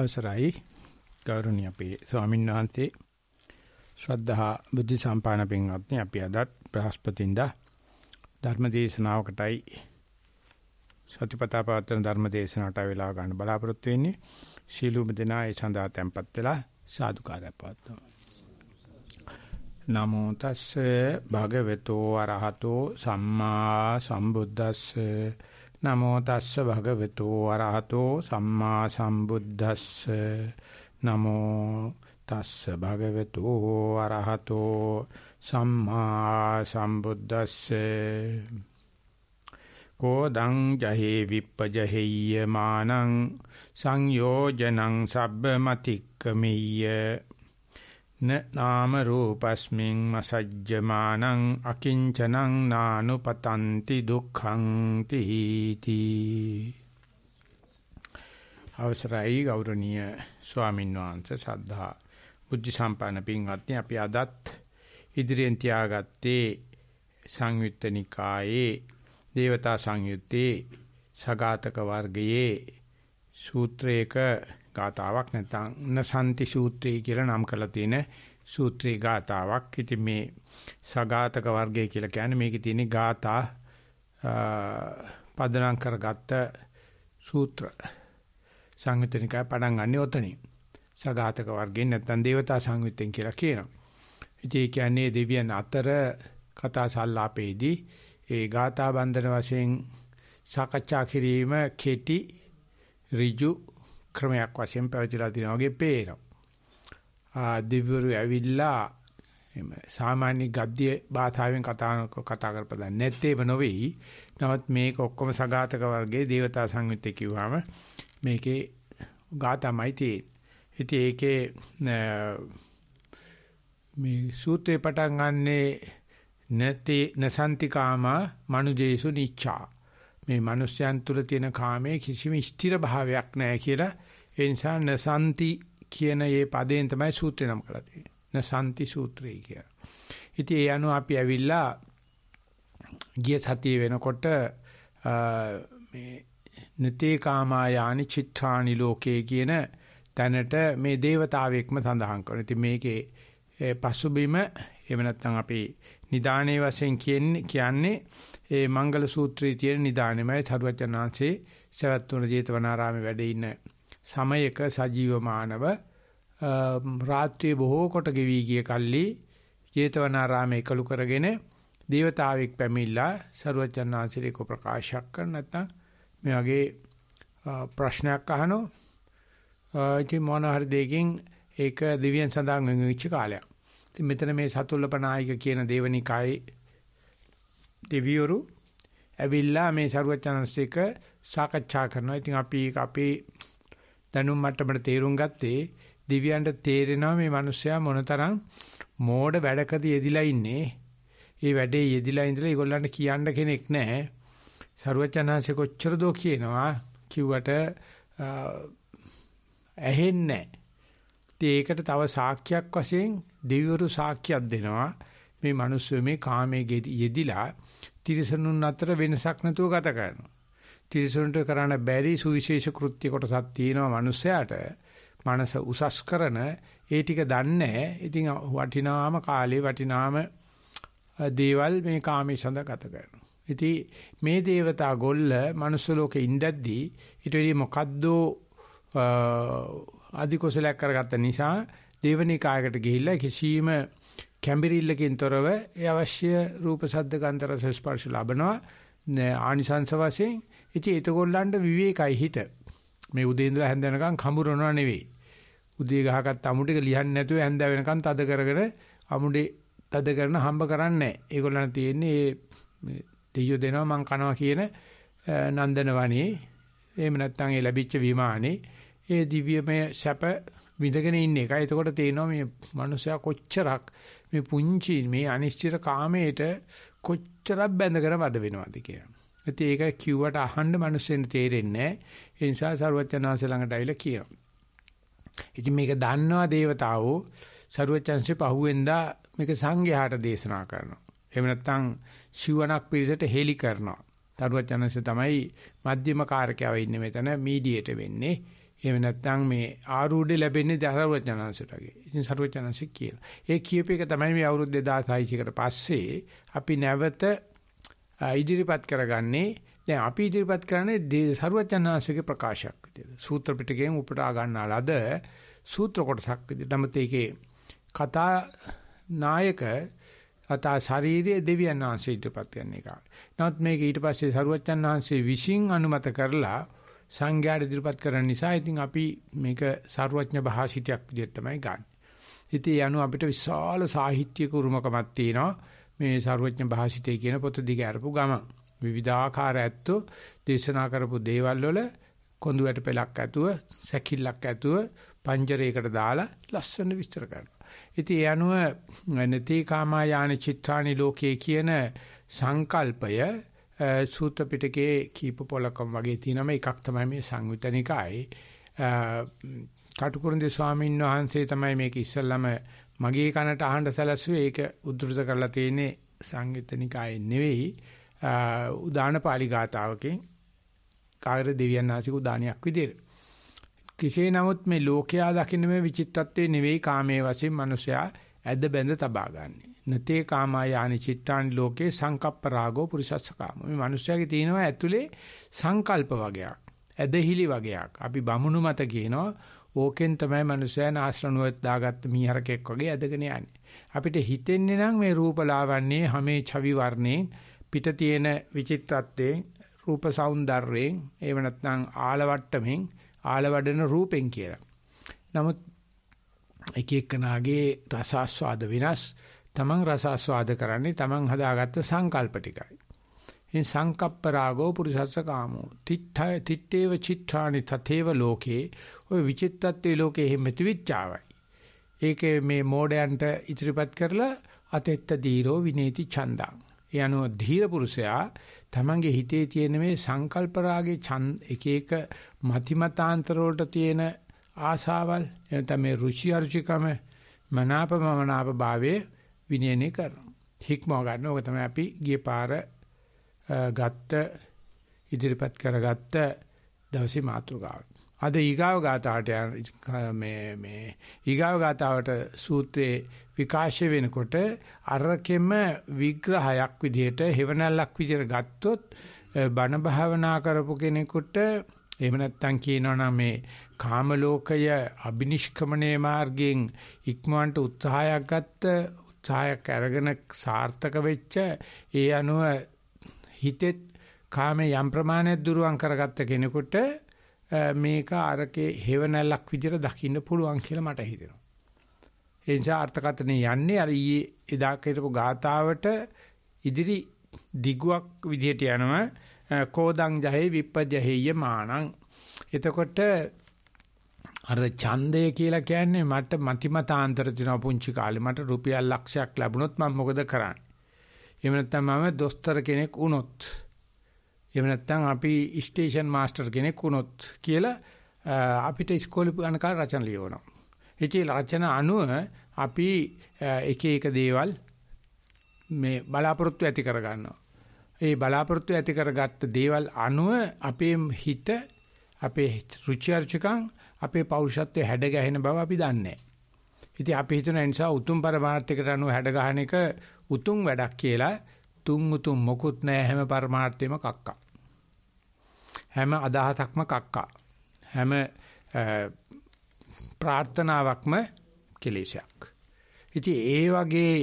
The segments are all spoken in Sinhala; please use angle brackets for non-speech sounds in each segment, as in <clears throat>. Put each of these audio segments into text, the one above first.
අවසරයි ගෞරවනීය අපේ ස්වාමීන් වහන්සේ ශ්‍රද්ධහා බුද්ධ සම්පාදන පින්වත්නි අපි අදත් බ්‍රහස්පතින්දා ධර්ම දේශනාවකටයි සතිපතා පවත්වන ධර්ම දේශනාවට වෙලා ගන්න බලාපොරොත්තු වෙන්නේ සීලුම දෙනා ඒ සඳහා tempත් වෙලා සාදුකාරය පවත්වමු නමෝ තස්සේ භගවතෝ අරහතෝ සම්මා සම්බුද්දස්සේ නමෝ තස්ස භගවතු අරහතෝ සම්මා සම්බුද්දස්ස නමෝ තස්ස භගවතු අරහතෝ සම්මා සම්බුද්දස්සේ කෝදං ජහේ විප්පජහෙය්‍ය මානං සංයෝජනං සබ්බ මතික්කමෙය්‍ය න නාම රූපස්මින් මසජ්ජමානං අකිංචනං නානුපතන්ති දුක්ඛං තීති අවසරයි ගෞරවනීය ස්වාමීන් වහන්සේ සද්ධා බුද්ධ සම්පන්න පින්වත්නි අපි අදත් ඉදිරියෙන් තියාගත්තේ සංයුත්ත නිකායේ දේවතා සංයුත්තේ සගතක වර්ගයේ සූත්‍රයක ගාතාවක් නැත්නම් නසන්ති සූත්‍රය කියලා නම් කරලා තියෙන සූත්‍රේ ගාතාවක්. ඉතින් මේ සගාතක වර්ගය කියලා කියන්නේ මේකේ තියෙන ගාතා පදනම් කරගත්ත සූත්‍ර සංයුතනිකය පටන් ගන්න ඔතනින්. සගාතක වර්ගයෙන් නැත්නම් දේවතා සංයුත්තෙන් කියලා කියනවා. ඉතින් ඒ කියන්නේ දෙවියන් අතර කතා සංවාපේදී ඒ ගාථා බන්ධන වශයෙන් සාකච්ඡා කිරීම කෙටි ඍජු ක්‍රමයක් වශයෙන් පැවතිලා තියෙනවා වගේ පේනවා. දිවිවරු ඇවිල්ලා සාමාන්‍ය ගද්‍ය භාෂාවෙන් කතා කතා කරපදා නැත්තේම නොවේයි. නමුත් මේක ඔක්කොම සගතක වර්ගයේ දේවතා සංයුත්තේ කිව්වම මේකේ ගාතමයි තියෙන්නේ. ඉතින් ඒකේ මේ සූත්‍රේ පටන් ගන්නේ නැති නසන්තිකාම මනුජේසු නිච්ඡා මේ මිනිස්යන් තුල තියෙන කාමයේ කිසිම ස්ථිර භාවයක් නැහැ කියලා ඒ නිසා නසන්ති කියන මේ පදයෙන් තමයි සූත්‍රය නම් කරලා තියෙන්නේ. නසන්ති සූත්‍රය කියලා. ඉතින් ඒ අනුව අපි ඇවිල්ලා ගිය සතිය වෙනකොට මේ නතේ කාමායානි චිත්තානි ලෝකේ කියන තැනට මේ దేవතාවෙක්ම සඳහන් කරනවා. ඉතින් මේකේ පසුබිම එහෙම නැත්නම් අපි නිදානේ වශයෙන් කියන්නේ ඒ මංගල සූත්‍රයේ තියෙන නිදානෙමයි සරුවචනාංශේ සවැත්තුන ජේතවනාරාමේ වැඩ ඉන සමයක සජීවමානව රාත්‍රියේ බොහෝ කොට ගෙවි ගිය කල්ලි ජේතවනාරාමේ එකලු කරගෙන දේවතාවෙක් පැමිණලා සරුවචනාංශේ ඒක ප්‍රකාශයක් කර නැත්නම් මේ වගේ ප්‍රශ්නයක් අහනෝ ඉතින් මොන හරි දෙකින් ඒක දිව්‍යයන් සඳහන් වෙච්ච කාලයක්. ඉතින් මෙතන මේ සතුල්ලපනායික කියන දේවනිකායේ දෙවියරු ඇවිල්ලා මේ ਸਰුවචනන්සේක සාකච්ඡා කරනවා. ඉතින් අපි ඒක අපේ දැනුම් මට්ටමට තේරුම් ගත්තේ දිව්‍යයන්ට තේරෙනවා මේ මිනිස්සයා මොනතරම් මෝඩ වැඩකදී යෙදිලා ඉන්නේ. ඒ වැඩේ යෙදිලා ඉඳලා ඒගොල්ලන්ට කියන්න කෙනෙක් නැහැ. ਸਰුවචනන්සේ කොච්චර දෝ කියනවා කිව්වට ඇහෙන්නේ නැහැ. ඒකට තව සාක්ෂියක් වශයෙන් දෙවිවරු සාක්ෂියක් දෙනවා. මේ මිනිස්සු මේ කාමයේ යෙදිලා තිරිසනුන් අතර වෙනසක් නැතුව ගත කරනවා. තිරිසනුන්ට කරන්න බැරි සුවිශේෂ කෘත්‍ය කොටසක් තියෙනවා මිනිස්සයාට. මනස උසස් කරන ඒ ටික දන්නේ. ඉතින් වටිනාම කාලේ වටිනාම දේවල් මේ කාමයේ සඳ ගත කරනවා. ඉතින් මේ దేవතා ගොල්ල මනුස්ස ලෝකේ ඉඳද්දී ඊට වෙලී මොකද්ද අධිකොසලයක් කරගත්ත නිසා දේවනිකායකට ගිහිල්ලා කිසියම් කැම්බිරිල්ලකින් තොරව ඒ අවශ්‍ය රූප සද්ද ගන්ධ රස ස්පර්ශ ලබනවා ආනිසංස වශයෙන් ඉතින් ඒතකොල්ලන්ට විවේකයි හිත මේ උදේ ඉඳලා හැන්ද වෙනකන් කඹරනවා නෙවෙයි උදේ ගහගත් අමු ටික ලියන්නේ නැතුව හැන්ද වෙනකන් තද කරගෙන අමුඩේ තද කරන හම්බ කරන්නේ නැහැ ඒගොල්ලන් තියෙන්නේ මේ දෙයියෝ දෙනවා මං කනවා කියන නන්දන වනේ එහෙම නැත්නම් ඒ ලැබිච්ච විමානේ ඒ දිව්‍යමය සැප විඳගෙන ඉන්න එක. එතකොට තේනවා මේ මනුස්සයා කොච්චරක් මේ පුංචි මේ අනිශ්චිත කාමයට කොච්චර බැඳගෙන වද වෙනවද කියලා. ඉතින් ඒක කිව්වට අහන්න මිනිස්සුන්ට තේරෙන්නේ නැහැ. ඒ නිසා සරුවචනාංශ ළඟට ආවිලා කියනවා. ඉතින් මේක දන්නවා దేవතාවෝ සරුවචන්සේ පහුවෙන්දා මේක සංඝයාට දේශනා කරනවා. එහෙම නැත්නම් ශිවණක් පිරිසට හේලි කරනවා. සරුවචනන්සේ තමයි මධ්‍යම කාර්කයාව ඉන්නේ මෙතන මීඩියේටර් වෙන්නේ. එහෙම නැත්නම් මේ ආරූඪ ලැබෙන්නේ දහරවචනංශට වගේ. ඉතින් සරුවචනංශ කියලා. ඒ කියප එක තමයි මේ අවුරුදු 2600 කට පස්සේ අපි නැවත ඉදිරිපත් කරගන්නේ. දැන් අපි ඉදිරිපත් කරන්නේ සරුවචනංශගේ ප්‍රකාශයක් විදියට. සූත්‍ර පිටකයෙන් උපුටා ගන්නා ලද සූත්‍ර කොටසක් විදියට. නමුත් ඒකේ කතා නායක කතා ශාරීරිය දෙවියන් වහන්සේ ඉදිරිපත් කරන එක. නමුත් මේක ඊට පස්සේ සරුවචනංශේ විසින් අනුමත කරලා සංඝයාට ඉදිරිපත් කරන නිසා ඉතින් අපි මේක ਸਰුවඥ භාෂිතයක් විදිහට තමයි ගන්න. ඉතින් යනු අපිට විශාල සාහිත්‍යක උරුමකමක් තියෙනවා. මේ ਸਰුවඥ භාෂිතය කියන පොත දිග අරපු ගම. විවිධාකාර ඇත්තෝ දේශනා කරපු දේවල් වල කොඳු වැට පෙලක් ඇතුව, සැකිල්ලක් ඇතුව පංජරයකට දාලා ලස්සන විස්තර කරනවා. ඉතින් ඒ අනුව නැති කාමා යාන චිත්තානි ලෝකයේ කියන සංකල්පය සූත්‍ර පිටකේ කීප පොලකම් වගේ තියෙනම එකක් තමයි මේ සංයුතනිකායේ කටුකුරුන්දි ස්වාමීන් වහන්සේ තමයි මේක ඉස්සල්ලාම මගේ කනට අහන්න සැලැස්සුවේ ඒක උද්දෘත කරලා තියෙන්නේ සංයුතනිකායේ නෙවෙයි උදාන පාලි ගාතාවකින් කාගර දෙවියන් වහන්සේක උදානයක් විදියට කෙසේ නමුත් මේ ලෝකයා දකින්න මේ විචිත්තත්වයේ නෙවෙයි කාමයේ වශයෙන් මිනිසයා ඇද බැඳ තබා ගන්නේ නතේ කාමායානි චිත්තානි ලෝකේ සංකප්ප රාගෝ පුරිසස්සකාම මේ මිනිස්යාගේ තියෙනවා ඇතුලේ සංකල්ප වගයක් ඇදහිලි වගයක් අපි බමුණු මත කියනවා ඕකෙන් තමයි මිනිස්යාන ආශ්‍රණුවෙත් දාගත්ත මීහරකෙක් වගේ ඇදගෙන යන්නේ අපිට හිතෙන්නේ නම් මේ රූපලාවන්‍යේ හැමේ ඡවි වර්ණේ පිට තියෙන විචිත්‍රත්වයෙන් රූප సౌందර්යයෙන් ඒව නැත්නම් ආලවට්ටමින් ආලවඩන රූපෙන් කියලා නමුත් එක එකනාගේ රසාස්වාද වෙනස් තමන් රස ආස්වාද කරන්නේ තමන් හදාගත්ත සංකල්ප ටිකයි. ඉන් සංකප්ප රාගෝ පුරිසස්ස කාමෝ තිට්ඨය තිට්ඨේව චිත්තානි තතේව ලෝකේ ඔය විචිත්තත්වේ ලෝකේ හිමෙති විච්චාවයි. ඒකේ මේ මෝඩයන්ට ඉදිරිපත් කරලා අතෙත්ත දීරෝ විනේති ඡන්දං. ඒ අනුව ධීර පුරුෂයා තමන්ගේ හිතේ තියෙන මේ සංකල්ප රාගේ එක එක මතිමතාන්තර වලට තියෙන ආසාවල් එතන මේ රුචි අරුචිකම මනාප මනාප භාවයේ විනයනය කරනවා. හික්මව ගන්න ඕක තමයි අපි ගිය පාර ගත්ත ඉදිරිපත් කරගත්ත දවසේ මාතෘකාව. අද ඊගාව ගාතාවට මේ මේ ඊගාව ගාතාවට සූත්‍රයේ විකාශය වෙනකොට අරකෙම විග්‍රහයක් විදිහට හෙවණල්ලක් විදිහට ගත්තොත් බණ භාවනා කරපු කෙනෙකුට එහෙම නැත්නම් කියනවනම් මේ කාම ලෝකය අබිනිෂ්ක්‍මණයේ මාර්ගයෙන් ඉක්මවන්ට උත්සාහයක් ගත්ත උත්සාහයක් අරගෙන සාර්ථක වෙච්ච ඒ අනුව හිතෙත් කාමේ යම් ප්‍රමාණයක් දුරවන් කරගත්ත කෙනෙකුට මේක අරකේ හේවණලක් විදිහට දකින්න පුළුවන් කියලා මට හිතෙනවා. ඒ නිසා අර්ථකථනය යන්නේ අර ඊයේ එදා කියපු ගාතාවට ඉදිරි දිගුවක් විදිහට යනවා කෝදං ජහේ විප්පජහේය මානං එතකොට අර ඡන්දය කියලා කියන්නේ මට මතිමතාන්තර දෙනවා පුංචි කාලේ මට රුපියල් ලක්ෂයක් ලැබුණොත් මම මොකද කරන්නේ? එහෙම නැත්නම් මම දොස්තර කෙනෙක් වුණොත් එහෙම නැත්නම් අපි ස්ටේෂන් මාස්ටර් කෙනෙක් වුණොත් කියලා අපිට ඉස්කෝලේ යන කාලේ රචන ලියවනවා. ඒකේ රචන අනුව අපි එක එක දේවල් මේ බලාපොරොත්තු ඇති කර ගන්නවා. ඒ බලාපොරොත්තු ඇති කරගත්ත දේවල් අනුව අපේ හිත අපේ රුචි අරුචිකම් අපේ පෞරුෂත්වයේ හැඩ ගැහෙන බව අපි දන්නේ ඉතින් අපි හිතන නිසා උතුම් පරමාර්ථයකට අනුව හැඩ ගහන එක උතුම් වැඩක් කියලා තුන් උතුම් මොකුත් නැහැ හැම පරමාර්ථෙම කක්කා. හැම අදහසක්ම කක්කා. හැම ප්‍රාර්ථනාවක්ම කෙලෙසයක්. ඉතින් ඒ වගේ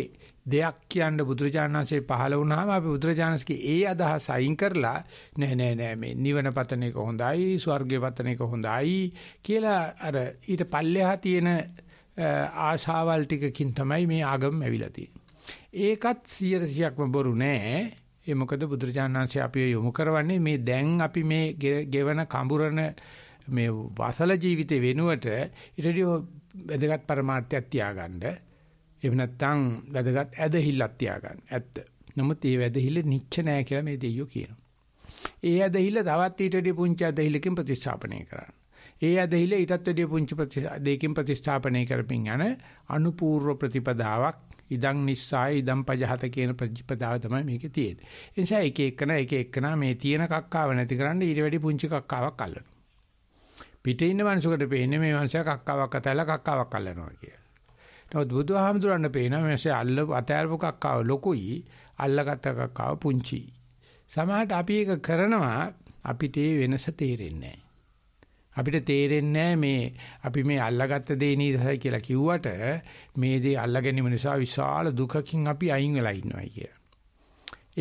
දෙයක් කියන්න බුදුරජාණන්සේ පහළ වුණාම අපි බුදුරජාණන්සේගේ ඒ අදහස අයින් කරලා නෑ නෑ නෑ මේ නිවන පතන එක හොඳයි ස්වර්ගය පතන එක හොඳයි කියලා අර ඊට පල්ලෙහා තියෙන ආශාවල් ටිකකින් තමයි මේ ආගම ඇවිල්ලා තියෙන්නේ. ඒකත් 100%ක්ම බොරු නෑ. ඒ මොකද බුදුරජාණන්සේ අපි යොමු කරවන්නේ මේ දැන් අපි මේ ගෙවන කඹරන මේ වසල ජීවිතේ වෙනුවට ඊටදී වැදගත් પરමාර්ථයක් තියාගන්න එහෙම නැත්නම් වැදගත් ඇදහිල්ලක් තියාගන්න. ඇත්ත. නමුත් මේ වැදහිල්ල නිච්ච නෑ කියලා මේ දෙයියෝ කියනවා. ඒ ඇදහිල්ල තවත් ඊට වැඩි පුංචි ඇදහිල්ලකින් ප්‍රතිස්ථාපනය කරන්න. ඒ ඇදහිල්ල ඊටත් වැඩි පුංචි දෙකකින් ප්‍රතිස්ථාපනය කරමින් යන අනුපූර්ව ප්‍රතිපදාවක් ඉදං නිස්සාය ඉදං පජහත කියන ප්‍රතිපදාව තමයි මේකේ තියෙන්නේ. ඒ නිසා එක එකන එක එකන මේ තියෙන කක්කාව නැති කරන්න ඊට වැඩි පුංචි කක්කාවක් අල්ලනවා. පිටේ ඉන්න මිනිසෙකුට පේන්නේ මේ මිනිසා කක්කාවක් අතහැලා කක්කාවක් අල්ලනවා කියලා. නමුත් බුදුහාමුදුරන්ට පේනවා මේසේ අල්ල අතෑරපොකක් ආව ලොකුයි අල්ලගත්තකක් ආව පුංචි. සමහරට අපි ඒක කරනවා අපිට ඒ වෙනස තේරෙන්නේ අපිට තේරෙන්නේ මේ අපි මේ අල්ලගත්ත දේ නීරසයි කියලා කිව්වට මේ දේ අල්ලගැනීම නිසා විශාල දුකකින් අපි අයින් වෙලා ඉන්නවා කියලා.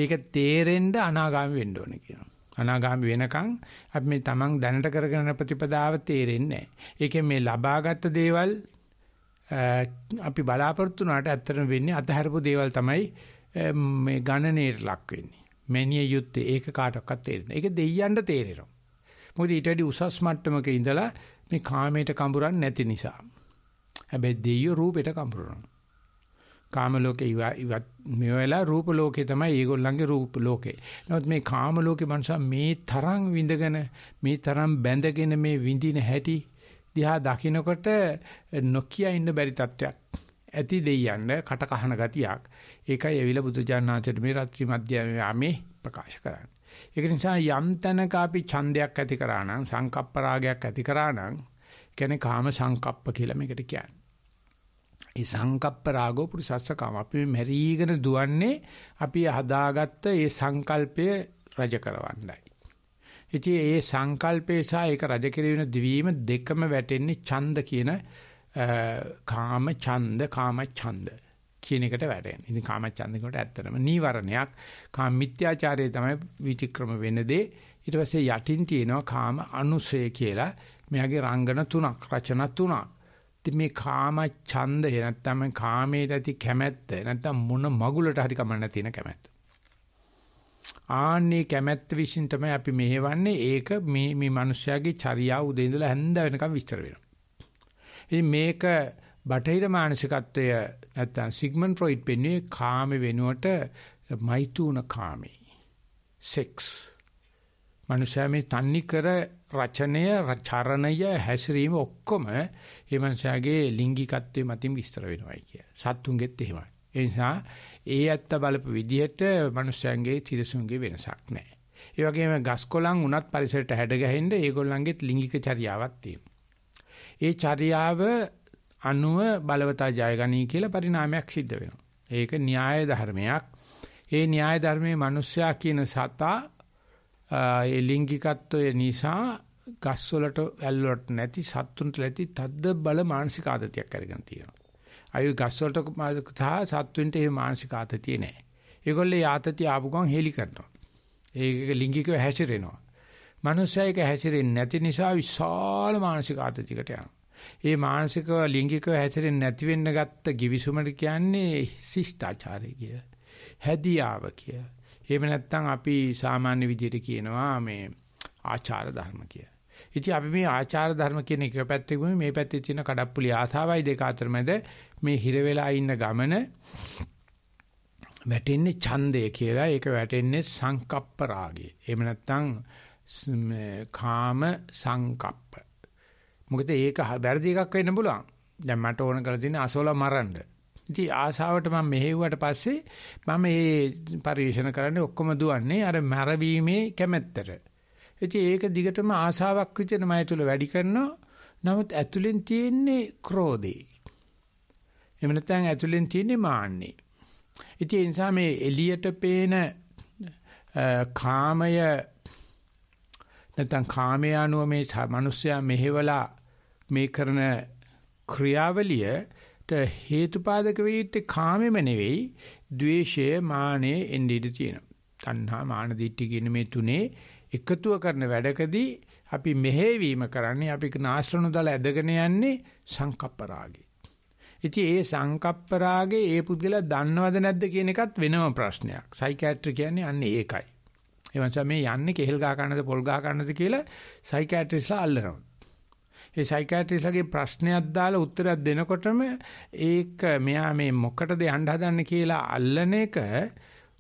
ඒක තේරෙන්න අනාගාමි වෙන්න ඕනේ කියනවා. අනාගාමි වෙනකන් අපි මේ තමන් දැනට කරගෙන ප්‍රතිපදාව තේරෙන්නේ නැහැ. ඒකෙන් මේ ලබාගත් දේවල් අපි බලාපොරොත්තු වුණාට ඇත්තටම වෙන්නේ අතහැරපු දේවල් තමයි මේ ගණනේට ලක් වෙන්නේ. මෙනිය යුත්තේ ඒක කාටවත් තේරෙන්නේ. ඒක දෙයියන්ට තේරෙනවා. මොකද ඊට වැඩි උසස් මට්ටමක ඉඳලා මේ කාමයට කඹරන්නේ නැති නිසා. හැබැයි දෙයියෝ රූපයට කඹරනවා. කාම ලෝකේ ඉවත් මේ වෙලා රූප ලෝකේ තමයි ඒගොල්ලන්ගේ රූප ලෝකේ. නමුත් මේ කාම ලෝකේ මනුෂයා මේ තරම් විඳගෙන මේ තරම් බැඳගෙන මේ විඳින හැටි දිහා දකිනකොට නොකිය ඉන්න බැරි තත්වයක් ඇති දෙයියන්න කට කහන ගතියක් ඒකයි එවිල බුදුජානනාථට මේ රාත්‍රී මධ්‍යයාමේ ප්‍රකාශ කරන්නේ ඒක නිසා යම් තැනක අපි ඡන්දයක් ඇති කරා නම් සංකප්ප රාගයක් ඇති කරා නම් කියන්නේ කාම සංකප්ප කියලා මේකට කියන්නේ ඒ සංකප්ප රාගෝ පුරුසස්ස කාම අපි මෙරීගෙන දුවන්නේ අපි හදාගත්ත ඒ සංකල්පය රජ කරවන්නයි ඉතින් ඒ සංකල්පේ සහ ඒක රජ කෙරෙන දිවීම දෙකම වැටෙන්නේ ඡන්ද කියන කාම ඡන්ද කාම ඡන්ද කියන එකට වැටෙන්නේ. ඉතින් කාම ඡන්ද කියනකොට ඇත්තටම නීවරණයක් කාම මිත්‍යාචාරයේ තමයි විතික්‍රම වෙන දේ. ඊට පස්සේ යටින් තියෙනවා කාම අනුසය කියලා. මෙයාගේ රංගන තුනක්, රචන තුනක්. ඉතින් මේ කාම ඡන්දය නැත්තම් කාමයට ඇති කැමැත්ත නැත්තම් මොන මගුලට හරි කමන්න තියෙන කැමැත්ත. ආන්නේ කැමැත්ත විශ්ින් තමයි අපි මෙහෙවන්නේ ඒක මේ මේ මිනිස්යාගේ චර්යාව උදේ ඉඳලා හැන්ද වෙනකම් විස්තර වෙනවා මේක බටහිර මානසිකත්වය නැත්තම් සිග්මන්ඩ් ෆ්‍රොයිඩ් පෙන්වුවේ කාම වෙනුවට මෛතුන කාමී සෙක්ස් මනුෂයා මේ තන්නේ කර රචනය චරණය හැසිරීම ඔක්කොම ඒ මනුෂයාගේ ලිංගිකත්වයේ මතින් විස්තර වෙනවායි කිය. සත්තුන්ගෙත් එහෙමයි. ඒ නිසා ඒ ඇත්ත බලපු විදිහට මිනිස්යන්ගේ තිරසුන්ගේ වෙනසක් නැහැ. ඒ වගේම ගස්කොලන් උනත් පරිසරයට හැඩ ගැහෙන්න ඒගොල්ලන්ගේ ලිංගික චර්යාවක් තියෙනවා. ඒ චර්යාව අනුව බලවතා ජයගනී කියලා පරිණාමයක් සිද්ධ වෙනවා. ඒක න්‍යාය ධර්මයක්. ඒ න්‍යාය ධර්මයේ මිනිස්යා කියන සතා ඒ ලිංගිකත්වය නිසා ගස්වලට ඇල්ලුවට නැති සත්තුන්ට නැති තද්ද බල මානසික ආතතියක් අරගෙන තියෙනවා. අය ගස් වලට සහ සත්වෙන්ට ඒ මානසික ආතතිය නැහැ. ඒගොල්ලේ ආතතිය ආපු ගමන් හෙලි කරනවා. ඒක ලිංගිකව හැසිරෙනවා. මනුස්සයෙක් හැසිරෙන්නේ නැති නිසා විශාල මානසික ආතතියකට යනවා. ඒ මානසිකව ලිංගිකව හැසිරෙන්නේ නැති වෙන්න ගත්ත givisumට කියන්නේ ශිෂ්ටාචාරය කිය. හැදියාව කිය. එහෙම නැත්නම් අපි සාමාන්‍ය විදිහට කියනවා මේ ආචාර ධර්ම කියලා. ඉතින් අපි මේ ආචාර ධර්ම කියන එක පැත්තකම මේ පැත්තේ තියෙන කඩප්පුලි ආසාවයි දෙක අතරමැද මේ හිර වෙලා ඉන්න ගමන වැටෙන්නේ ඡන්දය කියලා. ඒක වැටෙන්නේ සංකප්ප රාගය. එහෙම නැත්නම් කාම සංකප්ප. මොකද ඒක වැරදි එකක් වෙන්න පුළුවන්. දැන් මට ඕන කරලා තියෙන අසෝල මරන්න. ඉතින් ආසාවට මම මෙහෙව්වට පස්සේ මම මේ පරිශන කරන්නේ ඔක්කොම දුවන්නේ අර මැරවීමේ කැමැත්තට. ඉතින් ඒක දිගටම ආශාවක් විදිහට මය තුල වැඩි කරනවා. නමුත් ඇතුලෙන් තියෙන්නේ ක්‍රෝධේ. එහෙම නැත්නම් ඇතුලෙන් තියෙන්නේ මාන්නේ. ඉතින් ඒ නිසා මේ එළියට පේන කාමය නැත්නම් කාමයේ අනුව මේ මිනිස්සයා මෙහෙवला මේ කරන ක්‍රියාවලියට හේතුපාදක වෙයිත්තේ කාමෙම නෙවෙයි ද්වේෂය මානෙ එන්නේ ඉඳී තියෙනවා. තණ්හා මාන දිට්ඨි කියන මේ තුනේ එකතුව කරන වැඩකදී අපි මෙහෙවීම කරන්නේ අපි නාස්රණු දල ඇදගෙන යන්නේ සංකප්ප රාගේ. ඉතින් ඒ සංකප්ප රාගේ ඒ පුද්ගලයා දන්නවද නැද්ද කියන එකත් වෙනම ප්‍රශ්නයක්. සයිකියාට්‍රි කියන්නේ අන්න ඒකයි. ඒ නිසා මේ යන්නේ කෙහෙල් ගහ ගන්නද පොල් ගහ ගන්නද කියලා සයිකියාට්‍රිස්ලා අල්ලනවා. ඒ සයිකියාට්‍රිස්ලාගේ ප්‍රශ්නයක් දාලා උත්තරයක් දෙනකොටම ඒක මෙයා මේ මොකටද යන්න හදන්නේ කියලා අල්ලන එක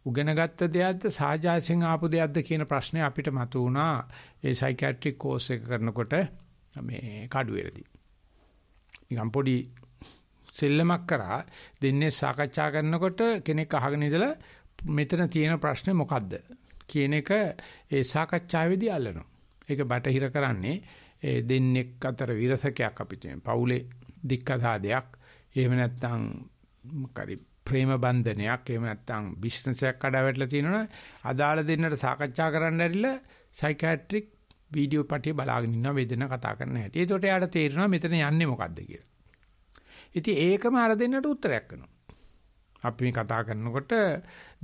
උගෙනගත්ත දෙයක්ද සාජාසින් ආපු දෙයක්ද කියන ප්‍රශ්නේ අපිට මතු වුණා ඒ සයිකියාට්‍රික් කෝස් එක කරනකොට මේ කඩුවේදී. නිකම් පොඩි සෙල්ලමක් කරා දෙන්නේ සාකච්ඡා කරනකොට කෙනෙක් අහගෙන ඉඳලා මෙතන තියෙන ප්‍රශ්නේ මොකද්ද කියන එක ඒ සාකච්ඡාවේදී අල්ලනවා. ඒක බටහිර කරන්නේ ඒ දෙන්නෙක් අතර විරසකයක් අපිට පවුලේ දික්කසාදයක් එහෙම නැත්නම් මොකරි ප්‍රේම බන්ධනයක් එහෙම නැත්නම් බිස්නස් එකක් අඩවැටලා තියෙනවනේ අදාළ දෙන්නට සාකච්ඡා කරන්න ඇරිලා සයිකියාට්‍රික් වීඩියෝ පිටිය බලාගෙන ඉන්නවා වේදන කතා කරන හැටි. ඒකට එයාට තේරෙනවා මෙතන යන්නේ මොකද්ද කියලා. ඉතින් ඒකම අර දෙන්නට උත්තරයක් කරනවා. අපි මේ කතා කරනකොට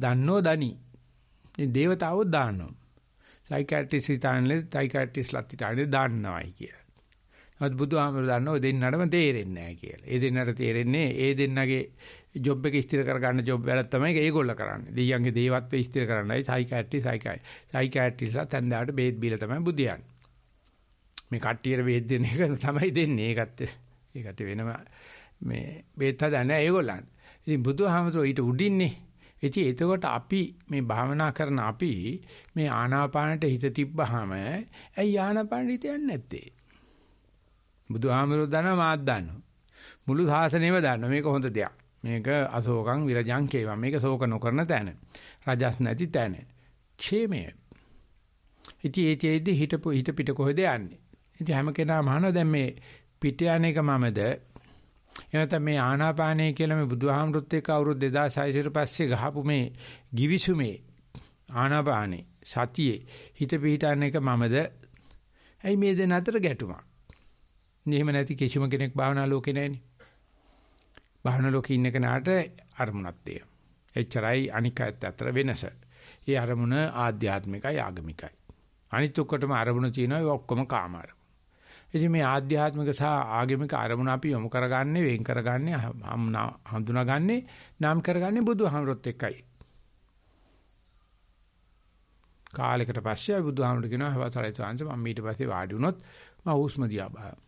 දන්නෝ දනි. ඉතින් దేవතාවෝ දානවා. සයිකියාට්‍රිස්ට් ඉතාලනේ සයිකියාට්‍රිස්ට්ලා ඉතාලනේ දාන්නවයි කියලා. නමුත් බුදුහාමුදුරුවෝ දන්නවා දෙන්නටම තේරෙන්නේ නැහැ කියලා. ඒ දෙන්නට තේරෙන්නේ ඒ දෙන්නගේ ජොබ් එක ස්ථිර කරගන්න ජොබ් වැඩක් තමයි ඒගොල්ලෝ කරන්නේ. දෙයියන්ගේ දේවත්වය ස්ථිර කරන්නයි සයිකියාට්‍රි සයිකියායි. සයිකියාට්‍රිස්ලා තැන්දාට බෙහෙත් බීලා තමයි බුදියන්නේ. මේ කට්ටියට බෙහෙත් දෙන එක තමයි දෙන්නේ. ඒකත් ඒකට වෙනම මේ බෙහෙත් හදන්නේ ඒගොල්ලන්. ඉතින් බුදුහාමුදුරුවෝ ඊට උඩින්නේ. ඉතින් එතකොට අපි මේ භාවනා කරන අපි මේ ආනාපානට හිත තිබ්බහම ඇයි ආනාපානට හිත යන්නේ නැත්තේ? බුදුහාමරෝ දන්නවා මාත් දන්නවා. මුළු සාසනයම දන්නවා මේක හොඳ දෙයක්. මේක අශෝකං විරජං කේවා. මේක ශෝක නොකරන තැන. රජස් නැති තැන. ക്ഷേමයේ. ඉතී ඒතියෙදි හිටපු හිට පිට කොහෙද යන්නේ? ඉතින් හැම කෙනාම අහනවා දැන් මේ පිට යන එක මමද එනත මේ ආනාපානය කියලා මේ බුදුහාමුදුරුත් එක්ක අවුරුදු 2600 ඉතර පස්සේ ගහපු මේ givisumේ ආනාපානේ සතියේ හිත පිහිටාන එක මමද ඇයි මේ දෙන අතර ගැටුමක් එහෙම නැති කිසිම කෙනෙක් භාවනා ලෝකේ නැහෙනි. භාවනා ලෝකේ ඉන්න කෙනාට අරමුණක් තියෙනවා. එච්චරයි අනික අතර වෙනස. ඒ අරමුණ ආධ්‍යාත්මිකයි ආගමිකයි. අනිත් ඔක්කොටම අරමුණ තියෙනවා ඒ ඔක්කොම කාම අරමුණ. ඉතින් මේ ආධ්‍යාත්මික සහ ආගමික අරමුණ අපි යොමු කරගන්නේ වෙන් කරගන්නේ හඳුනාගන්නේ නම් කරගන්නේ බුදුහමරොත් එක්කයි. කාලයකට පස්සේ බුදුහාමුදුරු කියනවා හවසරයි සාංශ මම ඊට පස්සේ වාඩි වුණොත් මම හුස්ම දිහා බලනවා.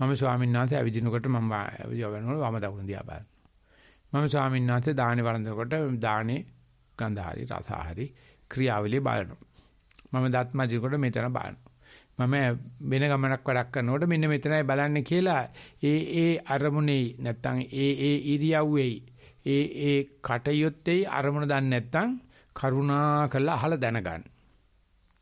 මම ස්වාමීන් වහන්සේ ඇවිදිනකොට මම යවනකොට වම දකුණ දිහා බලනවා. මම ස්වාමීන් වහන්සේ දානේ වළඳනකොට දානේ ගන්ධhari රසhari ක්‍රියාවලිය බලනවා. මම දත් මදිනකොට මෙතන බලනවා. මම වෙන ගමනක් වැඩක් කරනකොට මෙන්න මෙතනයි බලන්නේ කියලා ඒ ඒ අරමුණේ නැත්තම් ඒ ඒ ඉරියව්වේ ඒ ඒ කටයුත්තේ අරමුණ දන්නේ නැත්තම් කරුණා කළා අහලා දැනගන්න.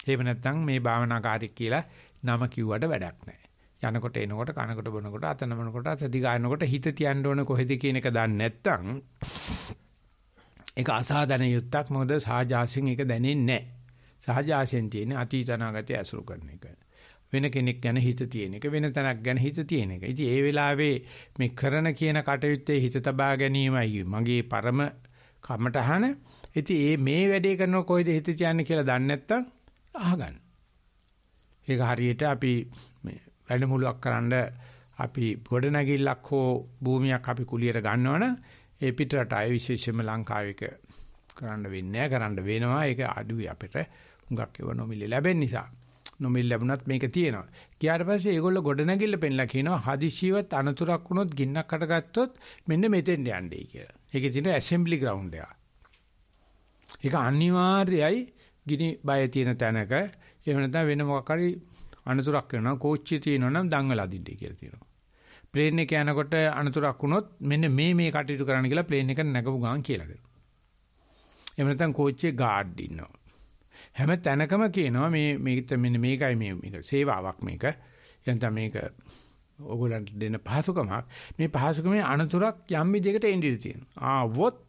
එහෙම නැත්තම් මේ භාවනාකාරී කියලා නම කිව්වට වැඩක් නැහැ. යනකොට එනකොට කනකොට බොනකොට අතනමනකොට අත දිගායනකොට හිත තියන්න ඕන කොහෙද කියන එක දන්නේ නැත්නම් ඒක අසාධන යුත්තක් මොකද සාජාසින් ඒක දැනෙන්නේ නැහැ. සාජාසින් තියෙන අතීතනාගතය ඇසුරු කරන එක. වෙන කෙනෙක් ගැන හිත තියෙන එක වෙන තැනක් ගැන හිත තියෙන එක. ඉතින් ඒ වෙලාවේ මේ කරන කියන කටයුත්තේ හිත තබා ගැනීමයි මගේ පරම කමටහන. ඉතින් මේ මේ වැඩේ කරන කොහෙද හිත තියන්නේ කියලා දන්නේ නැත්නම් අහගන්න. ඒක හරියට අපි වැඩමුළුවක් කරන්න අපි ගොඩනැගිල්ලක් හෝ භූමියක් අපි කුලියට ගන්නවනම් ඒ පිටරට අය විශේෂයෙන්ම ලංකාවේක කරන්න වෙන්නේ කරන්න වෙනවා. ඒක අඩුයි අපිට හුඟක් ඒව නොමිලේ ලැබෙන නිසා. නොමිල් ලැබුණත් මේක තියෙනවා. කියාට පස්සේ ඒගොල්ලෝ ගොඩනැගිල්ල පෙන්ලා කියනවා හදිසියවත් අනතුරක් වුණොත් ගින්නක් අටගත්තොත් මෙන්න මෙතෙන් යන්නයි කියලා. ඒකේ තියෙන ඇසෙම්බලි ග්‍රවුන්ඩ් එක. ඒක අනිවාර්යයි ගිනි බය තියෙන තැනක එහෙම නැත්නම් වෙන මොකක් හරි අනතුරක් වෙනවා කෝච්චිය තියෙනවා නම් දඟල අදින්න කියලා තියෙනවා. ප්ලේන් එක යනකොට අනතුරක් වුණොත් මෙන්න මේ මේ කටයුතු කරන්න කියලා ප්ලේන් එක නැගපු ගාන් කියලා දෙනවා. එහෙම නැත්නම් කෝච්චියේ ගාඩ් ඉන්නවා. හැම තැනකම කියනවා මේ මේක මෙන්න මේකයි මේ මේක සේවාවක් මේක. එතන මේක ඕගොල්ලන්ට දෙන පහසුකමක්. මේ පහසුකමේ අනතුරක් යම් විදිහකට එන්නේ තියෙනවා. ආ වොත්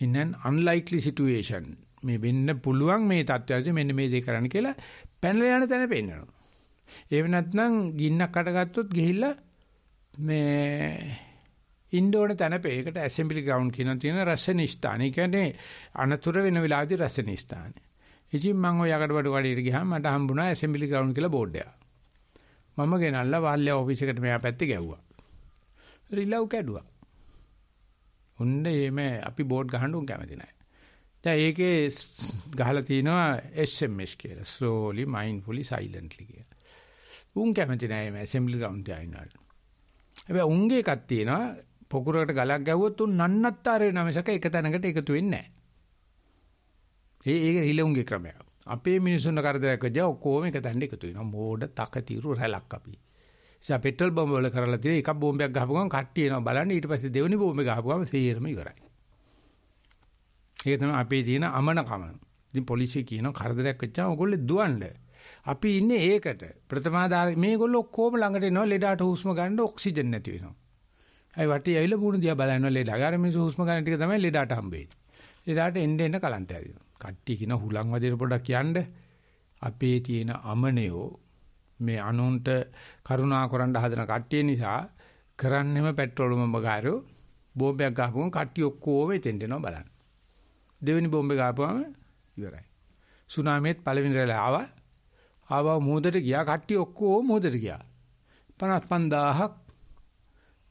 in an unlikely situation මේ වෙන්න පුළුවන් මේ තත්ත්වයන්දී මෙන්න මේ දේ කරන්න කියලා පැනලා යන තැන පෙන්වනවා. එහෙම නැත්නම් ගින්නක් අටගත්තොත් ගිහිල්ලා මේ ඉන්ඩෝන තැනපේ ඒකට ඇසෙම්බලි ග්‍රවුන්ඩ් කියන තියෙන රසන ස්ථාන. ඒ කියන්නේ අනතුරු වෙන වෙලාවේදී රසන ස්ථාන. ඉතින් මම ඔය යකඩ බඩු කඩේට ගියාම මට හම්බුණා ඇසෙම්බලි ග්‍රවුන්ඩ් කියලා බෝඩ් එකක්. මම ගෙනල්ලා වාල්‍ය ඔෆිස් එකට මෙයා පැත්තේ ගැව්වා. රිලව් කැඩුවා. උන්නේ මේ අපි බෝඩ් ගහන්න උන් කැමති නැහැ. දැන් ඒකේ ගහලා තිනවා SMS කියලා. slowly, mindfully, silently කියලා. උන් කැමති නෑ මේ assembly ground එක අයිනවල. හැබැයි උන්ගේ එකක් තියෙනවා පොකුරකට ගලක් ගැව්වොත් උන් නන්නත්තර වෙන මිසක එක තැනකට එකතු වෙන්නේ නෑ. ඒ ඒක හිලුන්ගේ ක්‍රමයක්. අපේ මිනිසුන් කරදරයක් වෙච්චා ඔක්කොම එක තැනට එකතු වෙනවා. මෝඩ තකතිරු රැලක් අපි. ඉතින් පෙට්‍රල් බෝම්බ වල කරලා තියෙන එකක් බෝම්බයක් ගහපු ගමන් කට්ටි එනවා බලන්න ඊට පස්සේ දෙවෙනි බෝම්බේ ගහපු ගමන් සීරම ඉවරයි. ඒක තමයි අපේ තියෙන අමනකම. ඉතින් පොලිසිය කියනවා කරදරයක් වෙච්චාම ඕගොල්ලෝ දුවන්න. අපි ඉන්නේ ඒකට. ප්‍රථමාධාර මේගොල්ලෝ ඔක්කොම ළඟට එනවා ලෙඩට හුස්ම ගන්න ඔක්සිජන් නැති වෙනවා. අයි වටේ ඇවිල්ලා බුණ දිහා බලනවා ලෙඩ. අර මිනිස්සු හුස්ම ගන්න ටික තමයි ලෙඩට හම්බෙන්නේ. ලෙඩට එන්න එන්න කලන්ත ඇදිනවා. කට්ටිය කියන හුලං වදේට පොඩක් යන්න. අපේ තියෙන අමනයෝ මේ අනුන්ට කරුණා කරන්න හදන කට්ටිය නිසා කරන්නෙම පෙට්‍රෝල් බඹ ගාරෝ බෝම්බයක් ගහපුවම කට්ටිය ඔක්කොම එතෙන්ට එනවා බලන්න. දෙවෙනි බෝම්බ ගාපුවම ඉවරයි. සුනාමියත් පළවෙනි රැළ ආවා. ආවා මොහොතට ගියා කට්ටිය ඔක්කොම මොහොතට ගියා. 55000ක්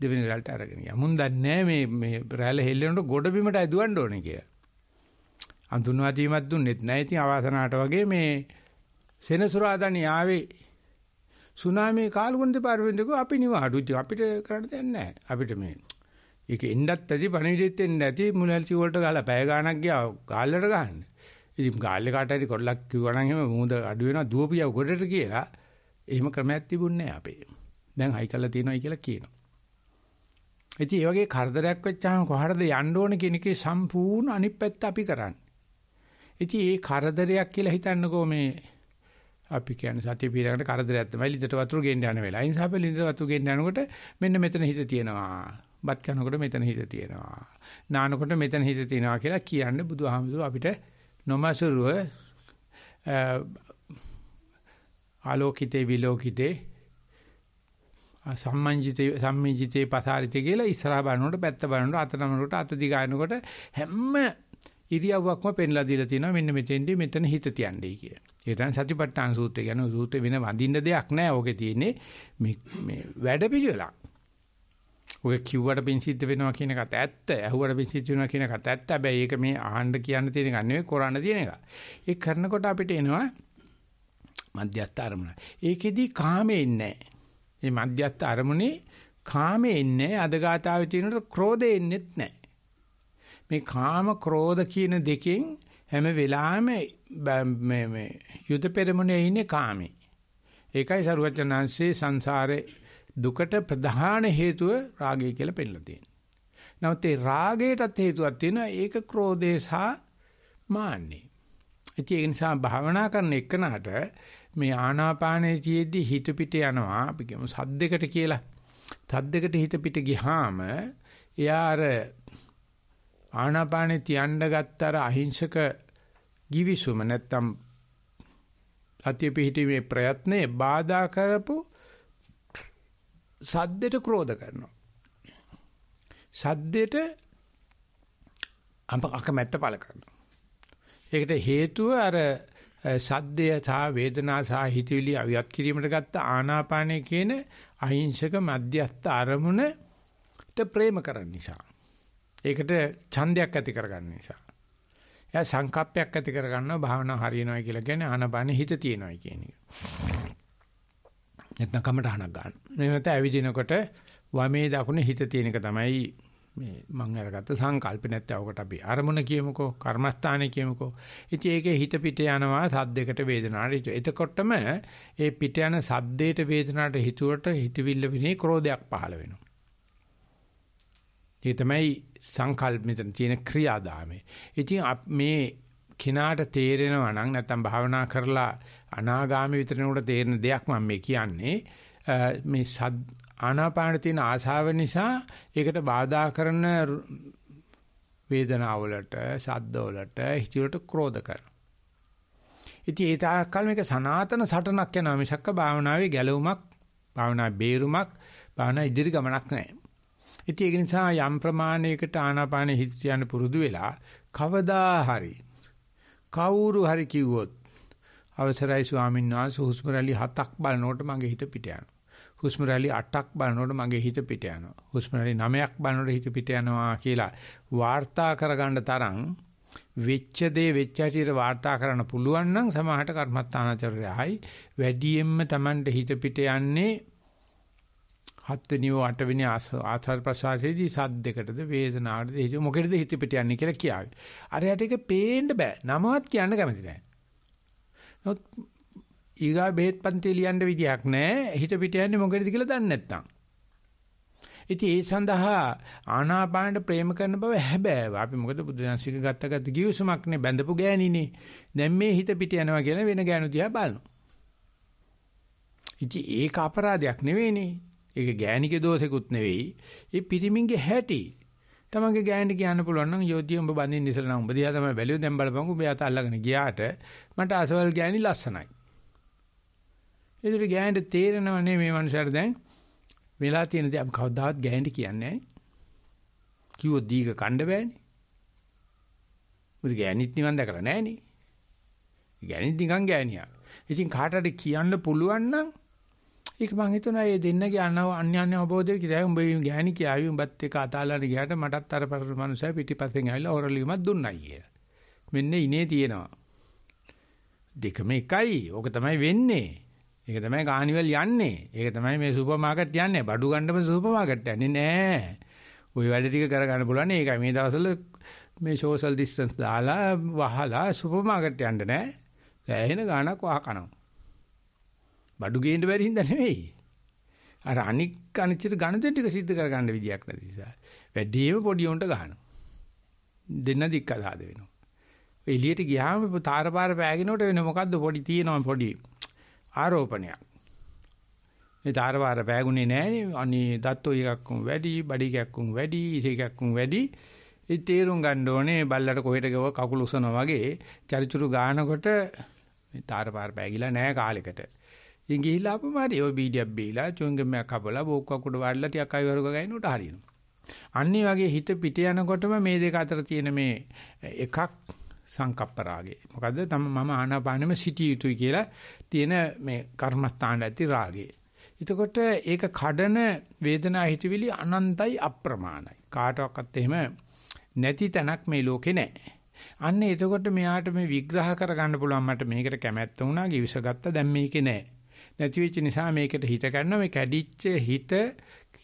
දෙවෙනි රැළට අරගෙන ගියා. මුන් දන්නේ මේ මේ රැළ හෙල්ලෙනකොට ගොඩ බිමට ඇදුවන්න ඕනේ කියලා. අඳුනවා දීමක් දුන්නෙත් නැහැ. ඉතින් අවාසනාවට වගේ මේ සෙනසුරාදා ආවේ සුනාමි කාලුගුණ දෙපාර්තමේන්තුවේ අපි නිවාඩු අපිට කරන්න දෙයක් නැහැ. අපිට මේ ඒක එන්නත් ඇති පණවිඩෙත් එන්න ඇති මුලල්ටි වලට ගාලා පැය ගාණක් ගියා ගාල්ලට ගහන්න. ඉතින් ගාල්ලේ කාට හරි කොල්ලක් කිව්වනම් එහෙම මූද අඩු වෙනවා දුවපියව ගොඩට කියලා. එහෙම ක්‍රමයක් තිබුණේ අපේ. දැන් හයි කළා තියෙනවා කියලා කියනවා. ඉතින් මේ වගේ කරදරයක් වෙච්චාම කොහටද යන්න ඕන කියන එකේ සම්පූර්ණ අනිත් පැත්ත අපි කරන්නේ. ඉතින් මේ කරදරයක් කියලා හිතන්නකෝ මේ අපි කියන්නේ සතිය පීඩකට කරදරයක් තමයි ලිඳට වතුර ගේන්න යන වෙලාව. ඒ නිසා අපි ලිඳට වතුර ගේන්න යනකොට මෙන්න මෙතන හිත තියෙනවා. බත් කනකොට මෙතන හිත තියෙනවා. නානකොට මෙතන හිත තියෙනවා කියලා කියන්න බුදුහාමුදුර අපිට නොමසුරුව ආලෝකිතේ විලෝකිතේ සම්මන්ජිතේ සම්මිජිතේ පසාරිතේ කියලා ඉස්සරහ බලනකොට පැත්ත බලනකොට අත නමනකොට අත දිගානකොට හැම ඉරියව්වක්ම පෙන්ලා දීලා තියෙනවා මෙන්න මෙතෙන්දී මෙතන හිත තියන්නේ කියලා. ඒ තමයි සතිපට්ඨාන සූත්‍රය කියන්නේ සූත්‍රේ වෙන වඳින්න දෙයක් නැහැ. ඕකේ තියෙන්නේ මේ මේ වැඩ පිළිවෙලක්. ඔය කිව්වට පින් සිද්ධ වෙනවා කියන කත ඇත්ත. ඇහුවට පින් සිද්ධ වෙනවා කියන කත ඇත්ත. හැබැයි ඒක මේ අහන්න කියන්න තියෙන එක නෙවෙයි කරන්න තියෙන එක. ඒක කරනකොට අපිට එනවා මධ්‍යස්ථ අරමුණ. ඒකෙදි කාමේ ඉන්නේ නැහැ. මේ මධ්‍යස්ථ අරමුණේ කාමේ ඉන්නේ අදගාතාවේ තියෙනට ක්‍රෝධේ ඉන්නෙත් නැහැ. මේ කාම ක්‍රෝධ කියන දෙකෙන් හැම වෙලාවෙම මේ මේ යුද පෙරමුණේ ඉන්නේ කාමේ. ඒකයි සරුවචනාංශේ සංසාරේ දුකට ප්‍රධාන හේතුව රාගය කියලා පෙන්නලා තියෙනවා. නමුත් ඒ රාගයටත් හේතුවක් තියෙනවා ඒක ක්‍රෝධය සහ මාන්නේ. ඒ නිසා භාවනා කරන එක්කනට මේ ආනාපානයේදී හිත පිට යනවා අපි කියමු සද්දයකට කියලා. සද්දයකට හිත පිට ගියාම එයා අර ආනාපානෙ තියන්න ගත්තර අහිංසක givisuma නැත්තම් සතිය පිහිටීමේ ප්‍රයත්නේ බාධා කරපු සද්දෙට ක්‍රෝධ කරනවා. සද්දෙට අකමැත්ත පළ කරනවා. ඒකට හේතුව අර සද්දය සහ වේදනා සහ හිතවිලි අවියත් කිරීමට ගත්ත ආනාපානය කියන අහිංසක මධ්‍යස්ථ අරමුණට ප්‍රේම කරන නිසා. ඒකට ඡන්දයක් ඇති කරගන්න නිසා. එයා සංකප්පයක් ඇති කරගන්නවා භාවනා හරියනවා කියලා කියන්නේ ආනාපානෙ හිත තියෙනවා කියන එක. නැත්නම් කමටහනක් ගන්න. මේ නැත්නම් ඇවිදිනකොට වමේ දකුණේ හිත තියෙන එක තමයි මේ මම අරගත්ත සංකල්ප නැත්නම් ඔකට අපි අරමුණ කියමුකෝ කර්මස්ථානේ කියමුකෝ. ඉතින් ඒකේ හිත පිට යනවා සද්දයකට වේදනාවට. එතකොටම ඒ පිට යන සද්දයට වේදනාවට හිතුවට හිතවිල්ල විනේ ක්‍රෝධයක් පහළ වෙනවා. ඒ තමයි සංකල්ප මෙතන තියෙන ක්‍රියාදාමය. ඉතින් මේ කිනාට තේරෙනවා නම් නැත්නම් භාවනා කරලා අනාගාමී විතරනකට තේරෙන දෙයක් මම මේ කියන්නේ. මේ සද් ආනාපාන තියෙන ආශාව නිසා ඒකට බාධා කරන වේදනාවලට, සද්දවලට, හිතිවලට ක්‍රෝධ කරනවා. ඉතින් ඒ තාක්කල් මේක සනාතන සටනක් යනවා මිසක්ක භාවනාවේ ගැලවුමක්, භාවනා බේරුමක්, භාවනා ඉදිරි ගමනක් නැහැ. ඉතින් ඒක නිසා යම් ප්‍රමාණයකට ආනාපාන හිත පුරුදු වෙලා කවදා හරි කවුරු හරි කිව්වොත් අවසරයි ස්වාමීන් වහන්සේ හුස්ම රැලි 7ක් බලනකොට මගේ හිත පිට යනවා. හුස්ම රැලි 8ක් බලනකොට මගේ හිත පිට යනවා. හුස්ම රැලි 9ක් බලනකොට හිත පිට යනවා කියලා වාර්තා කරගන්න තරම් වෙච්ච දේ වෙච්ච හැටියට වාර්තා කරන්න පුළුවන් නම් සමාහට කර්මත්තානචරයයි වැඩියෙන්ම Tamante හිත පිට යන්නේ හත්වෙනි හෝ අටවෙනි ආසාර ප්‍රසවාසයේදී සද්දයකටද වේදනාවටද මොකෙටද හිත පිට යන්නේ කියලා කියාවි. අරයට ඒක පේන්න බෑ. නමවත් කියන්න කැමති නෑ. නමුත් ඊගා බෙහෙත් පන්ති ලියන්න විදියක් නැහැ. හිත පිට යන්නේ මොකටද කියලා දන්නේ නැත්තම්. ඉතින් ඒ සඳහා ආනාපානට ප්‍රේම කරන බව හැබෑව. අපි මොකද බුදුදහසික ගත්ත ගත්ත ගිවිසුමක් නේ බැඳපු ගෑණිනේ. දැන් මේ හිත පිට යනවා කියලා වෙන ගෑනු දිහා බලනවා. ඉතින් ඒක අපරාධයක් නෙවෙයිනේ. ඒක ගෑණිකේ දෝෂෙකුත් නෙවෙයි. ඒ පිරිමින්ගේ හැටි. තමන්ගේ ගෑනට කියන්න පුළුවන් නම් යෝධිය උඹ බඳින්න ඉස්සලා උඹ දිහා තමයි බැලුවේ දැන් බලපන් උඹ යත අල්ලගෙන ගියාට මට අසවල් ගෑණි ලස්සනයි. ඒතර ගෑනට තේරෙනවනේ මේ මනුස්සයාට දැන් වෙලා තියෙන දේ අපි කවදාවත් ගෑනට කියන්නේ නැහැ. කිව්වොත් දීක කණ්ඩ බෑනේ. මොකද ගෑණිත් නිවන් දැකලා නැහනේ. ගෑණිත් නිකන් ගෑණියා. ඉතින් කාටට කියන්න පුළුවන් නම් ඒක මං හිතනවා මේ දෙන්නගේ අනව අන්‍යයන් අවබෝධය කියලා උඹ ගෑණි කියාවි උඹත් එක අතාලන්න ගියාට මටත් අර පරි මනුස්සයා පිටිපස්සෙන් ඇවිල්ලා ඕරල් ලියුමක් දුන්නයි කියලා. මෙන්න ඉනේ තියෙනවා. දෙකම එකයි. ඕක තමයි වෙන්නේ. ඒක තමයි කානිවල් යන්නේ. ඒක තමයි මේ සුපර් මාකට් යන්නේ. බඩු ගන්නම සුපර් මාකට් යන්නේ නෑ. ওই වැඩ ටික කරගන්න පුළුවන්. ඒකයි මේ දවස්වල මේ සෝෂල් ඩිස්ටන්ස් දාලා වහලා සුපර් මාකට් යන්න නෑ. දැන් එහෙන ගානක් වහ කනවා. බඩු ගේන්න බැරි හින්දා නෙවෙයි. අර අනික් අනිච්චට ගණිත ටික सिद्ध කරගන්න විදියක් නැති නිසා වැඩිම පොඩි උන්ට ගහනවා. දෙන්න දික්ක සාද වෙනවා. එළියට ගියාම තාරපාර පෑගෙනකොට වෙන මොකද්ද පොඩි තියෙනවා පොඩි ආරෝපණයක්. මේ තාරපාර පෑගුණේ නැහනේ. අනේ දත්ෝ එකක් වැඩි, බඩි එකක් වැඩි, ඉසේකක් වැඩි. ඒ තේරුම් ගන්න ඕනේ බල්ලට කොහෙට ගව කකුල උසනවා වගේ චරිචුරු ගානකොට මේ තාරපාර පෑගිලා නැහැ කාලෙකට. ඉන් ගිහිල්ලා ආපම හරි ওই බීඩියක් බීලා චුංගම්යක් කපලා බෝක්කක් උඩ වඩලා ටිකක් අයවරුක ගයිනකොට හරියනවා. අන්නේ වගේ හිත පිට යනකොටම මේ දෙක අතර තියෙන මේ එකක් සංකප්ප රාගේ. මොකද තම මම ආනාපානෙම සිටිය යුතුයි කියලා තියෙන මේ කර්මස්ථාන ඇති රාගේ. එතකොට ඒක කඩන වේදනා හිතවිලි අනන්තයි අප්‍රමාණයි. කාටවත් එහෙම නැති තැනක් මේ ලෝකේ නැහැ. අන්න එතකොට මෙයාට මේ විග්‍රහ කරගන්න පුළුවන් මට මේකට කැමැත්ත වුණා, givis ගත්තා, දැන් මේකේ නැහැ. නැති වෙච්ච නිසා මේකට හිත ගන්නවා මේ කැඩිච්ච හිත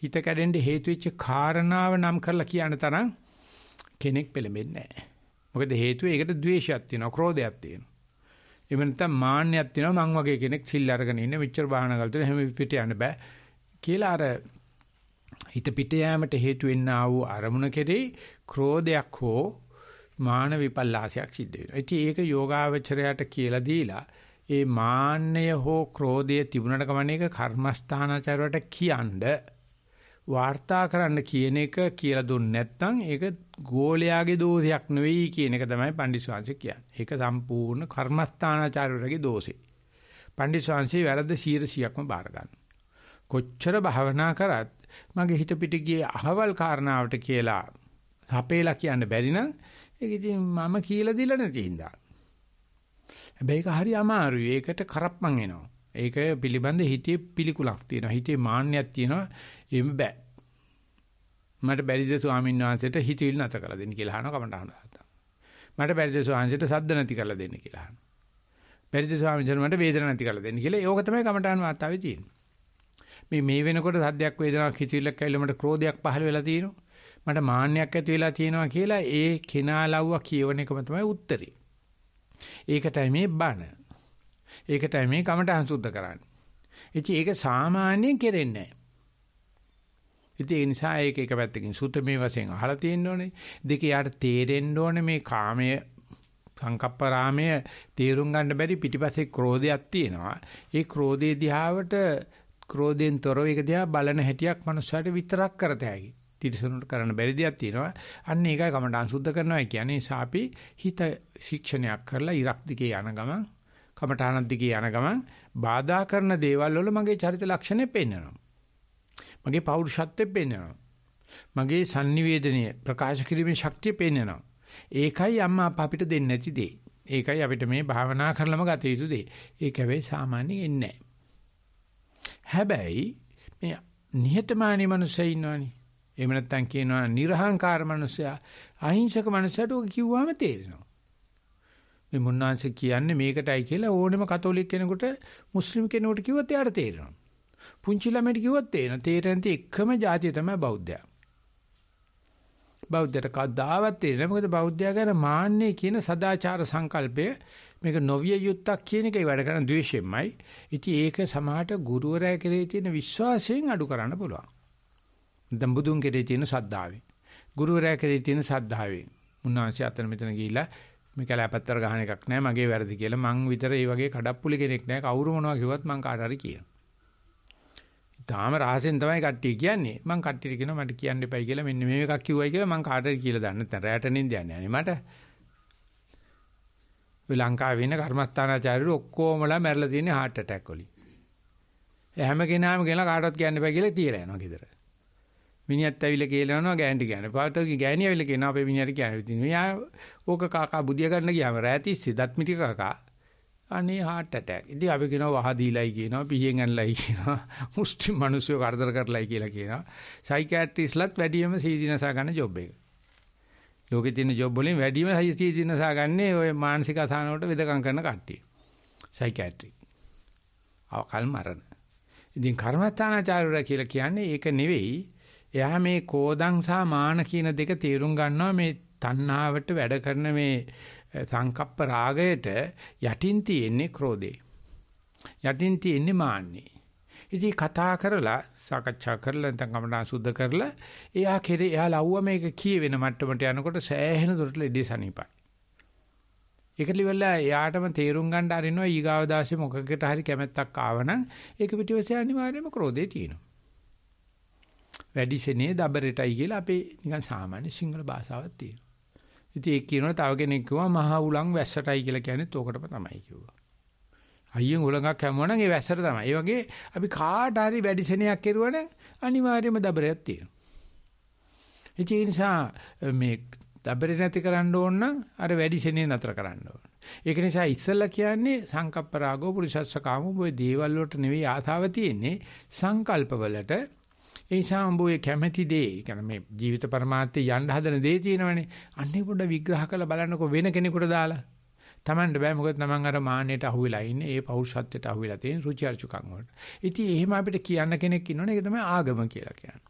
හිත කැඩෙන්න හේතු වෙච්ච කාරණාව නම් කරලා කියන තරම් කෙනෙක් පෙළඹෙන්නේ නැහැ. මොකද හේතුව ඒකට ද්වේෂයක් තියෙනවා, ක්‍රෝධයක් තියෙනවා. එහෙම නැත්නම් මාන්නයක් තියෙනවා මං වගේ කෙනෙක් සිල් අරගෙන ඉන්න මෙච්චර බාහන ගල්තර හැම පිට යන්න බෑ කියලා අර හිත පිට යෑමට හේතු වෙන්නා වූ අරමුණ කෙරෙහි ක්‍රෝධයක් හෝ මාන විපල්ලාසයක් සිද්ධ වෙනවා. ඉතින් ඒක යෝගාවචරයට කියලා දීලා ඒ මාන්නය හෝ ක්‍රෝධය තිබුණට කමන්නේක කර්මස්ථානාචාරයට කියන්න වාර්තා කරන්න කියන එක කියලා දුන්නේ නැත්නම් ඒක ගෝලයාගේ දෝෂයක් නෙවෙයි කියන එක තමයි පඬිස්වාංශ කියන්නේ. ඒක සම්පූර්ණ කර්මස්ථානාචාරවලගේ දෝෂේ. පඬිස්වාංශේ වැරද්ද 100%ක්ම බාර කොච්චර භවනා කරත් මගේ හිත පිට ගියේ අහවල් කාරණාවට කියලා සපේලා කියන්න බැරි නම් ඒක ඉතින් මම කියලා දීලා නැති හින්දා හැබැයි ඒක හරි අමාරුයි. ඒකට කරප්පන් එනවා. ඒක පිළිබඳ හිතේ පිළිකුලක් තියෙනවා. හිතේ මාන්නයක් තියෙනවා. එහෙම බෑ. මට බැරිද ස්වාමීන් වහන්සේට හිතවිලි නැත කරලා දෙන්න කියලා අහනවා කමට අහනවා. මට බැරිද ස්වාමීන්ට සද්ද නැති කරලා දෙන්න කියලා අහනවා. බැරිද ස්වාමීන් මට වේදන නැති කරලා දෙන්න කියලා. ඒක තමයි කමටහන් වාතාවේ තියෙන්නේ. මේ මේ වෙනකොට සද්දයක් වේදනාවක් හිතවිල්ලක් ඇවිල්ලා මට ක්‍රෝධයක් පහළ වෙලා තියෙනවා. මට මාන්නයක් ඇති වෙලා තියෙනවා කියලා ඒ කෙනා ලව්වා කියවන එකම තමයි උත්තරේ. ඒකටයි මේ බණ. ඒකටයි මේ කමටහන් සුද්ධ කරන්නේ. ඉතින් ඒක සාමාන්‍යයෙන් කෙරෙන්නේ නැහැ. ඉතින් ඒ නිසා ඒක එක පැත්තකින් සුතමේ වශයෙන් අහලා තියෙන්න ඕනේ. දෙක යාට තේරෙන්න ඕනේ මේ කාමයේ සංකප්පරාමය තේරුම් ගන්න බැරි පිටිපස්සේ ක්‍රෝධයක් තියෙනවා. ඒ ක්‍රෝධයේ දිහාවට ක්‍රෝධයෙන් තොරව ඒක දිහා බලන හැටියක් මනුස්සයාට විතරක් කරත හැකියි. තිරිසනුට කරන්න බැරි දෙයක් තියෙනවා. අන්න ඒකයි කමඨාන් සුද්ධ කරනවා කියන්නේ සාපි හිත ශික්ෂණයක් කරලා ඉරක් දිගේ යන ගමන් කමඨානක් දිගේ යන ගමන් බාධා කරන දේවල් වල මගේ චරිත ලක්ෂණෙ පෙන්වනවා. මගේ පෞරුෂත්වෙ පෙන්වනවා. මගේ sannivedanaya ප්‍රකාශ කිරීමේ ශක්තිය පෙන්වනවා. ඒකයි අම්මා අප්පා අපිට දෙන්නේ නැති දේ. ඒකයි අපිට මේ භාවනා කරලම ගත යුතු දේ. ඒක හැබැයි සාමාන්‍යයෙන් එන්නේ නැහැ. හැබැයි මේ නිහතමානී මනුස්සයෙ ඉන්නවනේ. එහෙම නැත්නම් කියනවා නිර්හංකාර මනුස්සයා අහිංසක මනුස්සයාට ඔක කිව්වම තේරෙනවා. මේ මුන්නාංශ කියන්නේ මේකටයි කියලා ඕනෙම කතෝලික කෙනෙකුට මුස්ලිම් කෙනෙකුට කිව්වොත් එයාට තේරෙනවා. පුංචි ළමයට කිව්වොත් තේරෙනවා. තේරෙන තේ එකම જાතිය තමයි බෞද්ධයා. බෞද්ධයට කවදාවත් තේරෙන්නේ මොකද බෞද්ධයා ගැන මාන්නේ කියන සදාචාර සංකල්පය මේක නොවිය යුත්තක් කියන එකයි වැඩ කරන ද්වේෂයෙන්මයි. ඉතින් ඒක සමහරට ගුරුවරයා කෙරේ තියෙන විශ්වාසයෙන් අඩු කරන්න පුළුවන්. නැත්නම් බුදුන් කෙරේ තියෙන ශ්‍රද්ධාවෙන්. ගුරුවරයා කෙරේ තියෙන ශ්‍රද්ධාවෙන්. උන්වහන්සේ අතන මෙතන ගිහිලා මේ කැලෑපත්තර ගහන එකක් නෑ මගේ වැරදි කියලා මං විතර ඒ වගේ කඩප්පුලි කෙනෙක් නෑ කවුරු මොනවා කිව්වත් මං කාට හරි කියනවා. තාම රහසෙන් තමයි කට්ටිය කියන්නේ. මං කට්ටියට කියනවා මට කියන්න එපයි කියලා මෙන්න මේ එකක් කිව්වයි කියලා මං කාටද කියලා දන්නේ නැත්නම් රැට නින්ද යන්නේ අනේ මට. ඔය ලංකාවේ ඉන්න කර්මස්ථානාචාර්යරු ඔක්කොමලා මැරලා තියෙන්නේ heart attack වලින්. හැම කෙනාම කියලා කාටවත් කියන්න එපා කියලා තියලා යනවා ගෙදර. මිනිහත් ඇවිල්ලා කියලානවා ගෑන්ටි ගෑන. පාටෝගේ ගෑණි ඇවිල්ලා කියනවා අපේ මිනිහට කියන විදිහ. මෙයා ඕක කාකා බුදිය ගන්න ගියාම රෑතිස්සි දත් මිටි කාකා. අනේ heart attack. ඉතින් අපි කියනවා වහ දීලයි කියනවා පිහියෙන් ඇනලයි කියනවා <laughs> මුස්ටි මිනිස්සු කරදර කරලයි කියලා කියනවා. සයිකියාට්‍රිස්ලත් වැඩිම සීදීනසා ගන්න ජොබ් එක. ලෝකේ තියෙන ජොබ් වලින් වැඩිම සීදීනසා ගන්නේ ওই මානසික අසහන වලට වෙදකම් කරන කට්ටිය. සයිකියාට්‍රි. අවකල් මරණ. ඉතින් කර්මස්ථානාචාර්යවරයා කියලා කියන්නේ ඒක නෙවෙයි එයා මේ කෝදං සහ මාන කියන දෙක තේරුම් ගන්නවා මේ තණ්හාවට වැඩ කරන මේ සංකප්ප රාගයට යටින් තියෙන්නේ ක්‍රෝධේ. යටින් තියෙන්නේ මාන්නේ. ඉතින් කතා කරලා සාකච්ඡා කරලා නැත්නම් කමනා සුද්ධ කරලා එයා කෙරේ එයා ලව්ව මේක කියවෙන මට්ටමට යනකොට සෑහෙන දුරට ලෙඩේ සනීපයි. ඒක ලිවලා එයාටම තේරුම් ගන්න අරිනවා ඊගාව දාසේ මොකකට හරි කැමැත්තක් ආවනම් ඒක පිටිවසේ අනිවාර්යයෙන්ම ක්‍රෝධේ තියෙනවා. වැඩිසෙනේ දබරටයි කියලා අපේ නිකන් සාමාන්‍ය සිංහල භාෂාවක් තියෙනවා. ඉතින් ඒක කියනවා තව කෙනෙක් කිව්වා මහා උලන් වැස්සටයි කියලා කියන්නේත් ඕකටම තමයි කිව්වා. අයියෙන් උලඟක් හැමුවා නම් ඒ වැස්සට තමයි. ඒ වගේ අපි කාට හරි වැඩිසෙනයක් කරුවනම් අනිවාර්යයෙන්ම දබරයක් තියෙනවා. ඒ නිසා මේ දබරේ නැති කරන්න ඕන නම් අර වැඩිසෙනේ නතර කරන්න ඕන. ඒක නිසා ඉස්සල්ලා කියන්නේ සංකප්ප රාගෝ පුරිසස්ස කාමෝ ඔය දේවල් වලට නෙවෙයි ආතාව තියෙන්නේ සංකල්ප වලට ඒ නිසා උඹේ කැමැති දේ يعني මේ ජීවිත પરමාර්ථය යන්න හදන දේ තියෙනවනේ. අන්නේ පොඩ්ඩ විග්‍රහ කරලා බලන්නකො වෙන කෙනෙකුට දාලා. Tamanට බෑ මොකද Taman අර මාන්නයට අහු වෙලා ඉන්නේ. ඒ පෞරුෂත්වයට අහු වෙලා තියෙන රුචි අරුචිකම් වලට. ඉතින් එහෙම අපිට කියන්න කෙනෙක් ඉන්නවනේ. ඒක තමයි ආගම කියලා කියන්නේ.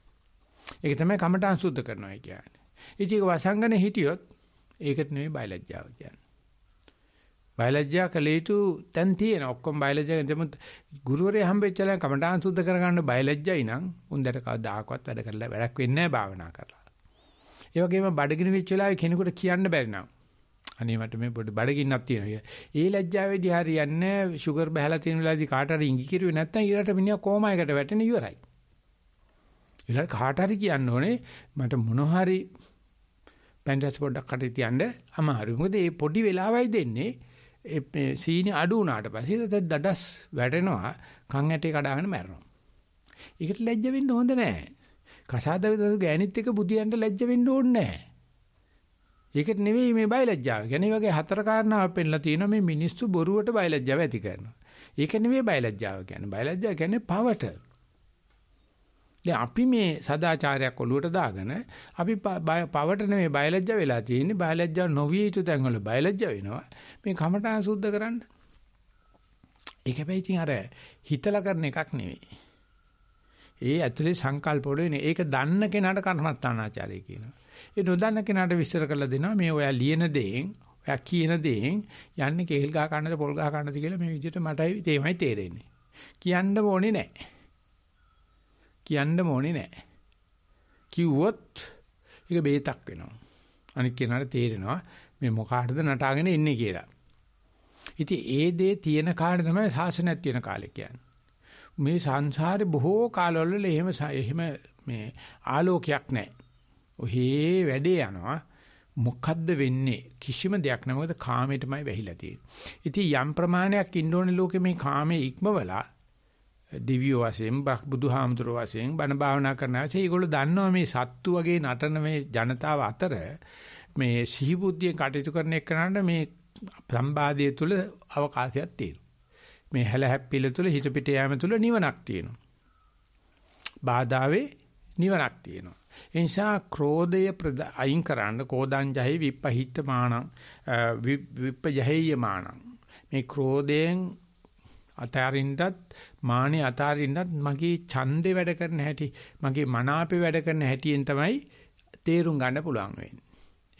ඒක තමයි කමඨාන් සුද්ධ කරනවා කියන්නේ. ඉතින් ඒක වසංගනේ හිටියොත් ඒකට නෙමෙයි බයලජ්ජාව කියන්නේ. බයලජ්ජා කළ යුතු තැන් තියෙන ඔක්කොම බයලජ්ජා නමුත් ගුරුවරයා හම්බෙච්ච ළඟ කමඨාන් සුද්ධ කරගන්න බයලජ්ජයි නම් උන්දට කවදාකවත් වැඩ කරලා වැඩක් වෙන්නේ නැහැ භාවනා කරලා. ඒ වගේම බඩගිනි වෙච්ච වෙලාවේ කෙනෙකුට කියන්න බැරි නම් අනේ මට මේ පොඩි බඩගින්නක් තියෙනවා. ඒ ලැජ්ජාවේදී හරියන්නේ ෂුගර් බහලා තියෙන වෙලාවේදී කාට හරි ඉඟි කිරුවේ නැත්නම් ඊළඟට මිනිහා කොමායකට වැටෙන ඉවරයි. ඊළඟ කාට හරි කියන්න ඕනේ මට මොන හරි පැන්ටස් පොඩ්ඩක් කටේ තියන්න අමාරුයි. මොකද මේ පොඩි වෙලාවයි දෙන්නේ මේ සීනි අඩු වුණාට පස්සේ ඒක දඩස් වැටෙනවා කන් ඇටේ කඩාගෙන මැරෙනවා. ඒකට ලැජ්ජ වෙන්න හොඳ නැහැ. කසාද වේදතු ගෑනිත් එක බුදියන්ට ලැජ්ජ වෙන්න ඕනේ නැහැ. ඒකට නෙවෙයි මේ බයලජ්ජාව. කියන්නේ වගේ හතර කාරණාවක් පෙන්ලා තියෙනවා මේ මිනිස්සු බොරුවට බයලජ්ජාව ඇති කරනවා. ඒක නෙවෙයි බයලජ්ජාව කියන්නේ. බයලජ්ජාව කියන්නේ පවට. දැන් අපි මේ සදාචාරයක් ඔලුවට දාගෙන අපි පවට නෙමෙයි බයලජ්ජා වෙලා තියෙන්නේ. බයලජ්ජා නොවිය යුතු තැන්වල බයලජ්ජා වෙනවා. මේ කමඨාන් සුද්ධ කරන්න. ඒක හැබැයි ඉතින් අර හිතලා කරන එකක් නෙවෙයි. ඒ ඇතුලේ සංකල්ප වල එන ඒක දන්න කෙනාට කර්මස්ථානාචාරය කියනවා. ඒ නොදන්න කෙනාට විස්තර කරලා දෙනවා මේ ඔයා ලියන දේෙන්, ඔයා කියන දේෙන් යන්නේ කේල් ගහ ගන්නද පොල් ගහ ගන්නද කියලා මේ විදිහට මටයි තේමයි තේරෙන්නේ. කියන්න ඕනේ නැහැ. කියන්න ඕනේ නැහැ. කිව්වොත් ඒක බේතක් වෙනවා. අනිත් කෙනාට තේරෙනවා මේ මොකාටද නටාගෙන ඉන්නේ කියලා. ඉතින් ඒ දේ තියෙන කාලේ තමයි සාසනයක් තියෙන කාලේ කියන්නේ. මේ සංසාරේ බොහෝ කාලවල එහෙම එහෙම මේ ආලෝකයක් නැහැ. ඔහේ වැඩේ යනවා. මොකද්ද වෙන්නේ? කිසිම දෙයක් නැමකට කාමයටමයි වැහිලා තියෙන්නේ. ඉතින් යම් ප්‍රමාණයක් ඉන්න ඕනේ ලෝකේ මේ කාමයේ ඉක්මවලා දිව්‍යෝ වශයෙන් බුදුහාමුදුරුවෝ වශයෙන් බණ භාවනා කරන අවශ්‍ය ඒගොල්ලෝ දන්නවා මේ සත්තු වගේ නටන මේ ජනතාව අතර මේ සිහිබුද්ධියෙන් කටයුතු කරන එකනට මේ සම්බාධය තුල අවකාශයක් තියෙනවා. මේ හැලහැප්පිල තුල හිත පිට යාම තුල නිවනක් තියෙනවා. බාධාවේ නිවනක් තියෙනවා. ඒ නිසා ක්‍රෝධය අයින් කරන්න කෝදංජහි විපහිත මානං විප්පජහේය මානං මේ ක්‍රෝධයෙන් අතාරින්නත් මානේ අතාරින්නත් මගේ ඡන්දේ වැඩ කරන හැටි මගේ මනාපේ වැඩ කරන හැටියෙන් තමයි තේරුම් ගන්න පුළුවන් වෙන්නේ.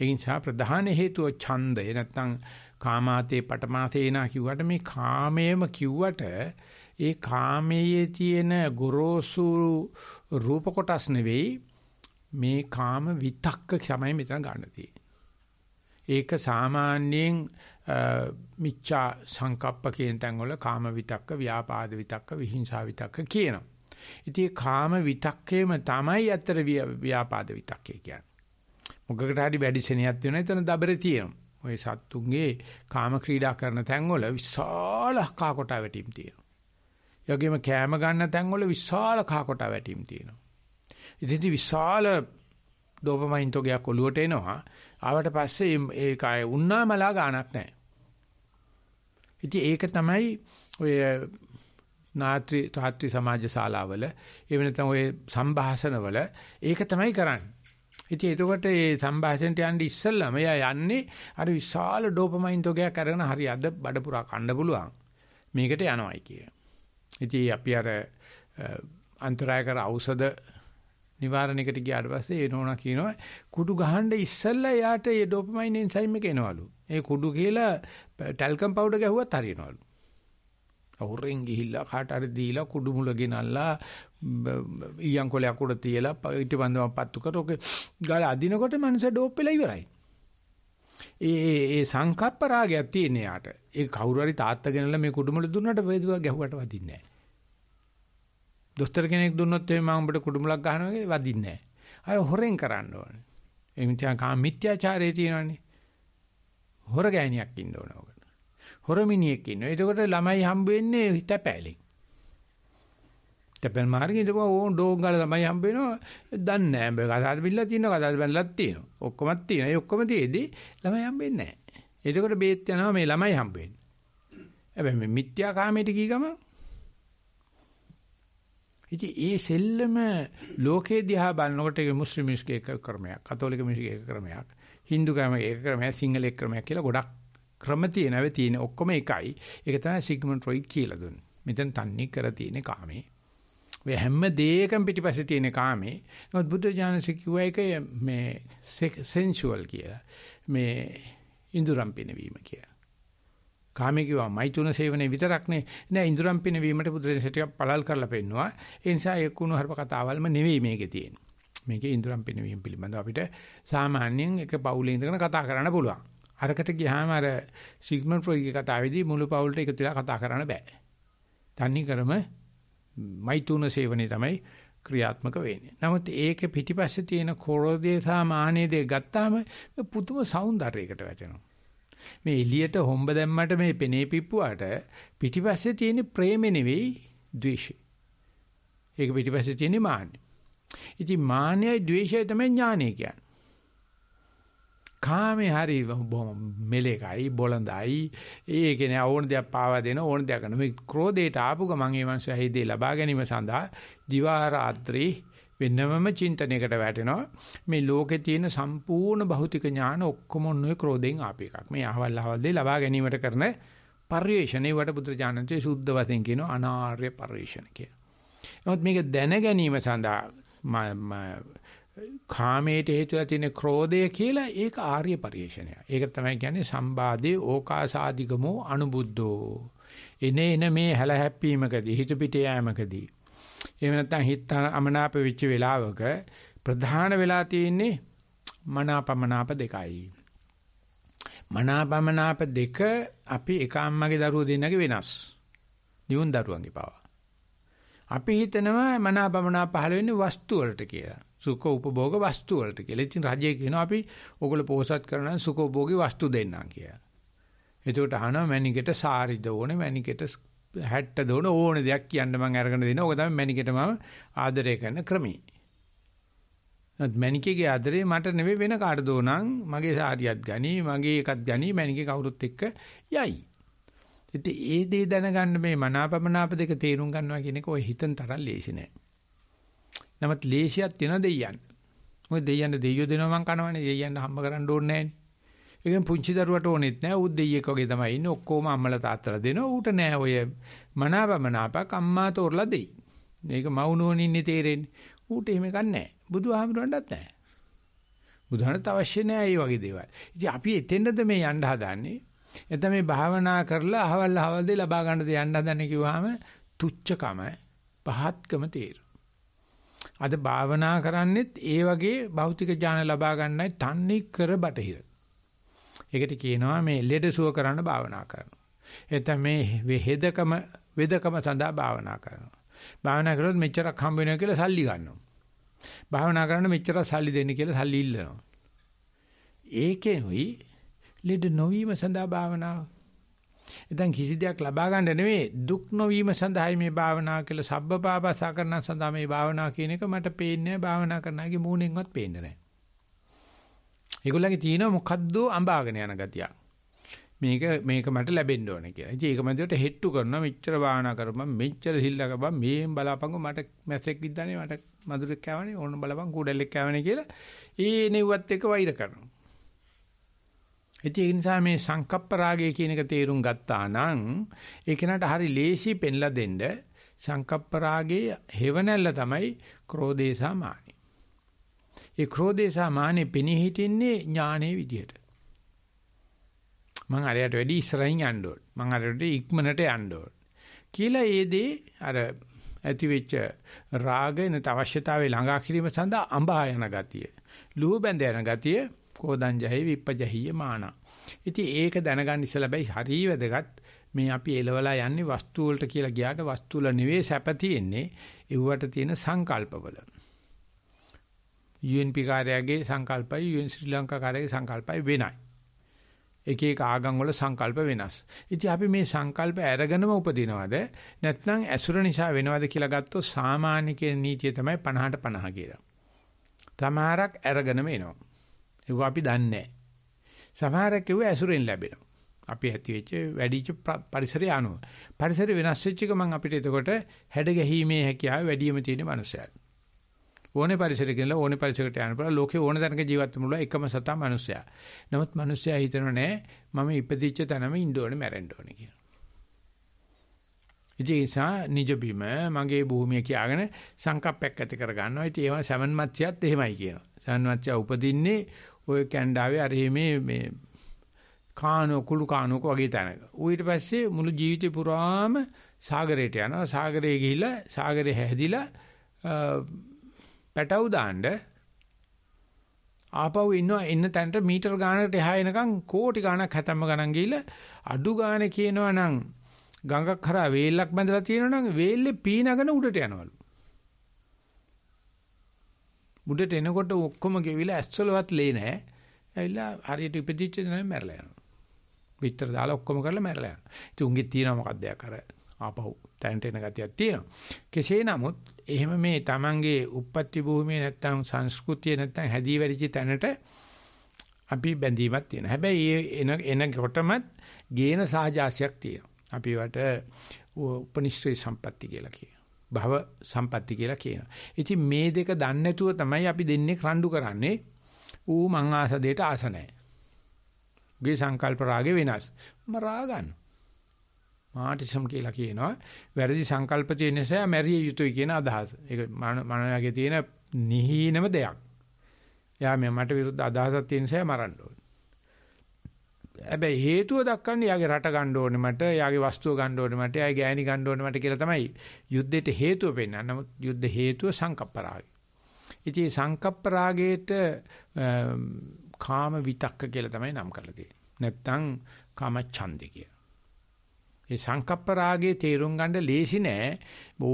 ඒ නිසා ප්‍රධාන හේතුව ඡන්දය නැත්නම් කාමාතේ පටමාසේනා කිව්වට මේ කාමයේම කිව්වට ඒ කාමයේ තියෙන ගොරෝසු රූප කොටස් නෙවෙයි මේ කාම විතක්ක තමයි මෙතන ගන්න තියෙන්නේ. ඒක සාමාන්‍යයෙන් මිච්ඡා සංකප්ප කියන තැන්වල කාම විතක්ක, ව්‍යාපාද විතක්ක, විහිංසා විතක්ක කියනවා. ඉතින් කාම විතක්කේම තමයි අතර ව්‍යාපාද විතක්කේ කියන්නේ. මොකකට හරි වැඩි සෙනෙහක් වෙන එතන දබරේ තියෙනවා. ওই සත්තුන්ගේ කාම ක්‍රීඩා කරන තැන්වල විශාල කා කොට වැටීම් තියෙනවා. ඒ වගේම කෑම ගන්න තැන්වල විශාල කා කොට වැටීම් තියෙනවා. ඉතින් විශාල ඩෝපමයින් තෝගයක් ඔලුවට එනවා. ආවට පස්සේ ඒක අය උන්නාමලා ගානක් නැහැ. ඉතින් ඒක තමයි ඔය නාත්‍රි තාත්‍රි සමාජ ශාලාවල එහෙම නැත්නම් ඔය සංഭാෂණවල ඒක තමයි කරන්නේ. ඉතින් එතකොට මේ සංഭാෂණයට යන්න ඉස්සෙල්ලාම එයා යන්නේ අර විශාල ඩෝපමයින් තෝගයක් අරගෙන හරි අද බඩ පුරා කන්න පුළුවන්. මේකට යනවායි කිය. ඉතින් අපි අර අන්තරායකර ඖෂධ නිවාරණයකට ගියාට පස්සේ ඒ නෝනා කියනවා කුඩු ගහන්න ඉස්සෙල්ලා යාට ඒ ඩොපමයින් එන්සයිම් එක එනවලු. ඒ කුඩු කියලා ටැල්කම් පවුඩර් ගැහුවත් හරියනවලු. අවුරෙන් ගිහිල්ලා කාට හරි දීලා කුඩු මුල ගෙනල්ලා ඊයන් කොලයක් උඩ තියලා ඊට බඳවම් පත්තු කරෝක ගාලා අදිනකොට මනුස්ස ඩෝප් වෙලා ඉවරයි. ඒ ඒ සංකප්ප රාගයක් තියෙන යාට. ඒ කවුරු හරි තාත්තා ගෙනල්ලා මේ කුඩු මුල දුන්නට වේදුවා ගැහුවට වදින්නේ නැහැ. දොස්තර කෙනෙක් දුන්නොත් එමේ මම උඹට කුඩුමලක් ගහනවා කියලා වදින්නේ නැහැ. අර හොරෙන් කරන්න ඕනේ. ඒ මිත්‍යා කාම මිත්‍යාචාරයේ තියෙනවනේ. හොර ගෑණියක් ඉන්න ඕන ඔකට. හොර මිනිහෙක් ඉන්නවා. එතකොට ළමයි හම්බ වෙන්නේ හිතපැලෙන්. තැපැල් මාර්ගේ ඉඳපුවා ඕන් ඩෝන් ගාලා තමයි හම්බ වෙනවා. දන්නේ නැහැ. මේ කතාද බිල්ලක් තියෙනවා. කතාද බැලලක් තියෙනවා. ඔක්කොමත් තියෙනවා. ඒ ඔක්කොම තියේදී ළමයි හම්බෙන්නේ නැහැ. එතකොට බේත් යනවා මේ ළමයි හම්බ වෙන්නේ. හැබැයි මේ මිත්‍යා කාමයට ගිය ගමන් ඉතින් ඒ සෙල්ලම ලෝකේ දිහා බලනකොට ඒක මුස්ලිම් මිනිස්ගේ එක ක්‍රමයක්, කතෝලික මිනිස්ගේ එක ක්‍රමයක්, Hindu ක්‍රමයේ එක ක්‍රමයක්, සිංහල එක ක්‍රමයක් කියලා ගොඩක් ක්‍රම තියෙන. ඒ තියෙන ඔක්කොම එකයි. ඒක තමයි සිග්මන්ඩ් ෆ්‍රොයිඩ් කියලා දුන්නේ. මෙතන තන්නේ කර තියෙන කාමේ. ඔය හැම දෙයකම පිටිපස්සේ තියෙන කාමේ. නමුත් බුද්ධ ඥානසේ කිව්වා එක මේ සෙන්සුවල් කියලා. මේ ඉඳුරම් පිනවීම කියලා. කාමයේ කිව්වා මෛතුන සේවනයේ විතරක් නේ නෑ ඉඳුරම් පිනවීමට බුදුරජාණන් ටිකක් පළල් කරලා පෙන්නවා ඒ නිසා ඒ කුණු හර්ප කතාවල්ම නෙවෙයි මේකේ තියෙන්නේ මේකේ ඉඳුරම් පිනවීම පිළිබඳව අපිට සාමාන්‍යයෙන් එක පවුලේ ඉඳගෙන කතා කරන්න පුළුවන් අරකට ගියාම අර සිග්මන්ඩ් ෆ්‍රොයිඩ්ගේ කතාවේදී මුළු පවුලට එකතු වෙලා කතා කරන්න බෑ තන්නේ කරම මෛතුන සේවනයේ තමයි ක්‍රියාත්මක වෙන්නේ. නමුත් ඒකේ පිටිපස්සේ තියෙන කෝරෝදේ සාමාන්‍ය දේ ගත්තාම පුදුම సౌందර්යයකට වැටෙනවා. මේ එළියට හොම්බ දැම්මට මේ පෙනේ පිප්පුවාට පිටිපස්සේ තියෙන ප්‍රේම නෙවෙයි ද්වේෂය. ඒක පිටිපස්සේ තියෙන මාන්නය. ඉතින් මාන්නයයි ද්වේෂයයි තමයි ඥානය කියන්නේ. කාමේ හරි මෙලෙකයි බොළඳයි ඒ කියන්නේ ඕන දෙයක් පාවා දෙන ඕන දෙයක් කරන මේ ක්‍රෝධයට ආපු ගමන් ඒ මනුස්සයා හේදී ලබා ගැනීම සඳහා දිවා රාත්‍රී වෙනමම චින්තනයකට වැටෙනවා. මේ ලෝකේ තියෙන සම්පූර්ණ භෞතික ඥාන ඔක්කොම ඔන්නේ ක්‍රෝධෙන් ආපේ එකක්. මේ අහවල් අහවල් දේ ලබා ගැනීමට කරන පරිේශණේ වට පුත්‍රජානන්තේ සුද්ධ වශයෙන් කියන අනාර්ය පරිේශණ කියලා. නමුත් මේක දැන ගැනීම සඳහා කාමයට හේතුලා තියෙන ක්‍රෝධය කියලා ඒක ආර්ය පරිේශණය. ඒකට තමයි කියන්නේ සම්බාධේ ඕකාසාදිගමෝ අනුබුද්ධෝ. එනේ එන මේ හැලහැප්පීමකදී හිත පිට යෑමකදී එහෙම නැත්නම් හිත අමනාප වෙච්ච වෙලාවක ප්‍රධාන වෙලා තියෙන්නේ මනාපමනාප දෙකයි. මනාපමනාප දෙක අපි එක අම්මගේ දරුවෝ දෙන්නගේ වෙනස්. නියුන් දරුවන්ගේ පාව. අපි හිතනවා මනාපමනාප පහළ වෙන්නේ වස්තු වලට කියලා. සුඛ උපභෝග වස්තු වලට කියලා. ඉතින් රජය කියනවා අපි ඕගොල්ලෝ පෝසත් කරනවා සුඛෝභෝගී වස්තු දෙන්නම් කියලා. එතකොට අහනවා මැනිකට සාරිද ඕනේ මැනිකට හැට්ට දෝන ඕන දෙයක් කියන්න මම අරගෙන දෙනවා. ඕක තමයි මැනිකට මම ආදරය කරන ක්‍රමී. නත් මැනිකේගේ ආදරේ මට නෙවෙයි වෙන කාට දෝනං මගේ සාරියත් ගනි, මගේ එකත් ගනි, මැනිකේ කවුරුත් එක්ක යයි. ඉතින් ඒ දේ දැනගන්න මේ මනාපමනාප දෙක තේරුම් ගන්නවා කියන එක ඔය හිතෙන් තරම් ලේසි නෑ. නමුත් ලේසියක් තියන දෙයයන්. මොකද දෙයයන් දෙයියෝ දෙනවා මං කනවනේ. දෙයයන් හම්බ කරන්න ඕනේ නෑනේ. ඒකෙන් පුංචි දරුවට ඕනෙත් නෑ. ඌත් දෙයියෙක් වගේ තමයි ඉන්නේ. ඔක්කොම අම්මලා තාත්තලා දෙනවා. ඌට නෑ ඔය මනාවමනාපක් අම්මා තෝරලා දෙයි. මේක මවුනෝන් ඉන්නේ තේරෙන්නේ. ඌට එහෙම එකක් නෑ. බුදුහාමුදුරන්ටත් නෑ. බුදුහාමට අවශ්‍ය නෑ මේ වගේ දේවල්. ඉතින් අපි එතෙන්ද මේ යන්න හදාන්නේ. එතන මේ භාවනා කරලා අහවල් අහවල්දී ලබා ගන්නද යන්න හදන්නේ කිව්වහම තුච්චකම පහත්කම තේරෙනවා. අද භාවනා කරන්නෙත් ඒ වගේ භෞතික ඥාන ලබා ගන්නයි තන්නේ කර බටහිර. ඒකට කියනවා මේ ලෙඩ සුව කරන්න භාවනා කරනවා. එතන මේ වෙහෙදකම වෙදකම සඳහා භාවනා කරනවා. භාවනා කරොත් මෙච්චරක් හම්බ වෙනවා කියලා සල්ලි ගන්නවා. භාවනා කරන්න මෙච්චර සල්ලි දෙන්න කියලා සල්ලි ඉල්ලනවා. ඒකෙනුයි ලෙඩ නොවීම සඳහා භාවනාව. එතෙන් කිසි දෙයක් ලබා ගන්න නෙවෙයි දුක් නොවීම සඳහායි මේ භාවනාව කියලා සබ්බපාපසා කරන සඳහා මේ භාවනාව කියන එක මට පේන්නේ භාවනා කරනාගේ මූණෙන්වත් පේන්නේ නැහැ. ඒගොල්ලන්ගේ තියෙන මොකද්ද අඹාගෙන යන ගතිය. මේක මේක මට ලැබෙන්න ඕන කියලා. ඉතින් ඒක මැදට හෙට්ටු කරනවා මෙච්චර භාවනා කරපම් මෙච්චර හිල්ලා ගබම් මේෙන් බලාපංගු මට මැසෙක් විද්දානේ මට මధుරෙක් කෑවනේ ඕන බලපං කුඩල්ලෙක් කෑවනේ කියලා ඒ නෙව්වත් එක වෛර කරනවා. ඉතින් ඒ නිසා මේ සංකප්ප රාගය කියන එක තේරුම් ගත්තා නම් ඒ කෙනාට හරි ලේසි පෙන්ලා දෙන්න සංකප්ප රාගයේ හේවණල්ල තමයි ක්‍රෝධේ සමාන. ඒ ක්‍රෝධය සහ මානෙ පෙනී හිටින්නේ ඥානයේ විදියට. මං අරයට වැඩි ඉස්සරහින් යන්න ඕන. මං අරයට ඉක්මනට යන්න ඕන. කියලා ඒ දේ අර ඇති වෙච්ච රාගයන අවශ්‍යතාවය ළඟා කිරීම සඳහා අඹා යන ගතිය. ලුහු බැඳ යන ගතිය කෝදංජහි විප්පජහිය මාන. ඉතින් ඒක දැනගන්න ඉස්සලා බයි හරි වැදගත්. මේ අපි එලවලා යන්නේ වස්තු වලට කියලා ගියාට වස්තු වල නෙවෙයි සැප තියෙන්නේ. ඒවට තියෙන සංකල්ප වල. UNP කාර්යයේ සංකල්පයි UN ශ්‍රී ලංකා කාර්යයේ සංකල්පයි වෙනයි. එක එක ආගම් වල සංකල්ප වෙනස්. ඉතින් අපි මේ සංකල්ප අරගෙනම උපදිනවද නැත්නම් ඇසුර නිසා වෙනවද කියලා ගත්තොත් සාමාන්‍ය කියන නීතිය තමයි 50ට 50 කියලා. තමාරක් අරගෙනම එනවා. ඒක අපි දන්නේ නැහැ. සමහරක් ඒව ඇසුරෙන් ලැබෙනවා. අපි ඇති වෙච්ච වැඩිච්ච පරිසරය අනුව. පරිසරය වෙනස් වෙච්ච එක මම අපිට එතකොට හැඩ ගැහිීමේ හැකියාව වැඩිම තියෙන මනුස්සයෙක්. ඕනේ පරිසරයක ඉඳලා ඕනේ පරිසරයකට යන්න පුළුවන්. ලෝකේ ඕන තැනක ජීවත් වෙන්න පුළුවන් එකම සතා මිනිසයා. නමුත් මිනිසයා හිතනවා නෑ මම ඉපදිච්ච තැනම ඉන්න ඕනේ මැරෙන්න ඕනේ කියලා. ඉතින්සා නිජ බිම මගේ භූමිය කියාගෙන සංකප්පයක් ඇති කර ගන්නවා. ඉතින් ඒවා සමන් මත්ස්‍යත් එහෙමයි කියනවා. සමන් මත්ස්‍යා උපදින්නේ ওই කැන්ඩාවේ අර මේ මේ කානෝ කුළු කානෝක වගේ තැනක. ඌ පස්සේ මුළු ජීවිතේ පුරාම සාගරයට යනවා. සාගරේ ගිහිලා සාගරේ හැදිලා පැටවු දාන්න ආපහු ඉන්නවා එන්න තැනට මීටර ගානකට එහා එනකන් කෝටි ගාණක් හැතැම්ම ගණන් ගිහිල්ලා අඩු ගානේ කියනවා නම් ගඟක් කරා වේල්ලක් බැඳලා තියෙනවා නම් වේල්ලේ පීනගෙන උඩට යනවලු. උඩට එනකොට ඔක්කොම ගෙවිලා ඇස්වලවත් ලේ නැහැ. ඇවිල්ලා හරියට ඉපදිච්ච දෙනා මැරලා යනවා. විතර දාලා ඔක්කොම කරලා මැරලා යනවා. ඉතින් උන්ගේ තියෙනවා මොකක්ද යක් අර ආපහු තැනට එන ගතියක් තියෙනවා. කෙසේ නමුත් එහෙම මේ Tamange uppatti භූමිය නැත්තම් සංස්කෘතිය නැත්තම් හැදී වැඩිච තැනට අපි බැඳීමක් තියෙනවා. හැබැයි එන එනකොටමත් ගේන සහජාසියක් තියෙනවා. අපි වට උපනිශ්‍රේ සම්පatti කියලා කියනවා. භව සම්පatti කියලා කියනවා. ඉතින් මේ දෙක දන්නේ නැතුව තමයි අපි දෙන්නේ රණ්ඩු කරන්නේ. ඌ මං ආස දෙයට ආස නැහැ. ගේ සංකල්ප රාගේ වෙනස්. මම රා ගන්නවා. මාටිසම් කියලා කියනවා. වැරදි සංකල්ප තියෙන නිසා මැරිය යුතුයි කියන අදහස. ඒක මනෝයාගේ තියෙන නිහීනම දෙයක්. එයා මේ මට විරුද්ධ අදහසක් තියෙන නිසා මරන්න ඕනේ. හැබැයි හේතුව දක්වන්නේ යාගේ රට ගන්න ඕනේ මට, යාගේ වස්තුව ගන්න ඕනේ මට, යාගේ ගෑණි ගන්න ඕනේ මට කියලා තමයි යුද්ධෙට හේතුව වෙන්නේ. නමුත් යුද්ධ හේතුව සංකප්පරාගය. ඉතින් සංකප්පරාගයට කාම විතක්ක කියලා තමයි නම් කරලා තියෙන්නේ. නැත්තම් කාම ඡන්දේ කිය. ඒ සංකප්ප රාගයේ තේරුම් ගන්න ලේසි නෑ.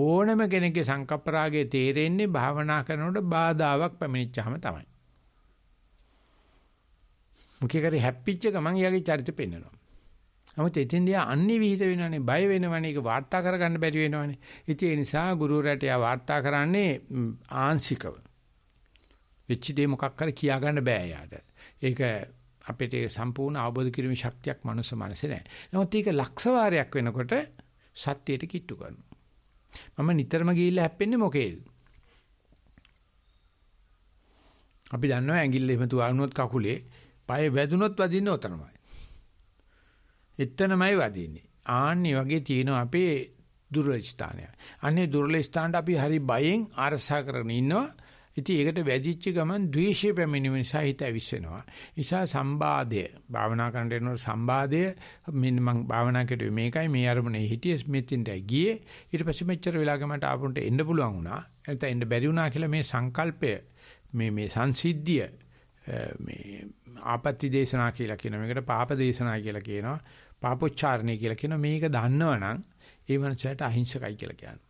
ඕනම කෙනෙක්ගේ සංකප්ප රාගයේ තේරෙන්නේ භාවනා කරනකොට බාධාවක් පැමිණිච්චාම තමයි. මුඛේකරි හැප්පිච්ච ගමන් යාගේ චරිත පෙන්වනවා. නමුත් එතෙන්දී අනිවිහිත වෙනවනේ බය වෙනවනේ ඒක වාර්තා කරගන්න බැරි වෙනවනේ. ඉතින් ඒ නිසා ගුරුවරයාට යා වාර්තා කරන්නේ ආංශිකව. වෙච්ච දේ මොකක් කර කියා ගන්න බෑ යාට. ඒක අපිට සම්පූර්ණ අවබෝධ කිරීමේ ශක්තියක් මනුස්ස මනසේ නැහැ. නමුත් ඒක ලක්ෂ වාරයක් වෙනකොට සත්‍යයට කිට්ටු කරනවා. මම නිතරම ගිහිල්ලා හැප්පෙන්නේ මොකේද? අපි දන්නවා ඇඟිල්ල එහෙම තුවාලුනොත් කකුලේ පය වැදුනොත් වදින්න උතනමයි. එතනමයි වදින්නේ. ආන්නේ වගේ තියෙනවා අපේ දුර්වල ස්ථානය. අනේ දුර්වල ස්ථානට අපි හරි බයෙන් අරසා කරගෙන ඉන්නවා. ඉතින් ඒකට වැදිච්ච ගමන් ද්වේෂය පැමිණෙන නිසා හිත ඇවිස්සෙනවා. නිසා සම්බාධය භාවනා කරන්න යනකොට සම්බාධය මෙන්න මම භාවනා කරුවේ මේකයි මේ අරමුණේ හිටියේ මෙතෙන්ට ගියේ ඊට පස්සේ මෙච්චර වෙලාවකට ආපුන්ට එන්න පුළුවන් වුණා. නැත්නම් එන්න බැරි වුණා කියලා මේ සංකල්පය මේ මේ සංසිද්ධිය මේ ආපත්‍ති දේශනා කියලා කියන මේකට පාප දේශනා කියලා කියනවා. පාපොච්චාරණය කියලා කියනවා. මේක දන්නවනම් ඒ මනසට අහිංසකයි කියලා කියනවා.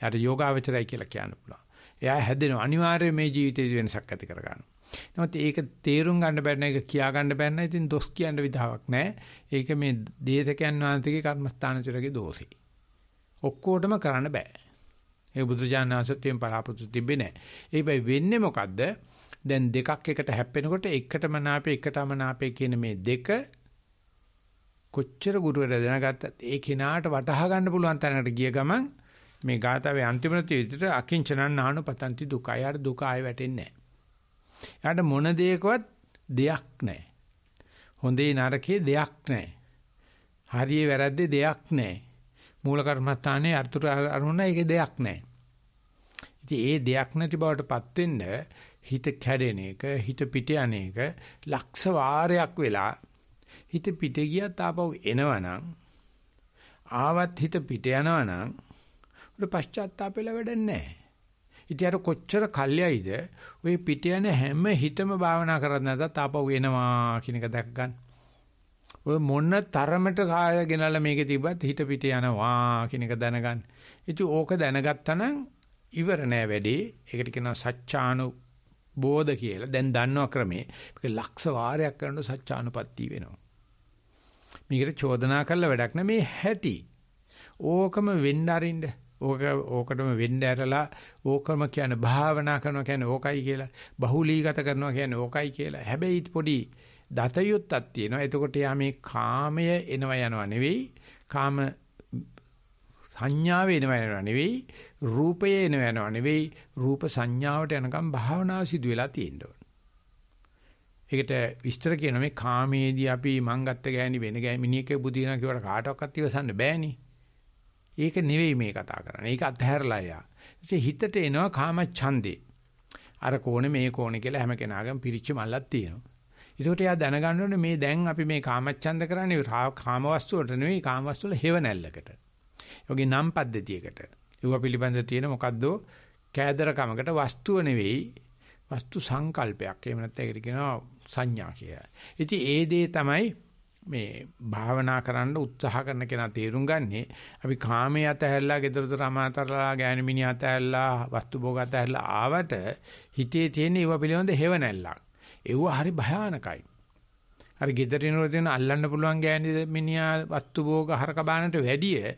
එයාට යෝගාවචරයි කියලා කියන්න පුළුවන්. එයා හැදෙනවා අනිවාර්යයෙන් මේ ජීවිතේ වෙනසක් ඇති කර ගන්නවා. නමුත් ඒක තේරුම් ගන්න බැරි නේද කියා ගන්න බැරි නේද ඉතින් දොස් කියන්න විතාවක් නැහැ. ඒක මේ දේශකයන් වහන්සේගේ කර්මස්ථානචරගේ දෝෂේ. ඔක්කොටම කරන්න බෑ. ඒ බුදුජානනාසත්වයෙන් පලාපෘතු තිබෙන්නේ නැහැ. ඒබැයි වෙන්නේ මොකද්ද? දැන් දෙකක් එකට හැප්පෙනකොට එකටම නාපේ එකටම නාපේ කියන මේ දෙක කොච්චර ගුරුවරයා දැනගත්තත් ඒ කිනාට වටහා ගන්න පුළුවන් තැනකට ගිය ගමන් මේ ගාතාවේ අන්තිම ප්‍රතිවිදිට අකිංචනන් නානු පතන්ති දුකයි. යාට දුක ආයෙ වැටෙන්නේ නැහැ. යාට මොන දෙයකවත් දෙයක් නැහැ. හොඳේ නරකේ දෙයක් නැහැ. හරියේ වැරද්දේ දෙයක් නැහැ. මූල කර්මස්ථානයේ අර්ථුර අරුණ ඒකේ දෙයක් නැහැ. ඉතින් ඒ දෙයක් නැති බවටපත් වෙන්න හිත කැඩෙන එක, හිත පිට යන එක ලක්ෂ වාරයක් වෙලා හිත පිට ගියත් ආපහු එනවනම් ආවත් හිත පිට යනවනම් උඩ පශ්චාත්තාපෙල වැඩක් නැහැ. ඉතින් අර කොච්චර කල්යයිද ඔය පිට යන හැම හිතම භාවනා කරත් නැතත් ආපහු එනවා කියන එක දැක ගන්න. ඔය මොන තරමට කාය ගෙනල්ලා මේකේ තිබ්බත් හිත පිට යනවා කියන එක දැනගන්න. ඉතින් ඕක දැනගත්තා නම් ඉවර නෑ වැඩේ. ඒකට කියනවා සත්‍යානු බෝධ කියලා. දැන් දන්නවා ක්‍රමේ. මේක ලක්ෂ වාරයක් කරනකොට සත්‍යානුපත්ති වෙනවා. මේකට චෝදනා කළ වැඩක් නෑ මේ හැටි. ඕකම වෙන්න අරින්න ඕක ඕකටම වෙන්න ඇරලා ඕකම කියන්නේ භාවනා කරනවා කියන්නේ ඕකයි කියලා බහුලීගත කරනවා කියන්නේ ඕකයි කියලා. හැබැයි පොඩි දතයුත්තක් තියෙනවා. එතකොට යා මේ කාමය එනවා යනවා නෙවෙයි. කාම සංඥාව එනවා යනවා නෙවෙයි. රූපය එනවා යනවා නෙවෙයි. රූප සංඥාවට යනකම් භාවනාව සිදු වෙලා තියෙනවා. ඒකට විස්තර කියනවා මේ කාමයේදී අපි මං ගත්ත ගෑණි වෙන ගෑණි මිනිහෙක්ගේ බුදිනා කියවට කාටවත් ඉවසන්න බෑනේ. ඒක නෙවෙයි මේ කතා කරන්නේ. ඒක අත්හැරලා යා. ඉතින් හිතට එනවා කාම ඡන්දේ. අර කෝණේ මේ කෝණේ කියලා හැම කෙනාගම පිරිච්ච මල්ලක් තියෙනවා. ඒකට එයා දැනගන්න ඕනේ මේ දැන් අපි මේ කාමච්ඡන්ද කරන්නේ කාම වස්තුවට නෙවෙයි කාම වස්තුවල හේවණැල්ලකට. යෝගේ නම් පද්ධතියකට. ඒවා පිළිබඳ තියෙන මොකද්ද කෑදරකමකට වස්තුව නෙවෙයි වස්තු සංකල්පයක්. එහෙම නැත්නම් ඒකට කියනවා සංඥා කියලා. ඉතින් ඒ දේ තමයි මේ භාවනා කරන්න උත්සාහ කරන කෙනා තේරුම් ගන්නෙ අපි කාමයේ අතහැරලා, gedara රමාතරලා, ගෑනු මිනිහ අතහැරලා, වස්තු භෝග අතහැරලා ආවට හිතේ තියෙන ඒවා පිළිබඳ හේව නැල්ලක්. ඒව හරි භයානකයි. අර gederinoර දෙන අල්ලන්න පුළුවන් ගෑනි මිනිහා වස්තු භෝග හරක බානට වැඩිය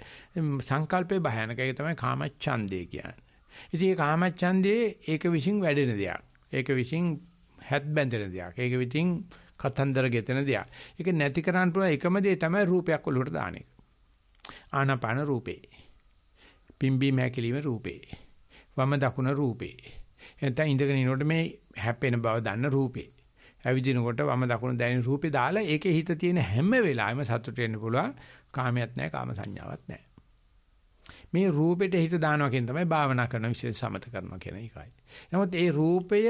සංකල්පේ භයානකයි තමයි කාමච්ඡන්දේ කියන්නේ. ඉතින් මේ කාමච්ඡන්දේ ඒක විසින් වැඩෙන දෙයක්. ඒක විසින් හැත් බැඳෙන දෙයක්. ඒක විසින් කතන්දර ගෙතෙන දෙයක්. ඒක නැති කරන්න පුළුවන් එකම දේ තමයි රූපයක් ඔලුවට දාන එක. ආනාපාන රූපේ. පිම්බීම හැකිලිම රූපේ. වම දකුණ රූපේ. එතන ඉඳගෙන ඉනකොට මේ හැපෙන බව දන්න රූපේ. ඇවිදිනකොට වම දකුණ දැනෙන රූපේ දාලා ඒකේ හිත තියෙන හැම වෙලාවෙම සතුට වෙන්න පුළුවන්. කාමයක් නැහැ, කාම සංඥාවක් නැහැ. මේ රූපෙට හිත දානවා කියන තමයි භාවනා කරන විශේෂ සමත කරනවා කියන එකයි. නමුත් ඒ රූපය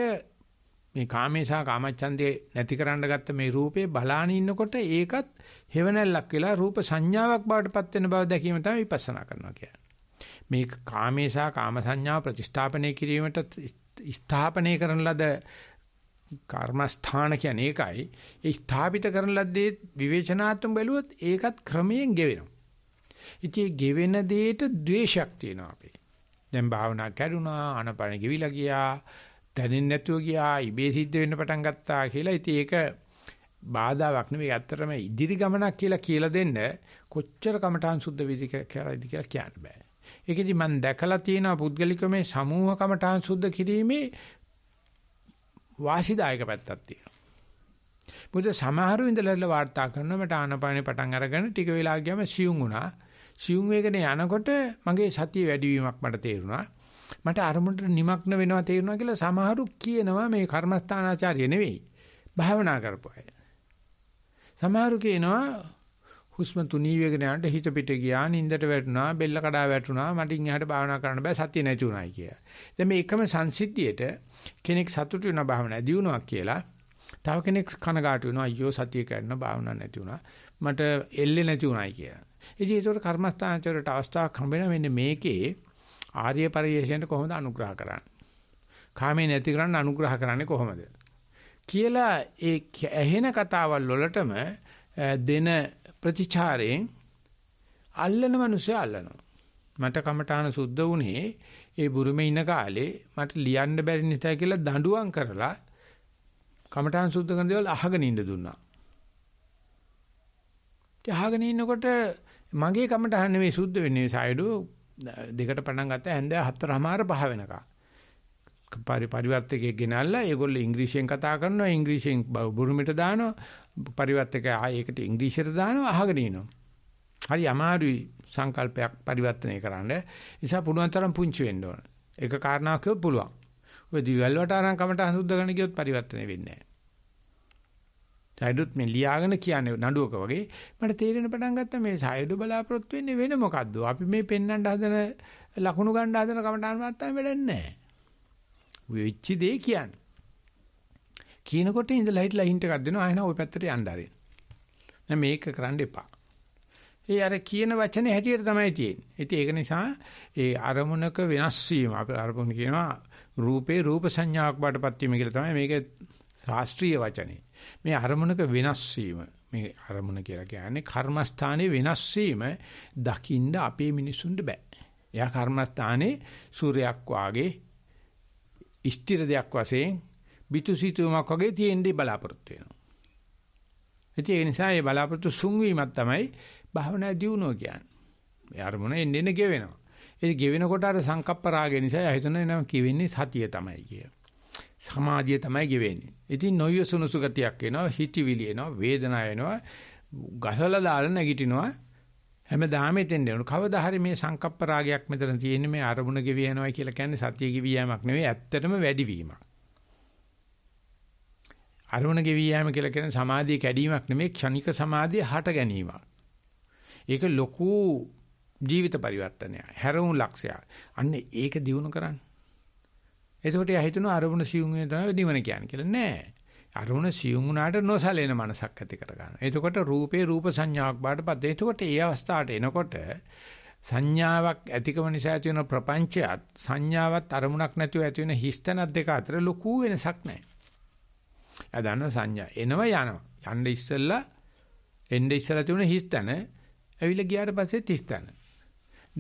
මේ කාමේශා කාමච්ඡන්දේ නැති කරන්න ගත්ත මේ රූපේ බලාන ඉන්නකොට ඒකත් හෙවණැල්ලක් වෙලා රූප සංඥාවක් බවට පත් වෙන බව දැකීම තමයි විපස්සනා කරනවා කියන්නේ. මේ කාමේශා කාම සංඥාව ප්‍රතිස්ථාපනය කිරීමට ස්ථාපනය කරන ලද කර්මස්ථාන කියන්නේ ඒකයි ඒ ස්ථාපිත කරන ලද්දේ විවේචනාත්මක බැලුවොත් ඒකත් ක්‍රමයෙන් ගෙවෙනවා ඉතින් ඒ ගෙවෙන දෙයට द्वේෂයක් තියෙනවා අපේ දැන් භාවනා කරුණා අනපන ගිවිලා ගියා දැනෙන්නේ නැතුව ගියා ඉබේ සිද්ධ වෙන්න පටන් ගත්තා කියලා. ඉතින් ඒක බාධාවක් නෙවෙයි. ඇත්තටම ඉදිරි ගමනක් කියලා කියලා දෙන්න කොච්චර කමඨාන් සුද්ධ විදි කරයිද කියලා කියන්න බෑ. ඒකෙදි මම දැකලා තියෙනවා පුද්ගලිකව මේ සමූහ කමඨාන් සුද්ධ කිරීමේ වාසිදායක පැත්තක් තියෙනවා. මොකද සමහරු ඉඳලා වාර්තා කරනවා මට ආනපානේ පටන් අරගෙන ටික වෙලා ගියාම සියුම් වුණා. සියුම් වේගනේ යනකොට මගේ සතිය වැඩිවීමක් මට තේරුණා. මට අරමුණට নিমগ্ন වෙනවා තේරෙනවා කියලා සමහරු කියනවා මේ කර්මස්ථානාචාර්ය නෙවෙයි භාවනා කරපොය. සමහරු කියනවා හුස්ම තුනී වේගෙන යනට හිත පිට ගියා නින්දට වැටුණා බෙල්ල කඩා වැටුණා මටින් එහාට භාවනා කරන්න බෑ සතිය නැති උනායි කියලා. දැන් මේ එකම සංසිද්ධියට කෙනෙක් සතුටු වෙන භාවනා දියුණුවක් කියලා තව කෙනෙක් කනගාටු වෙනවා අයියෝ සතිය කරන භාවනා නැති උනා මට එල්ලේ නැති උනායි කියලා. ඉතින් ඒකට කර්මස්ථානචරයට අවස්ථාවක් හම්බෙනවා මෙන්න මේකේ ආර්ය පරිශයෙන්ට කොහොමද අනුග්‍රහ කරන්නේ? කාමේ නැති කරන්න අනුග්‍රහ කරන්නේ කොහොමද? කියලා ඒ ඇහෙන කතාවල් වලටම දෙන ප්‍රතිචාරයෙන් අල්ලන මිනිස්සු අල්ලනවා. මට කමඨාන සුද්ධ වුණේ ඒ බුරුමේ ඉන්න කාලේ මට ලියන්න බැරි නිසා කියලා දඬුවම් කරලා කමඨාන් සුද්ධ කරන දේවල් අහගෙන ඉන්න දුන්නා. ඒ අහගෙන ඉන්නකොට මගේ කමටහන් නෙමෙයි සුද්ධ වෙන්නේ සායඩෝ දෙකට පටන් ගත්තා හැන්දෑ 4:00 5 වෙනකම් පරි පරිවර්තකයෙක් ගෙනල්ලා ඒගොල්ලෝ ඉංග්‍රීසියෙන් කතා කරනවා ඉංග්‍රීසියෙන් බුරුමිට දානවා පරිවර්තකයා ආයෙකට ඉංග්‍රීසියට දානවා අහගෙන ඉනවා හරි අමාරුයි සංකල්පයක් පරිවර්තනය කරන්න නිසා පුළුවන් තරම් පුංචි වෙන්න ඕන ඒක කාරණාවක් කියොත් පුළුවන් ඔය දිවිවල වටාරම් කමට හඳුද්දගෙන ගියොත් පරිවර්තනය වෙන්නේ නැහැ සයිඩුත් මේ ලියාගෙන කියන්නේ නඩුවක වගේ මට තේරෙන පටන් ගත්තා මේ සයිඩු බලාපොරොත්තු වෙන්නේ වෙන මොකද්ද? අපි මේ පෙන්වන්න හදන ලකුණු ගන්න හදන කමටහන් වත්තම වැඩක් නැහැ. වෙච්ච දේ කියන්නේ. කියනකොට ඉඳලා හිටලා හින්ට් එකක් දෙනවා ආයෙන ওই පැත්තට යන්න ආරින්. දැන් මේක කරන්න එපා. ඒ අර කියන වචනේ හැටියට තමයි තියෙන්නේ. ඉතින් ඒක නිසා ඒ අරමුණක වෙනස් වීම අපේ අරමුණ කියනවා රූපේ රූප සංඥාවක් බාටපත් වීම කියලා තමයි මේක ශාස්ත්‍රීය වචනේ. මේ අරමුණක වෙනස් වීම මේ අරමුණ කියලා කියන්නේ කර්මස්ථානයේ වෙනස් වීම දකින්න අපේ මිනිසුන්ට බෑ. එයා කර්මස්ථානයේ සූර්යයක් වාගේ ස්ථිර දෙයක් වශයෙන් බිතුසිතුමක් වගේ තියෙන්නේ බලාපොරොත්තු වෙනවා. ඒ නිසා මේ බලාපොරොත්තු සුන්වීමක් තමයි භාවනා දියුණුව කියන්නේ. මේ අරමුණ එන්න එන්න ගෙවෙනවා. ඒ ගෙවෙනකොට අර සංකප්ප රාගය නිසා හිතන එනම් කිවෙන්නේ සතිය තමයි කියලා. සමාධිය තමයි ගෙවෙන්නේ. ඉතින් නොයසුනුසු ගතියක් එනවා, හිතවිලි එනවා, වේදනාව එනවා, ගසලා දාලා නැගිටිනවා. හැමදාම එතෙන්ද යන කවදා හරි මේ සංකප්ප රාගයක් මෙතන තියෙන්නේ මේ අරමුණ ගෙවි යනවා කියලා කියන්නේ සතිය ගෙවි යෑමක් නෙවෙයි ඇත්තටම වැඩිවීමක්. අරමුණ ගෙවි යෑම කියලා කියන්නේ සමාධිය කැඩීමක් නෙමෙයි ක්ෂණික සමාධිය හට ගැනීමක්. ඒක ලොකු ජීවිත පරිවර්තනයක්. හැරවුම් ලක්ෂයක්. අන්න ඒක දිනු කරන්න. එතකොට එයා හිතනවා අරමුණ සියුම් වෙන තමයි නිවන කියන්නේ කියලා. නෑ. අරමුණ සියුම් වුණාට නොසලෙන මනසක් ඇති කරගන්න. එතකොට රූපේ රූප සංඥාවක් බාටපත්. එතකොට ඒ අවස්ථාවට එනකොට සංඥාවක් ඇතිකම නිසා ඇති වෙන ප්‍රපංචයත් සංඥාවත් අරමුණක් නැතුව ඇති වෙන හිස්තනක් දෙක අතර ලොකු වෙනසක් නැහැ. අදන්න සංඥා එනවා යනවා. යන්න ඉස්සෙල්ලා එන්න ඉස්සෙල්ලා තිබුණ හිස්තන ඇවිල්ලා ගියාට පස්සේ හිස්තන.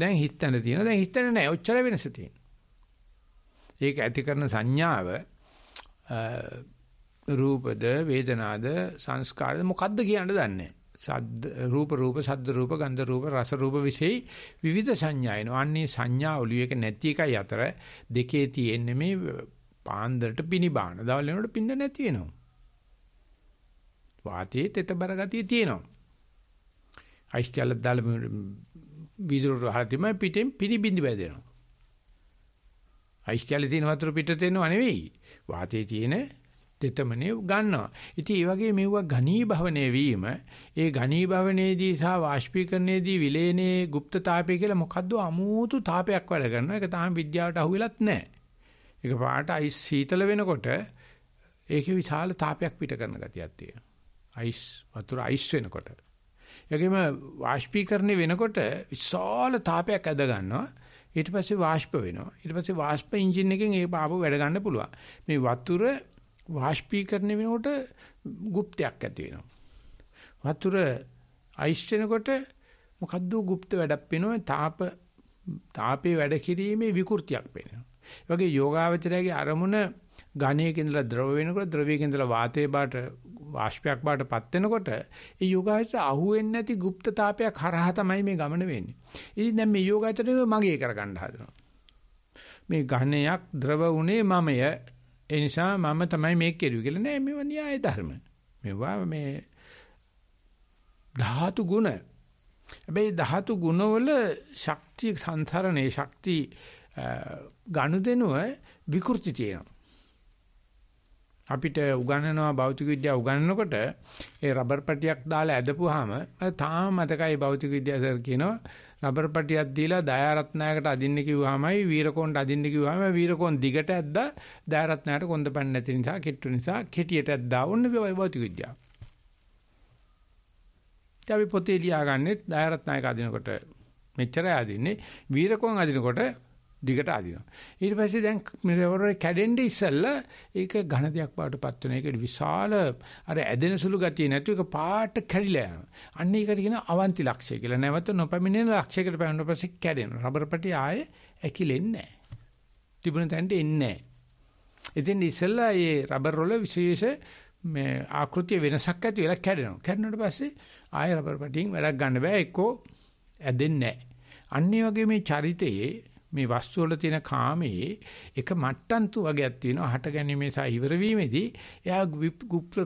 දැන් හිස්තන තියෙනවා. දැන් හිස්තන නැහැ. ඔච්චර වෙනස තියෙනවා. ඒක ඇති කරන සංඥාව රූපද වේදනාද සංස්කාරද මොකද්ද කියන්න දන්නේ සද්ද රූප රූප සද්ද රූප ගන්ධ රූප රස රූප විශේෂයි විවිධ සංඥා එනවා අන්නේ සංඥා ඔළුව එක නැති එකයි අතර දෙකේ තියෙන්නේ මේ පාන්දරට පිනි බාන දවල් වෙනකොට පින්න නැති වෙනවා වාතයේ තෙතබර ගතිය තියෙනවා අයිස් කැල්ලක් දාලා වීදුරු හරතිම පිටින් පිරි බින්දි වැදෙනවා අයිස් කැලේ තියෙන වතුර පිටට එනවා නෙවෙයි. වාතයේ තියෙන තෙතමනේ ගන්නවා. ඉතින් ඒ වගේ මෙවුවා ඝනීභවණේ වීම, ඒ ඝනීභවණේදී සහ වාෂ්පීකරණයේදී විලේනේ গুপ্ত තාපය කියලා මොකද්ද අමූතු තාපයක් වැඩ කරනවා. ඒක තාම විද්‍යාවට අහු වෙලත් නැහැ. ඒක පාට අයිස් සීතල වෙනකොට ඒකේ විශාල තාපයක් පිට කරන ගතියක් තියෙනවා. අයිස් වතුර අයිස් වෙනකොට. ඒකෙම වාෂ්පීකරණේ වෙනකොට විශාල තාපයක් ඇද ගන්නවා. ඊට පස්සේ වාෂ්ප වෙනවා. ඊට පස්සේ වාෂ්ප එන්ජින් එකෙන් ඒක ආපහු වැඩ ගන්න පුළුවන්. මේ වතුර වාෂ්පීකරණය වෙනකොට গুপ্তයක් ඇති වෙනවා. වතුර අයිස් වෙනකොට මොකද්ද গুপ্ত වැඩක් වෙනවා. තාප තාපේ වැඩ කිරීමේ විකෘතියක් වෙනවා. ඒ වගේ යෝගාවචරයේ අරමුණ ඝණයක ඉඳලා ද්‍රව වෙනකොට ද්‍රවයක ඉඳලා වාතයේ බාට වාෂ්පයක් බාටපත් වෙනකොට ඒ යෝගාචර අහුවෙන්නේ නැති গুপ্ত තාපයක් හරහා තමයි මේ ගමන වෙන්නේ. ඉතින් දැන් මේ යෝගාචරය මගේ කරගන්න හදනවා. මේ ඝණයක් ද්‍රව උනේ මමය. ඒ නිසා මම තමයි මේක කෙරුවේ කියලා නෑ මේවා න්‍යාය ධර්ම. මේවා මේ ධාතු ගුණ. හැබැයි ධාතු ගුණවල ශක්තිය සංසරණේ ශක්ති ගනුදෙනුව විකෘති තියෙනවා. අපිට උගන්වනවා භෞතික විද්‍යාව උගන්වනකොට ඒ රබර් පැටියක් දාලා ඇදපුවාම තාම මතකයි භෞතික විද්‍යාව කියනවා රබර් පැටියක් දීලා දයාරත්නායකට අදින්න කිව්වමයි වීරකොණ්ඩ අදින්න කිව්වම වීරකොණ් දිගට ඇද්දා දයාරත්නායට කොන්ද පැන්න නැති නිසා කෙට්ටු නිසා කෙටියට ඇද්දා වොන්න භෞතික විද්‍යාව. ඊට අපි පොතේ ලියාගන්නේ දයාරත්නායක අදිනකොට මෙච්චරයි අදින්නේ වීරකොණ් අදිනකොට දිගට අදිනවා. ඊට පස්සේ දැන් මෙරවර කැඩෙන්නේ ඉස්සෙල්ලා ඒක ඝන දෙයක් බාටපත් වෙන. ඒක විශාල අර ඇදෙන සුළු ගතිය නැතු එක පාට කැඩිලා යනවා. අන්න ඒකට කියන අවන්ති ලක්ෂය කියලා. නැවත නොපැමිණෙන ලක්ෂයකට පැමිණෙන පස්සේ කැඩෙනවා. රබර් පැටි ආයේ ඇකිලෙන්නේ නැහැ. තිබුණ තැනට එන්නේ නැහැ. ඉතින් ඉස්සෙල්ලා මේ රබර් වල විශේෂ මේ ආකෘතිය වෙනසක් ඇති වෙලා කැඩෙනවා. කැඩුණාට පස්සේ ආයෙ රබර් පැටියෙන් වැඩක් ගන්න බෑ. එක්කෝ ඇදෙන්නේ නැහැ. අන්න වගේ මේ චරිතයේ මේ වස්තු වල තියෙන කාමයේ එක මට්ටන්තු වගේක් තියෙනවා හට ගැනීම සහ ඉවර වීමේදී එයා গুপ্ত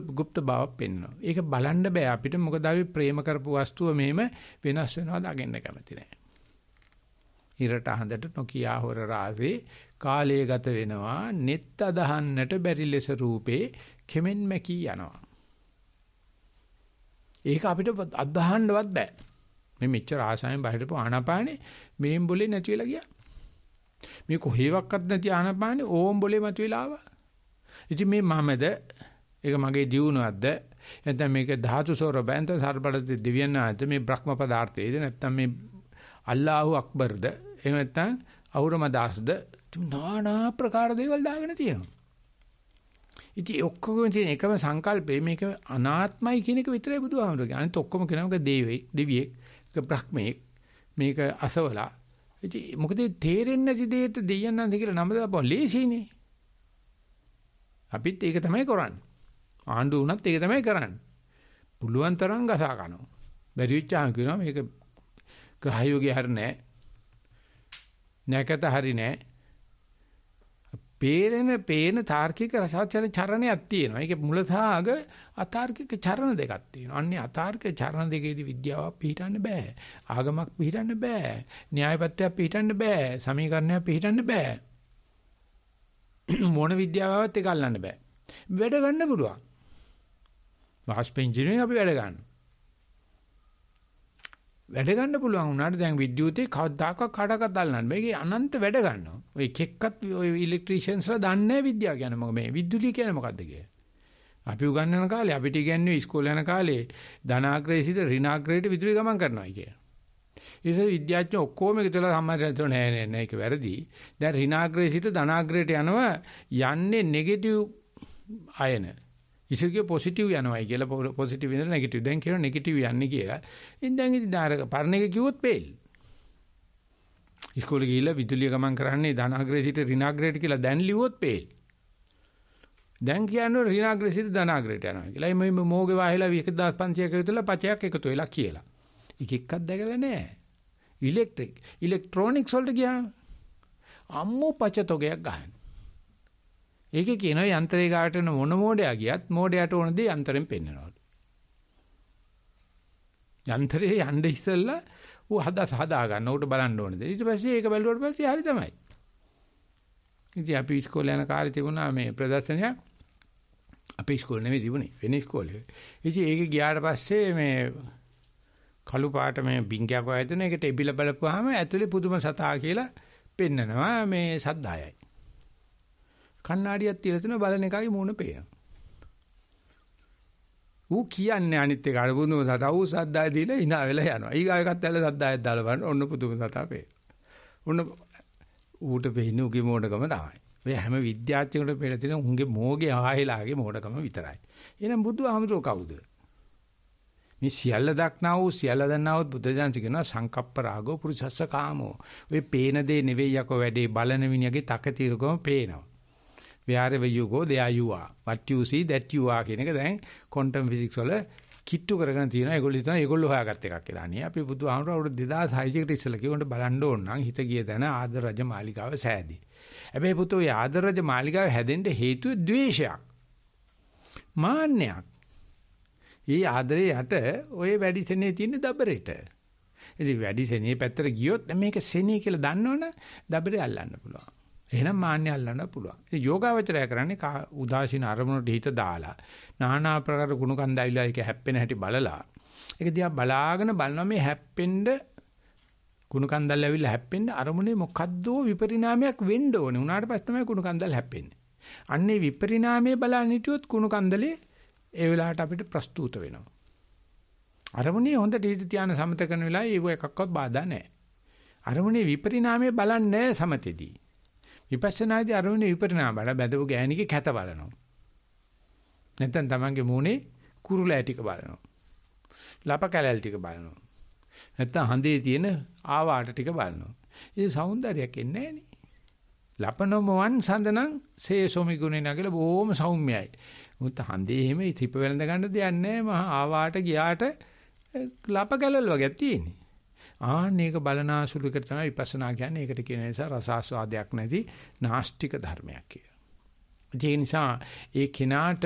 බවක් පෙන්වනවා. ඒක බලන්න බෑ අපිට මොකද අපි ප්‍රේම කරපු වස්තුව මෙහෙම වෙනස් වෙනවා දකින්න කැමති නෑ. ඉරට හඳට නොකියා හොර රාසේ කාලය ගත වෙනවා net අදහන්නට බැරි ලෙස රූපේ කෙමෙන් මැකී යනවා. ඒක අපිට අදහන්නවත් බෑ. මේ මෙච්චර ආසාවෙන් බහිරපු ආනාපානේ මේන් බොලේ නැති වෙලා ගියා. මේ කොහේවත් නැති ආනපානේ ඕම්බොලේ මතුවලා ආවා. ඉතින් මේ මමද ඒක මගේ දියුණුවක්ද නැත්නම් මේක ධාතු සෝරබෙන්ත සර්බඩ දිව්‍යනාත මේ බ්‍රහ්ම පදාර්ථයේද නැත්නම් මේ අල්ලාහු අක්බර්ද එහෙම නැත්නම් අවුරම දාස්ද නානා ප්‍රකාර දේවල් දාගෙන තියෙනවා. ඉතින් ඔක්කොම තියෙන එකම සංකල්පේ මේක අනාත්මයි කියන එක විතරයි බුදුහාමුදුරුවෝ කියන්නේ. අනිත ඔක්කොම කියනවා මේක දෙවියෙක්, දෙවියෙක්, බ්‍රහ්මයෙක්, මේක අසවලා, ඉතින් මොකද තේරෙන්නේ නැති දෙයට දෙයන්නන්ද කියලා නම දාපුවා ලේසියිනේ. අපිත් ඒක තමයි කරන්නේ. ආණ්ඩුව උනත් ඒක තමයි කරන්නේ. පුළුවන් තරම් ගසා කනවා. බැරි වෙච්චාම කියනවා මේක ග්‍රහයෝගය හරිනේ. නැකත හරිනේ. පේන පේන තාර්කික රසායන චරණයක් තියෙනවා. ඒකේ මුල සහ අග අතාර්කික චරණ දෙකක් තියෙනවා. අන්නේ අතාර්කික චරණ දෙකේදී විද්‍යාව පිහිටන්න බෑ. ආගමක් පිහිටන්න බෑ. න්‍යායපත්‍යක් පිහිටන්න බෑ. සමීකරණයක් පිහිටන්න බෑ. <clears throat> මොන විද්‍යාවවත් ඒක අල්ලන්න බෑ. වැඩ ගන්න පුළුවන්. වාෂ්ප ඉංජිනේරින් අපි වැඩ ගන්නවා. වැඩ ගන්න පුළුවන් වුණාට දැන් විද්‍යුතේ කවදාකවත් කාටවත් දාලා නැහැ. මේකේ අනන්ත වැඩ ගන්නවා. ඔය එක එක්කත් ඔය ඉලෙක්ට්‍රිෂියන්ස්ලා දන්නේ නැහැ විද්‍යාව කියන්නේ මොකද මේ විදුලිය කියන්නේ මොකද්ද කියලා. අපි උගන්වන කාලේ අපිට ඉගන්වන්නේ ඉස්කෝලේ යන කාලේ ධනාග්‍රේ සිට ඍණාග්‍රේට විදුලි ගමන් කරනවායි කියලා. ඉතින් විද්‍යාඥ ඔක්කොම එකතුල සම්මතයතු නෑ නෑ නෑ ඒක වැරදි. දැන් ඍණාග්‍රේ සිට ධනාග්‍රේට යනවා යන්නේ නෙගටිව් අයන. ඉතින් කිය පොසිටිව් යනවායි කියලා පොසිටිව් ඉඳලා නෙගටිව්. දැන් කියනවා නෙගටිව් යන්නේ කියලා. ඉතින් දැන් ඉතින් අර පරණ එක කිව්වොත් බේල්. ඉස්කෝලේ ගිහිල්ලා විදුලිය ගමන් කරන්නේ ධනාග්‍රේ සිට ඍණාග්‍රේට කියලා දැන් ලිව්වොත් බේල්. දැන් කියන්නේ ඍණාග්‍රේ සිට ධනාග්‍රේට යනවා කියලා. මේ මේ මෝගේ වාහෙලා 1500ක විතරලා පචයක් එකතු වෙලා කියලා. එක එකක් දැකලා නැහැ. ඉලෙක්ට්‍රික් ඉලෙක්ට්‍රොනික්ස් වලට ගියා. අම්මෝ පච තොගයක් ගහන. ඒකේ කියනවා යන්ත්‍රය ගාට යන මොන මොඩයා ගියත් මොඩයාට ඕන දේ යන්ත්‍රෙන් පෙන්වනවලු. යන්ත්‍රයේ යන්න ඉස්සෙල්ලා ඌ හදා හදා ගන්න ඌට බලන්න ඕනේ. ඊට පස්සේ ඒක බැලුවට පස්සේ හරි තමයි. ඉතින් අපි ඉස්කෝලේ යන කාලේ තිබුණා මේ ප්‍රදර්ශනයක්. අපේ ඉස්කෝලේ නෙමෙයි තිබුණේ වෙන ඉස්කෝලේ. ඉතින් ඒක ගියාට පස්සේ මේ කළු පාට මේ බින්ගයක් වයතන ඒකට එබිලා බලපුවාම ඇතුලේ පුදුම සතා කියලා පෙන්නනවා මේ සද්දායයි. කණ්ණාඩියක් තියලා තියෙන බලන එකයි මූණ පේනවා. ඌ කියන්නේ අනිත් එක අරබුණු සතා ඌ සද්දාය දීලා hina වෙලා යනවා. ඊගාව එකත් ඇල්ල සද්දායක් දාලා බලන්න ඔන්න පුදුම සතා පේ. ඔන්න ඌට වෙන්නේ ඌගේ මෝඩකම තමයි. මේ හැම විද්‍යාඥයෙකුට පෙළ තියෙන උන්ගේ මෝගේ ආහෙලාගේ මෝඩකම විතරයි. එහෙනම් බුදුහාමුදුරුවෝ කවුද? මේ සියල්ල දක්නා වූ සියල්ල දන්නා වූ බුදුජානක කියනවා සංකප්ප රාගෝ පුරුෂස්ස කාමෝ. ඔය පේන දේ නෙවෙයි යකෝ වැඩේ බලන විනියගේ තකතිරකම පේනවා. wherever you go there you are. What you see that you are කියන එක දැන් quantum physics වල කිට්ටු කරගෙන තියෙනවා. ඒගොල්ලෝ හිතනවා ඒගොල්ලෝ හොයාගත් එකක් කියලා. අනේ අපි බුදුහාමුදුරුවෝ අවුරුදු 2600 කට ඉස්සෙල්ලා කිව්වොත් බලන්න ඕන නම් හිත ගිය තැන ආදර රජ මාලිගාව සෑදී. හැබැයි පුතෝ ඒ ආදර රජ මාලිගාව හැදෙන්න හේතුව ද්වේෂයක්. මාන්නයක්. ඊ ආදරේ යට ඔය වැඩි සෙනේ තියෙන දබරෙට. ඉතින් වැඩි සෙනේ පැත්තට ගියොත් මේක සෙනේ කියලා දන්නවනේ දබරේ අල්ලන්න පුළුවන්. එහෙනම් මාන්නය අල්ලන්න පුළුවන්. ඒ යෝගාවචරය කරන්නේ උදාසීන අරමුණට හිත දාලා নানা ආකාර ගුණ කන්දයිලා ඒක හැප්පෙන හැටි බලලා ඒක දිහා බලාගෙන බලනවා මේ හැප්පෙන්න ගුණ කන්දල් ඇවිල්ලා හැප්පෙන්න අරමුණේ මොකද්ද විපරිණාමයක් වෙන්න ඕනේ. උනාට පස්සේ තමයි ගුණ කන්දල් හැප්පෙන්නේ. අන්නේ විපරිණාමයේ බලන්න හිටියොත් ගුණ කන්දලේ ඒ වෙලාවට අපිට ප්‍රස්තුත වෙනවා. අරමුණේ හොඳට හිත තියාන සමත කරන වෙලාවේ ඒව එකක්වත් බාධා නැහැ. අරමුණේ විපරිණාමයේ බලන්නේ සමතෙදී. විපස්සනාදී අරමුණේ විපරිණාම බල බැදපු ගෑණිගේ කැත බලනවා. නැත්නම් Tamange මූණේ කුරුලෑ ටික බලනවා. ලප කැලල් ටික බලනවා. නැත්නම් හඳේ තියෙන ආවාට ටික බලනවා. ඒ సౌందර්යයක් එන්නේ නැහනේ. ලපනොමවන් සඳනං සේසොමි ගුණේ නගල බොහොම සෞම්‍යයි. මුත් හඳේ එහෙම තිප වෙලඳ ගන්න දෙයක් නැහැ. මහා ආවාට ගියාට ලප කැලල් වගේ තියෙන්නේ. ආන්න ඒක බලනාසුලුක තමයි විපස්සනා කියන්නේ. ඒකට කියන නිසා රසාස්වාදයක් නැති නාස්තික ධර්මයක් කියලා. ඒ නිසා ඒ කිනාට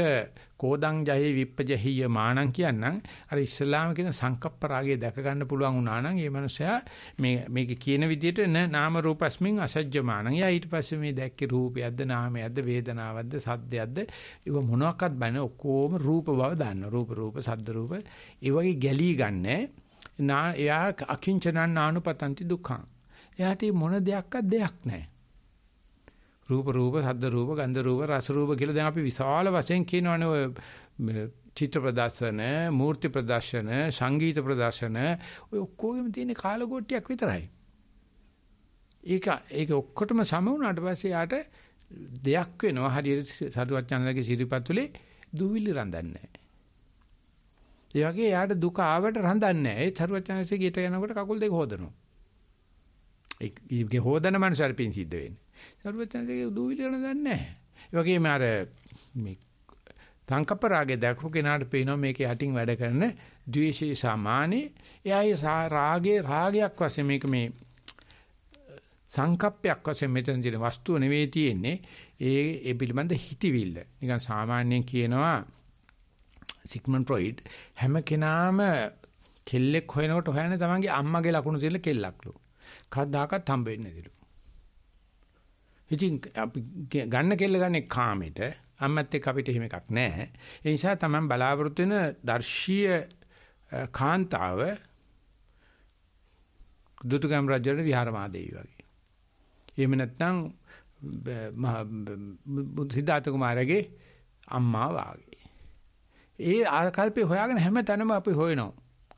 කෝදං ජහේ විප්පජහිය මානං කියනනම් අර ඉස්ලාම කියන සංකප්ප රාගය දැක ගන්න පුළුවන් වුණා නම් ඒ මනුස්සයා මේ මේක කියන විදිහට න නාම රූපස්මින් අසජ්ජමානං. යා ඊට පස්සේ මේ දැක්කේ රූපයක්ද නාමයක්ද වේදනාවක්ද සද්දයක්ද ඒව මොනවාක්වත් බෑ නේ ඔක්කොම රූප බව දන්න. රූප රූප සද්ද රූප ඒ වගේ ගැලී ගන්නෑ. නා එයා අකිංචනං නානුපතන්ති දුක්ඛං. එයාට මොන දෙයක්වත් දෙයක් නැහැ. රූප රූප, ශබ්ද රූප, ගන්ධ රූප, රස රූප කියලා දැන් අපි විශාල වශයෙන් කියනවනේ ඔය චිත්‍ර ප්‍රදර්ශන, මූර්ති ප්‍රදර්ශන, සංගීත ප්‍රදර්ශන ඔය ඔක්කොගෙම තියෙන කාලගෝට්ටියක් විතරයි. ඒක ඒක ඔක්කොටම සම වුණාට පස්සේ යාට දෙයක් වෙනවා. හරියට සරුවත් යනලගේ සිරිපත්තුලේ දූවිලි රඳන්නේ නැහැ. ඒ වගේ යාට දුක ආවට රඳන්නේ නැහැ. ඒ සරුවචනසේ ගියට යනකොට කකුල් දෙක හොදනවා. ඒකේ හොදන මනුස්සයර පින් සිද්ධ වෙන්නේ. සරුවචනසේ දුවිලි රඳන්නේ නැහැ. ඒ වගේම අර මේ තංකපරාගේ දැකපු කෙනාට පේනවා මේකේ යටින් වැඩ කරන ද්වේෂයේ සමානේ එයාගේ රාගේ රාගයක් වශයෙන් මේක මේ සංකප්පයක් වශයෙන් මෙතන තියෙන වස්තුව නෙවෙයි තියෙන්නේ ඒ ඒ පිළිබඳ හිතවිල්ල. නිකන් සාමාන්‍යයෙන් කියනවා සිග්මන්ඩ් ෆ්‍රොයිඩ් හැම කෙනාම කෙල්ලෙක් හොයනකොට හොයන්නේ තමන්ගේ අම්මගේ ලකුණු තියෙන කෙල්ලක්ලු. කවදාකවත් හම්බ වෙන්නේ නැතිලු. ඉතින් අපි ගන්න කෙල්ල ගන්නේ කාමෙට අම්මත් එක්ක අපිට එහෙම එකක් නැහැ. ඒ නිසා තමන් බලාපොරොත්තු වෙන දර්ශීය කාන්තාව දුටුගම් රජුගේ විහාරමාදේවි වගේ. එහෙම නැත්නම් සිද්ධාර්ථ කුමාරගේ අම්මා වාගේ. ඒ ආකල්පේ හොයාගෙන හැම තැනම අපි හොයනවා.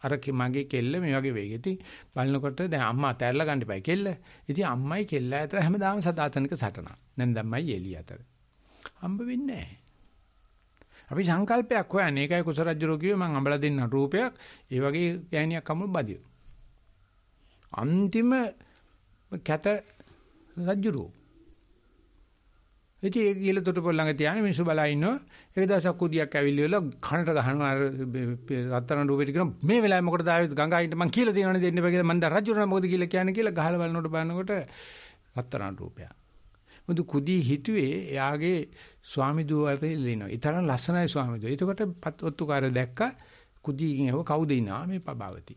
අර මගේ කෙල්ල මේ වගේ වෙයි. ඉතින් බලනකොට දැන් අම්මා අතහැරලා ගන්න ඉපයි කෙල්ල. ඉතින් අම්මයි කෙල්ල අතර හැමදාම සදාතනික සටනක්. නැන්දම්මයි එළිය අතර. හම්බ වෙන්නේ නැහැ. අපි සංකල්පයක් හොයන්නේ. ඒකයි කුසරජ්ජරෝ කිව්වේ මං අඹලා දෙන්න රූපයක්. ඒ වගේ ගෑණියක් අමුළු බදියෝ. අන්තිම කැත රජ්ජරෝ ඉතින් ඒක ගිහලා තොටුපොළ ළඟ තියාගෙන මිනිස්සු බලා ඉන්නවා. එක දවසක් කුදියක් ඇවිල්ලිවලා කනට ගහනවා අර රත්තරන් රූපෙට කියන මේ වෙලාවේ මොකටද ආවේ ගංගායින්ට මං කියලා තියෙනවනේ දෙන්න බෑ කියලා මං දැන් රජුරණ මොකද කියලා කියන්නේ කියලා ගහලා බලනකොට බලනකොට රත්තරන් රූපයක්. මුදු කුදී හිතුවේ එයාගේ ස්වාමි දුවපේ ලිනවා. ඊතරම් ලස්සනයි ස්වාමි දුව. එතකොට ඔත්තුකාරය දැක්කා කුදීගෙන් ඇහුව කවුද ඉනා මේ පබාවති.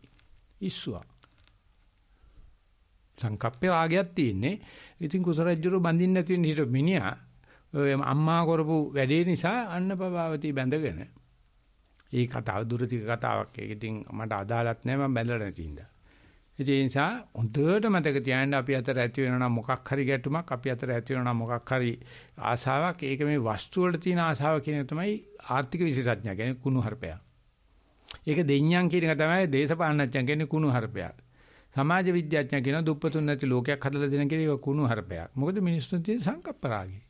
ඉස්සුවා. සංකප්පේ රාගයක් තියෙන්නේ. ඉතින් කුසරජ්ජුරු බඳින්න නැති වෙන හිට මිනිහා අම්මා කරපු වැඩේ නිසා අන්නපභාවතී බැඳගෙන ඒ කතාව දුරතික කතාවක් ඒක ඉතින් මට අදාළත් නැහැ මම බැඳලා නැති හින්දා. ඒ නිසා හොඳට මතක තියාගන්න අපි අතර ඇති වෙනවා නම් මොකක් හරි ගැටුමක් අපි අතර ඇති වෙනවා නම් මොකක් හරි ආසාවක් ඒක මේ වස්තු වල තියෙන ආසාව කියන තමයි ආර්ථික විශේෂඥය කියන්නේ කුණුහරුපයක්. ඒක දෙඤ්ඤම් කියන එක තමයි දේශපාලනඥයන් කියන්නේ කුණුහරුපයක්. සමාජ විද්‍යාඥයන් කියන දුප්පතුන් නැති ලෝකයක් හදලා දෙන කෙනෙක් කුණුහරුපයක්. මොකද මිනිස්සුන් තියෙන සංකප්ප රාගේ.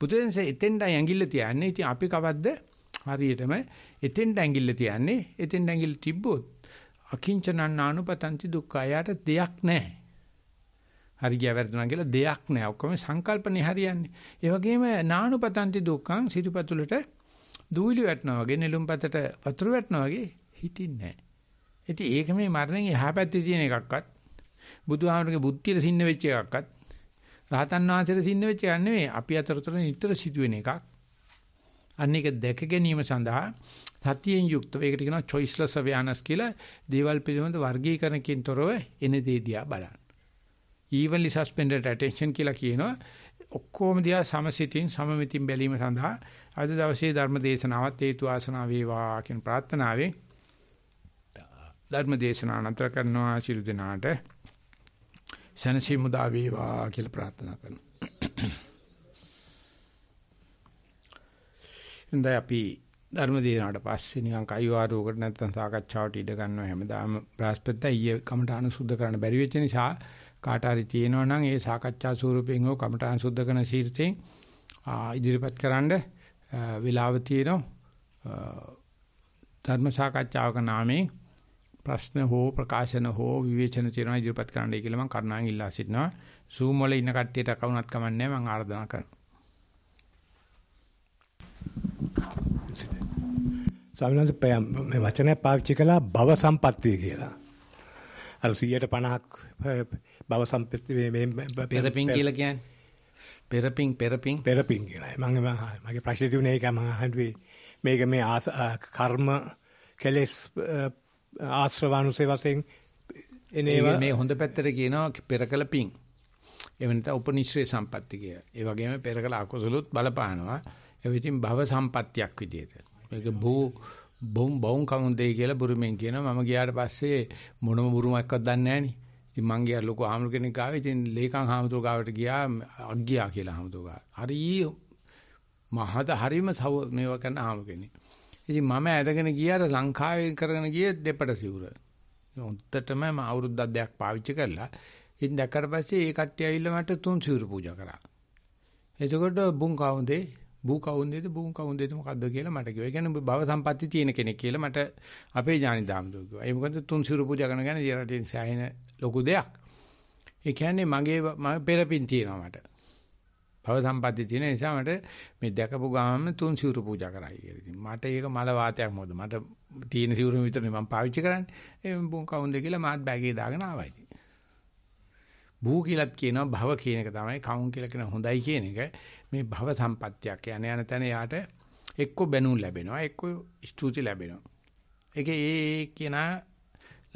බුදුරජාණන්සේ එතෙන්ට ඇඟිල්ල තියන්නේ. ඉතින් අපි කවද්ද හරියටම එතෙන්ට ඇඟිල්ල තියන්නේ. එතෙන්ට ඇඟිල්ල තිබ්බොත් අකිංචනන්නානුපතන්ති දුක්ඛයට දෙයක් නැහැ. හරි ගියා වැරදුනා කියලා දෙයක් නැහැ. ඔක්කොම සංකල්පනේ හරියන්නේ. ඒ වගේම නානුපතන්ති දුක්ඛං සිටුපතුලට දූවිලි වැටෙනවා වගේ නෙළුම්පතට වතුර වැටෙනවා වගේ හිතින්නේ නැහැ. ඉතින් ඒක මේ මරණයෙන් එහා පැත්තේ තියෙන එකක්වත් බුදුහාමරගේ බුද්ධියට සින්න වෙච්ච එකක්වත් රහතන් වහන්සේට සින්න වෙච්ච එකක් නෙවෙයි අපි අතරතුර නිතර සිදුවෙන එකක්. අන්න ඒක දැක ගැනීම සඳහා සතියෙන් යුක්තව ඒකට කියනවා choiceless awareness කියලා දේවල් පිළිබඳ වර්ගීකරණකින් තොරව එන දේ දිහා බලන්න. evenly suspended attention කියලා කියනවා ඔක්කොම දිහා සමසිතින් සමමිතින් බැලීම සඳහා අද දවසේ ධර්ම දේශනාවත් හේතු ආසනාව වේවා කියන ප්‍රාර්ථනාවෙන් ධර්ම දේශනාව නතර කරනවා ශිරු දිනාට සැනසීම උදා වේවා කියලා ප්‍රාර්ථනා කරනවා. ඉන්දයි අපි ධර්ම දේනාට පස්සේ නිකන් කයිවාරුවකට නැත්තම් සාකච්ඡාවට ඉඩ ගන්නවා හැමදාම බ්‍රහස්පතින්දා ඊයේ කමඨාන සුද්ධ කරන්න බැරි වෙච්ච නිසා කාට හරි තියෙනවා නම් ඒ සාකච්ඡා ස්වරූපයෙන් හෝ කමඨාන සුද්ධ කරන ශීර්තයෙන් ඉදිරිපත් කරන්න වෙලාව තියෙනවා ධර්ම සාකච්ඡාවක නාමයෙන් ප්‍රශ්න හෝ ප්‍රකාශන හෝ විවේචන තියෙනවා ඉදිරිපත් කරන්නයි කියලා මම කරුණාවෙන් ඉල්ලා සිටිනවා. Zoom වල ඉන්න කට්ටියට කවුණත් කමන්නේ නැහැ මම ආරාධනා කරනවා. ස්වාමීන් මේ වචනය පාවිච්චි කළා භව සම්පත්තිය කියලා. අර 150ක් භව සම්පත්තිය මේ පෙරපින් කියලා කියන්නේ. පෙරපින් පෙරපින් පෙරපින් කියලා. මම මගේ ප්‍රශ්නේ තිබුණේ ඒක මම අහන්නේ මේක මේ කර්ම කෙලස් ආශ්‍රවානුසේ වශයෙන් එනේවා මේ හොඳ පැත්තට කියනවා පෙරකල පිං. එවනත උපනිශ්‍රේ සම්පatti කිය. ඒ වගේම පෙරකල අකුසලොත් බලපානවා. ඒ විදිහින් භව සම්පත්තියක් විදියට. මේක භූ බොම් බොම් කවුන්දේ කියලා බුරුමෙන් කියනවා. මම ගියාට පස්සේ මොනම බුරුමක්වත් දන්නේ නැහනේ. ඉතින් මං ගියා ලොකු ආමර කෙනෙක් ආවේ. ඉතින් ලේකම් හාමුදුරුවෝ ගාවට ගියා අග්ගියා කියලා හාමුදුරුවෝ. හරි මහත හරීම මේවා කරන ආමර කෙනෙක්. ඉතින් මම ඇදගෙන ගියාට ලංකාවේ කරගෙන ගියේ දෙපට සිවුර. උත්තටම මම අවුරුද්දක් දෙකක් පාවිච්චි කළා. ඉතින් දැක්කට පස්සේ ඒ කට්ටිය ඇවිල්ලා මට තුන් සිවුර පූජා කරා. එතකොට බුන් කවුන්දේ බූ කවුන්දේද බුන් කවුන්දේද මොකද්ද කියලා මට කිව්වා. ඒ කියන්නේ භව සම්පatti තියෙන කෙනෙක් කියලා මට අපේ ඥානිදාම්දෝ කිව්වා. ඒ මොකද තුන් සිවුර පූජා කරන ගැන ජීරටින් සෑහෙන ලොකු දෙයක්. ඒ කියන්නේ මගේ පෙරපින් තියෙනවා මට. භව සම්පatti තියෙන නිසා මට මේ දැකපු ගාමම තුන් සිවුරු පූජා කරයි කියලා. ඉතින් මට ඒක මල වාතයක් මොකද මට තියෙන සිවුරු විතරනේ මම පාවිච්චි කරන්නේ. ඒ බොන් කවුන්ද කියලා මාත් බෑගේ දාගෙන ආවා ඉතින්. භූ කියලාත් කියනවා භව කියන එක තමයි කවුන් කියලා කියන හොඳයි කියන එක. මේ භව සම්පත්තියක් යන යන තැන යාට එක්ක බැනුම් ලැබෙනවා එක්ක ස්තුති ලැබෙනවා. ඒකේ ඒ කියන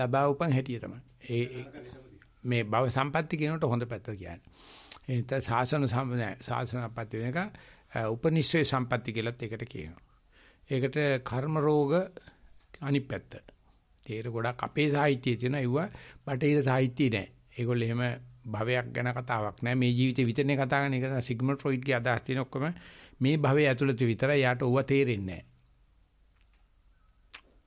ලබා උපන් හැටිය තමයි. ඒ මේ භව සම්පත්තිය කියනකොට හොඳ පැත්ත කියන්නේ. එතන සාසන සාසන පත්‍ය වෙනක උපනිෂේ සම්පatti කියලත් ඒකට කියනවා. ඒකට කර්ම රෝග අනිත් පැත්ත. තේර ගොඩක් අපේ සාහිත්‍යයේ තියෙන ඒවා බටහිර සාහිත්‍යයේ නෑ. ඒගොල්ලෝ එහෙම භවයක් ගැන කතාවක් නෑ. මේ ජීවිතේ විතරනේ කතා කරන එක සිග්මන්ඩ් ෆ්‍රොයිඩ්ගේ අදහස් තියෙන ඔක්කොම මේ භවයේ ඇතුළත විතරයි යාට ඕවා තේරෙන්නේ නෑ.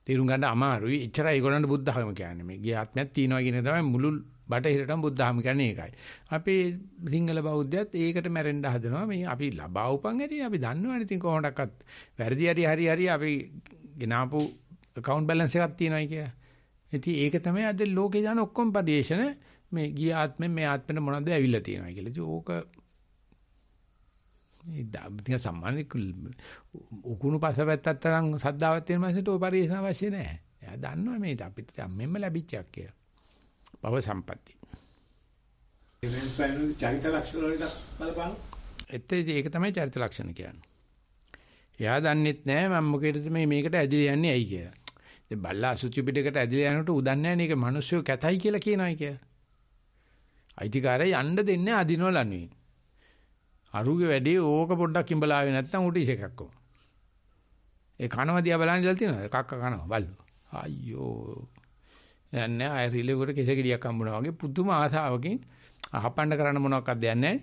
තේරුම් ගන්න අමාරුයි. එච්චරයි ඒගොල්ලන්ට බුද්ධ ධර්ම කියන්නේ. මේ ගිය ආත්මයක් තියනවා කියන තමයි මුළු බටහිරටම බුද්ධාම කියන්නේ ඒකයි. අපේ සිංහල බෞද්ධයත් ඒකට මැරෙන්න හදනවා. මේ අපි ලබා උපන් හැටි අපි දන්නවනේ ඉතින් කොහොමඩක්වත් වැරදි හරි හරි හරි අපි ගෙනාපු account balance එකක් තියෙනවායි කිය. ඉතින් ඒක තමයි අද ලෝකේ යන ඔක්කොම පරිේශන මේ ගිය ආත්මෙන් මේ ආත්මෙට මොනවද ඇවිල්ලා තියෙනවා කියලා. ඉතින් ඕක ඉතින් සම්මානේ උකුණු පසපැත්තක් තරම් සද්දාවක් තියෙන මිනිස්සුන්ට ওই පරිේශන අවශ්‍ය නැහැ. එයා දන්නවා මේ අපිට අම්මෙන්ම ලැබිච්චයක් කියලා. භව සම්පatti. එතෙන් චරිත ලක්ෂණ වලට බලපං. එතෙදි ඒක තමයි චරිත ලක්ෂණ කියන්නේ. එයා දන්නෙත් නෑ මම මොකේද මේ මේකට ඇදිලා යන්නේ ඇයි කියලා. ඉතින් බල්ලා අසුචි පිටකට ඇදිලා යනකොට උදන්නේ නෑනේ ඒක මිනිස්සු කැතයි කියලා කියනයි කියලා. අයිතිකාරය යන්න දෙන්නේ අදිනවල නෙවෙයි. අරුගේ වැඩේ ඕක පොඩ්ඩක් ඉඹලාවේ නැත්තම් උට ඉසෙකක් කොහොම. ඒ කනවා දිහා බලන් ඉඳලා තියෙනවා කක්ක කනවා බල්ලෝ. අයියෝ යන්නේ අය රිලෙවකට කෙසේ ගෙඩියක් හම්බුනා වගේ පුදුම ආසාවකින් අහපන්න කරන්න මොනවක්වත් දෙයක් නැහැ.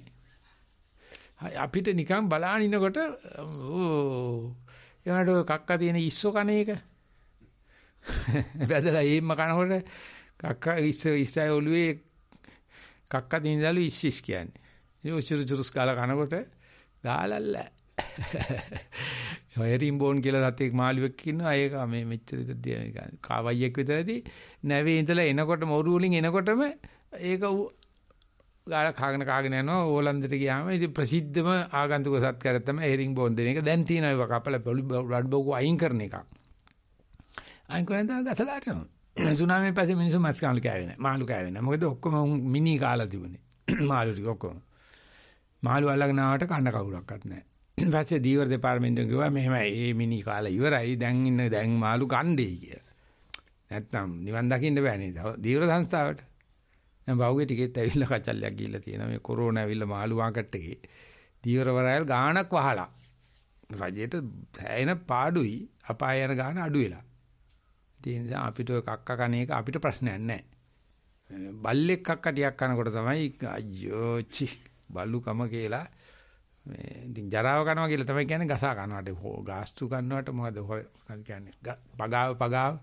අපිට නිකන් බලාගෙන ඉනකොට ඕ එයාට කක්ක තියෙන ඉස්සෝ කණේක. බැදලා එහෙම කනකොට කක්ක ඉස්ස ඉස්සයි ඔළුවේ කක්ක දිනදලු ඉස්සිස් කියන්නේ. ඒ උචුරු චුරුස් කාලා කනකොට ගාලල්ලා හොයරින් <laughs> බෝන් කියලා සතෙක් මාළුවෙක් ඉන්නවා. ඒක මේ මෙච්චර කාවයියෙක් විතරදී නැවේ ඉඳලා එනකොටම ඔරු වලින් එනකොටම ඒක ගාලා කාගෙන කාගෙන යනවා ඕලන්දට ගියාම ඉතින් ප්‍රසිද්ධම ආගන්තුක සත්කාරය තමයි හෙරින් බෝන් දෙන එක. දැන් තියෙනවා ඒක කපල බ්ලඩ් බෝගු අයින් කරන එකක්. අයින් කරන දා ගසලා යනවා. සුනාමි පස්සේ මිනිස්සු මස් කාලු කෑවේ නැහැ. මාළු කෑවේ නැහැ. මොකද ඔක්කොම මිනි කාලා තිබුණේ. <clears throat> මාළු ටික ඔක්කොම. මාළු අල්ලගෙන ආවට කන්න කවුරක්වත් නැහැ. ඊපස්සේ <clears throat> දීවර දෙපාර්තමේන්තුව කිව්වා මෙහෙම මේ මිනි කාලේ ඉවරයි දැන් ඉන්න දැන් මාළු කණ්ඩෙයි කියලා. නැත්තම් නිවන් දකින්න බෑ නේද? දීවර සංස්ථාවට. දැන් බවුගේ ටිකෙත් ඇවිල්ලා කචල්ලයක් ගිහිල්ලා තියෙනවා මේ කොරෝනා ඇවිල්ලා මාළු මාකට් එකේ. දීවර වරායල් ගාණක් වහලා. රජයට හැයින පාඩුයි අපාය යන ගාණ අඩු වෙලා. ඒ නිසා අපිට ඔය කක්ක කණ එක අපිට ප්‍රශ්නයක් නැහැ. බල්ලෙක් කක්කටියක් කනකොට තමයි අයියෝ චි බලුකම කියලා මේ ඉතින් ජරාව කනවා කියලා තමයි කියන්නේ ගසා කනවාට ගාස්තු කනවාට මොකද මොකද කියන්නේ පගාව පගාව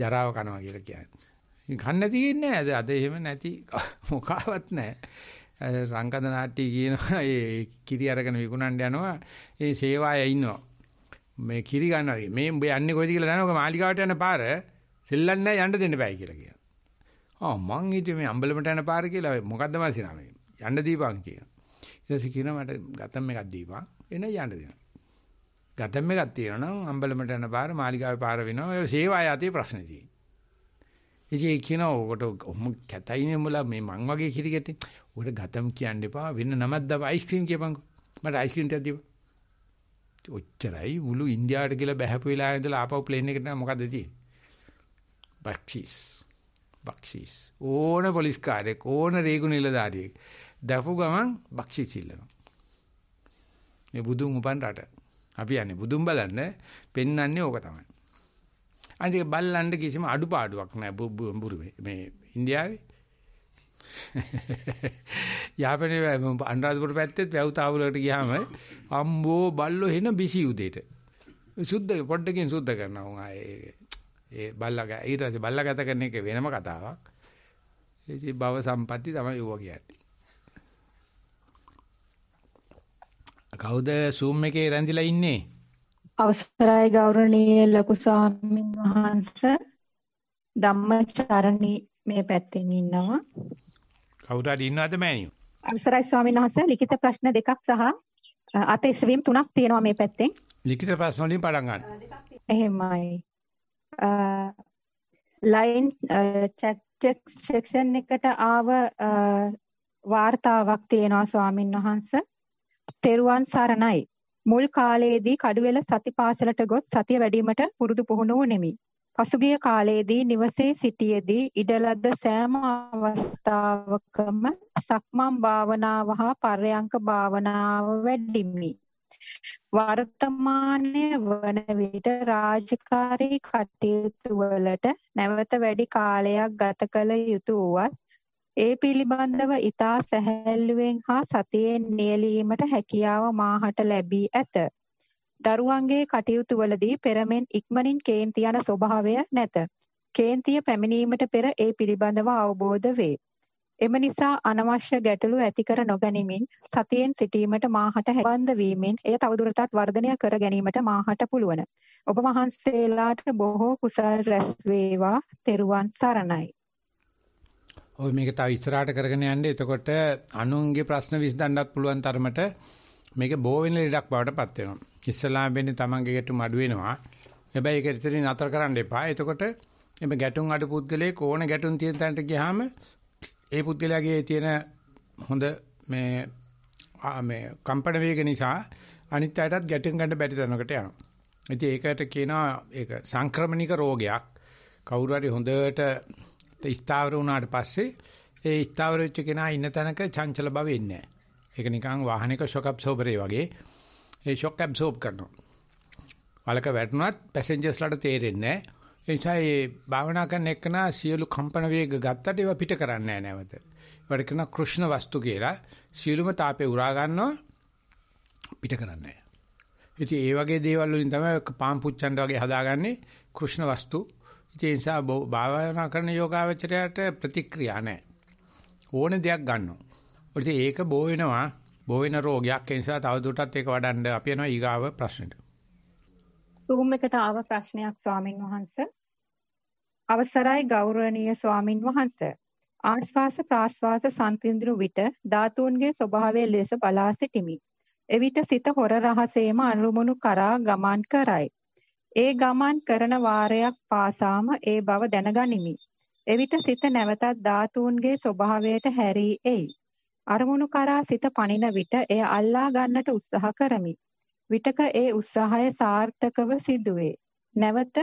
ජරාව කනවා කියලා කියන්නේ. ගන්න නැති කියන්නේ අද අද එහෙම නැති <laughs> මොකාවත් නැහැ. රංගන නාට්‍ය කියනවා ඒ කිරි අරගෙන විකුණන්න යනවා ඒ සේවාය ඉන්නවා. මේ කිරි ගන්නවා මේ උඹ යන්නේ කොයිද කියලා දන්නවක මාලිගාවට යන පාර සෙල්ලන්නේ යන්න දෙන්න බෑ කියලා කියනවා. ආ මං හිතුවේ මේ අම්බලමට යන පාර කියලා මොකද්ද මාසිනා මේ යන්න දීපන් කියනවා. ඊට පස්සේ කියනවා මට ගතම් එකක් දීපන්. එන යන්න දෙනවා. ගතම් එකක් තියෙනවා නම් අම්බලමට යන පාර මාලිගාවේ පාර වෙනවා. ඒ සේවාය යතේ ප්‍රශ්නේ තියෙන්නේ. ඉතින් ඒ කියනවා ඔකට ඔහොම කැතයිනේ මුලා මේ මං වගේ කිරිකෙටි. ඔකට ගතම් කියන්න එපා. වෙන නමක් දාපන් අයිස්ක්‍රීම් කියපන්කො. මට අයිස්ක්‍රීම් ටිකක් දීපන්. ඔච්චරයි මුළු ඉන්දියාවට කියලා බැහැපු වෙලාවේ ඉඳලා ආපහු ප්ලේන් එකට මොකද තියෙන්නේ? බක්ෂිස්. බක්ෂිස්. ඕන පොලිස් කාර්යයක් ඕන රේගු නිලධාරියෙක්. දැකපු ගමන් බක්ෂි සිල්ලනවා. මේ බුදුන් උපන් රට. අපි යන්නේ බුදුන් බලන්න පෙන්වන්නේ ඕක තමයි. අනිත් බල්ලන්ට කිසිම අඩුපාඩුවක් නැහැ බුරුමේ මේ ඉන්දියාවේ. <laughs> යාපනයේ අනුරාධපුර පැත්තේ වැව් තාවුලකට ගියාම අම්බෝ බල්ලෝ හෙන බිසි උදේට. සුද්ධ පොඩ්ඩකින් සුද්ධ කරනවා උන් ආයේ ඒ බල්ලා ඊට පස්සේ බල්ලා ගත කරන එක වෙනම කතාවක්. ඒ බව සම්පatti තමයි යුවා කියන්නේ. කවුද Zoom එකේ රැඳිලා ඉන්නේ? අවසරයි ගෞරවනීය ලොකු ස්වාමීන් වහන්ස ධම්මචරණී මේ පැත්තෙන් ඉන්නවා. කවුරු හරි ඉන්නවද මෑණියෝ? අවසරයි ස්වාමීන් වහන්ස ලිඛිත ප්‍රශ්න දෙකක් සහ අතේසවීම් තුනක් තියෙනවා මේ පැත්තෙන්. ලිඛිත ප්‍රශ්න වලින් පටන් ගන්න. එහෙමයි. ලයින් චැට් සෙක්ෂන් එකට ආව වார்த்தාවක් තියෙනවා ස්වාමින් වහන්සේ තෙරුවන් සරණයි. මුල් කාලයේදී කඩුවෙල සතිපාසලට ගොස් සතිය වැඩිමිට පුරුදු පුහුණු වුනිමි. පසුගිය කාලයේදී නිවසේ සිටියේදී ඉඩලද්ද සෑම අවස්ථාවකම සක්මන් භාවනාව හා පර්යංක භාවනාව වැඩිමි. වර්තමානයේ වන විට රාජකාරී කටයුතු වලට නැවත වැඩි කාලයක් ගත කළ යුතු වුවත් ඒ පිළිබඳව ඊතා සැහැල්ලුවෙන් හා සතියෙන් නියැලීමට හැකියාව මාහට ලැබී ඇත. දරුවන්ගේ කටයුතු වලදී පෙරමෙන් ඉක්මනින් කේන්ති යන ස්වභාවය නැත. කේන්තිය පැමිණීමට පෙර ඒ පිළිබඳව අවබෝධ වේ. එම නිසා අනවශ්‍ය ගැටලු ඇති කර නොගැනීමෙන් සතියෙන් සිටීමට මාහට හැවඳ වීමෙන් එය තවදුරටත් වර්ධනය කර ගැනීමට මාහට පුළුවන්. ඔබ වහන්සේලාට බොහෝ කුසල් රැස් වේවා. තෙරුවන් සරණයි. ඔය මේක තව ඉස්සරහට කරගෙන යන්නේ එතකොට අනුන්ගේ ප්‍රශ්න විසඳන්නත් පුළුවන් තරමට මේක බෝ වෙන ලෙඩක් බවට පත් වෙනවා. ඉස්සලාම වෙන්නේ Tamange ගැටුම් අඩු වෙනවා. හැබැයි ඒක ඉතින් නතර කරන්න එපා. එතකොට මේ ගැටුම් අඩු පුද්ගලයේ ඕන ගැටුම් තියෙන තැනට ගියාම ඒ පුද්ගලයාගේ තියෙන හොඳ මේ මේ කම්පන වේග නිසා අනිත් අයටත් ගැටුම් ගන්න බැරි තැනකට යනවා. ඉතින් ඒකට කියනවා ඒක සංක්‍රමණික රෝගයක්. කවුරු හරි හොඳට ස්ථාවර වුණාට පස්සේ ඒ ස්ථාවර වෙච්ච කෙනා ඉන්න තැනක චංචල බව එන්නේ නැහැ. ඒක නිකන් වාහනයක shock absorber වගේ ඒ shock absorb කරනවා. වලක වැටුණත් passengers ලට තේරෙන්නේ නැහැ. ඒ නිසා මේ භාවනා කරන එකන සියලු කම්පන වේග ගත්තට ඒවා පිට කරන්නේ නැහැ නැවත. ඒවට කියන කෘෂ්ණ වස්තු කියලා සියලුම තාපේ උරා ගන්නවා පිට කරන්නේ නැහැ. ඉතින් ඒ වගේ දේවල් වලින් තමයි පාම් පුච්චන්න වගේ හදාගන්නේ කෘෂ්ණ වස්තු ඒ නිසා භාවනා කරන යෝගාවචරයට ප්‍රතික්‍රියා නැහැ. ඕන දෙයක් ගන්නවා. ඒත් ඒක බෝ වෙනවා. බෝ වෙන රෝගයක් ඒ නිසා තවදුරටත් ඒක වඩන්න අපි යනවා ඊගාව ප්‍රශ්නෙට. රූම් එකට ආව ප්‍රශ්නයක් ස්වාමින් වහන්සේ. අවසරයි ගෞරවනීය ස්වාමින් වහන්සේ. ආශ්වාස ප්‍රාශ්වාස සංකේන්ද්‍රු විට ධාතුන්ගේ ස්වභාවය ලෙස බලා සිටිමි. එවිට සිත හොර රහසේම අනුමුණු කරා ගමන් කරයි. ඒ ගමන් කරන වාරයක් පාසාම ඒ බව දැනගනිමි. එවිට සිත නැවතත් ධාතුන්ගේ ස්වභාවයට හැරී එයි. අරමුණු කරා සිත පනින විට එය අල්ලා ගන්නට උත්සාහ කරමි. විටක ඒ උත්සාහය සාර්ථකව සිදුවේ. නැවත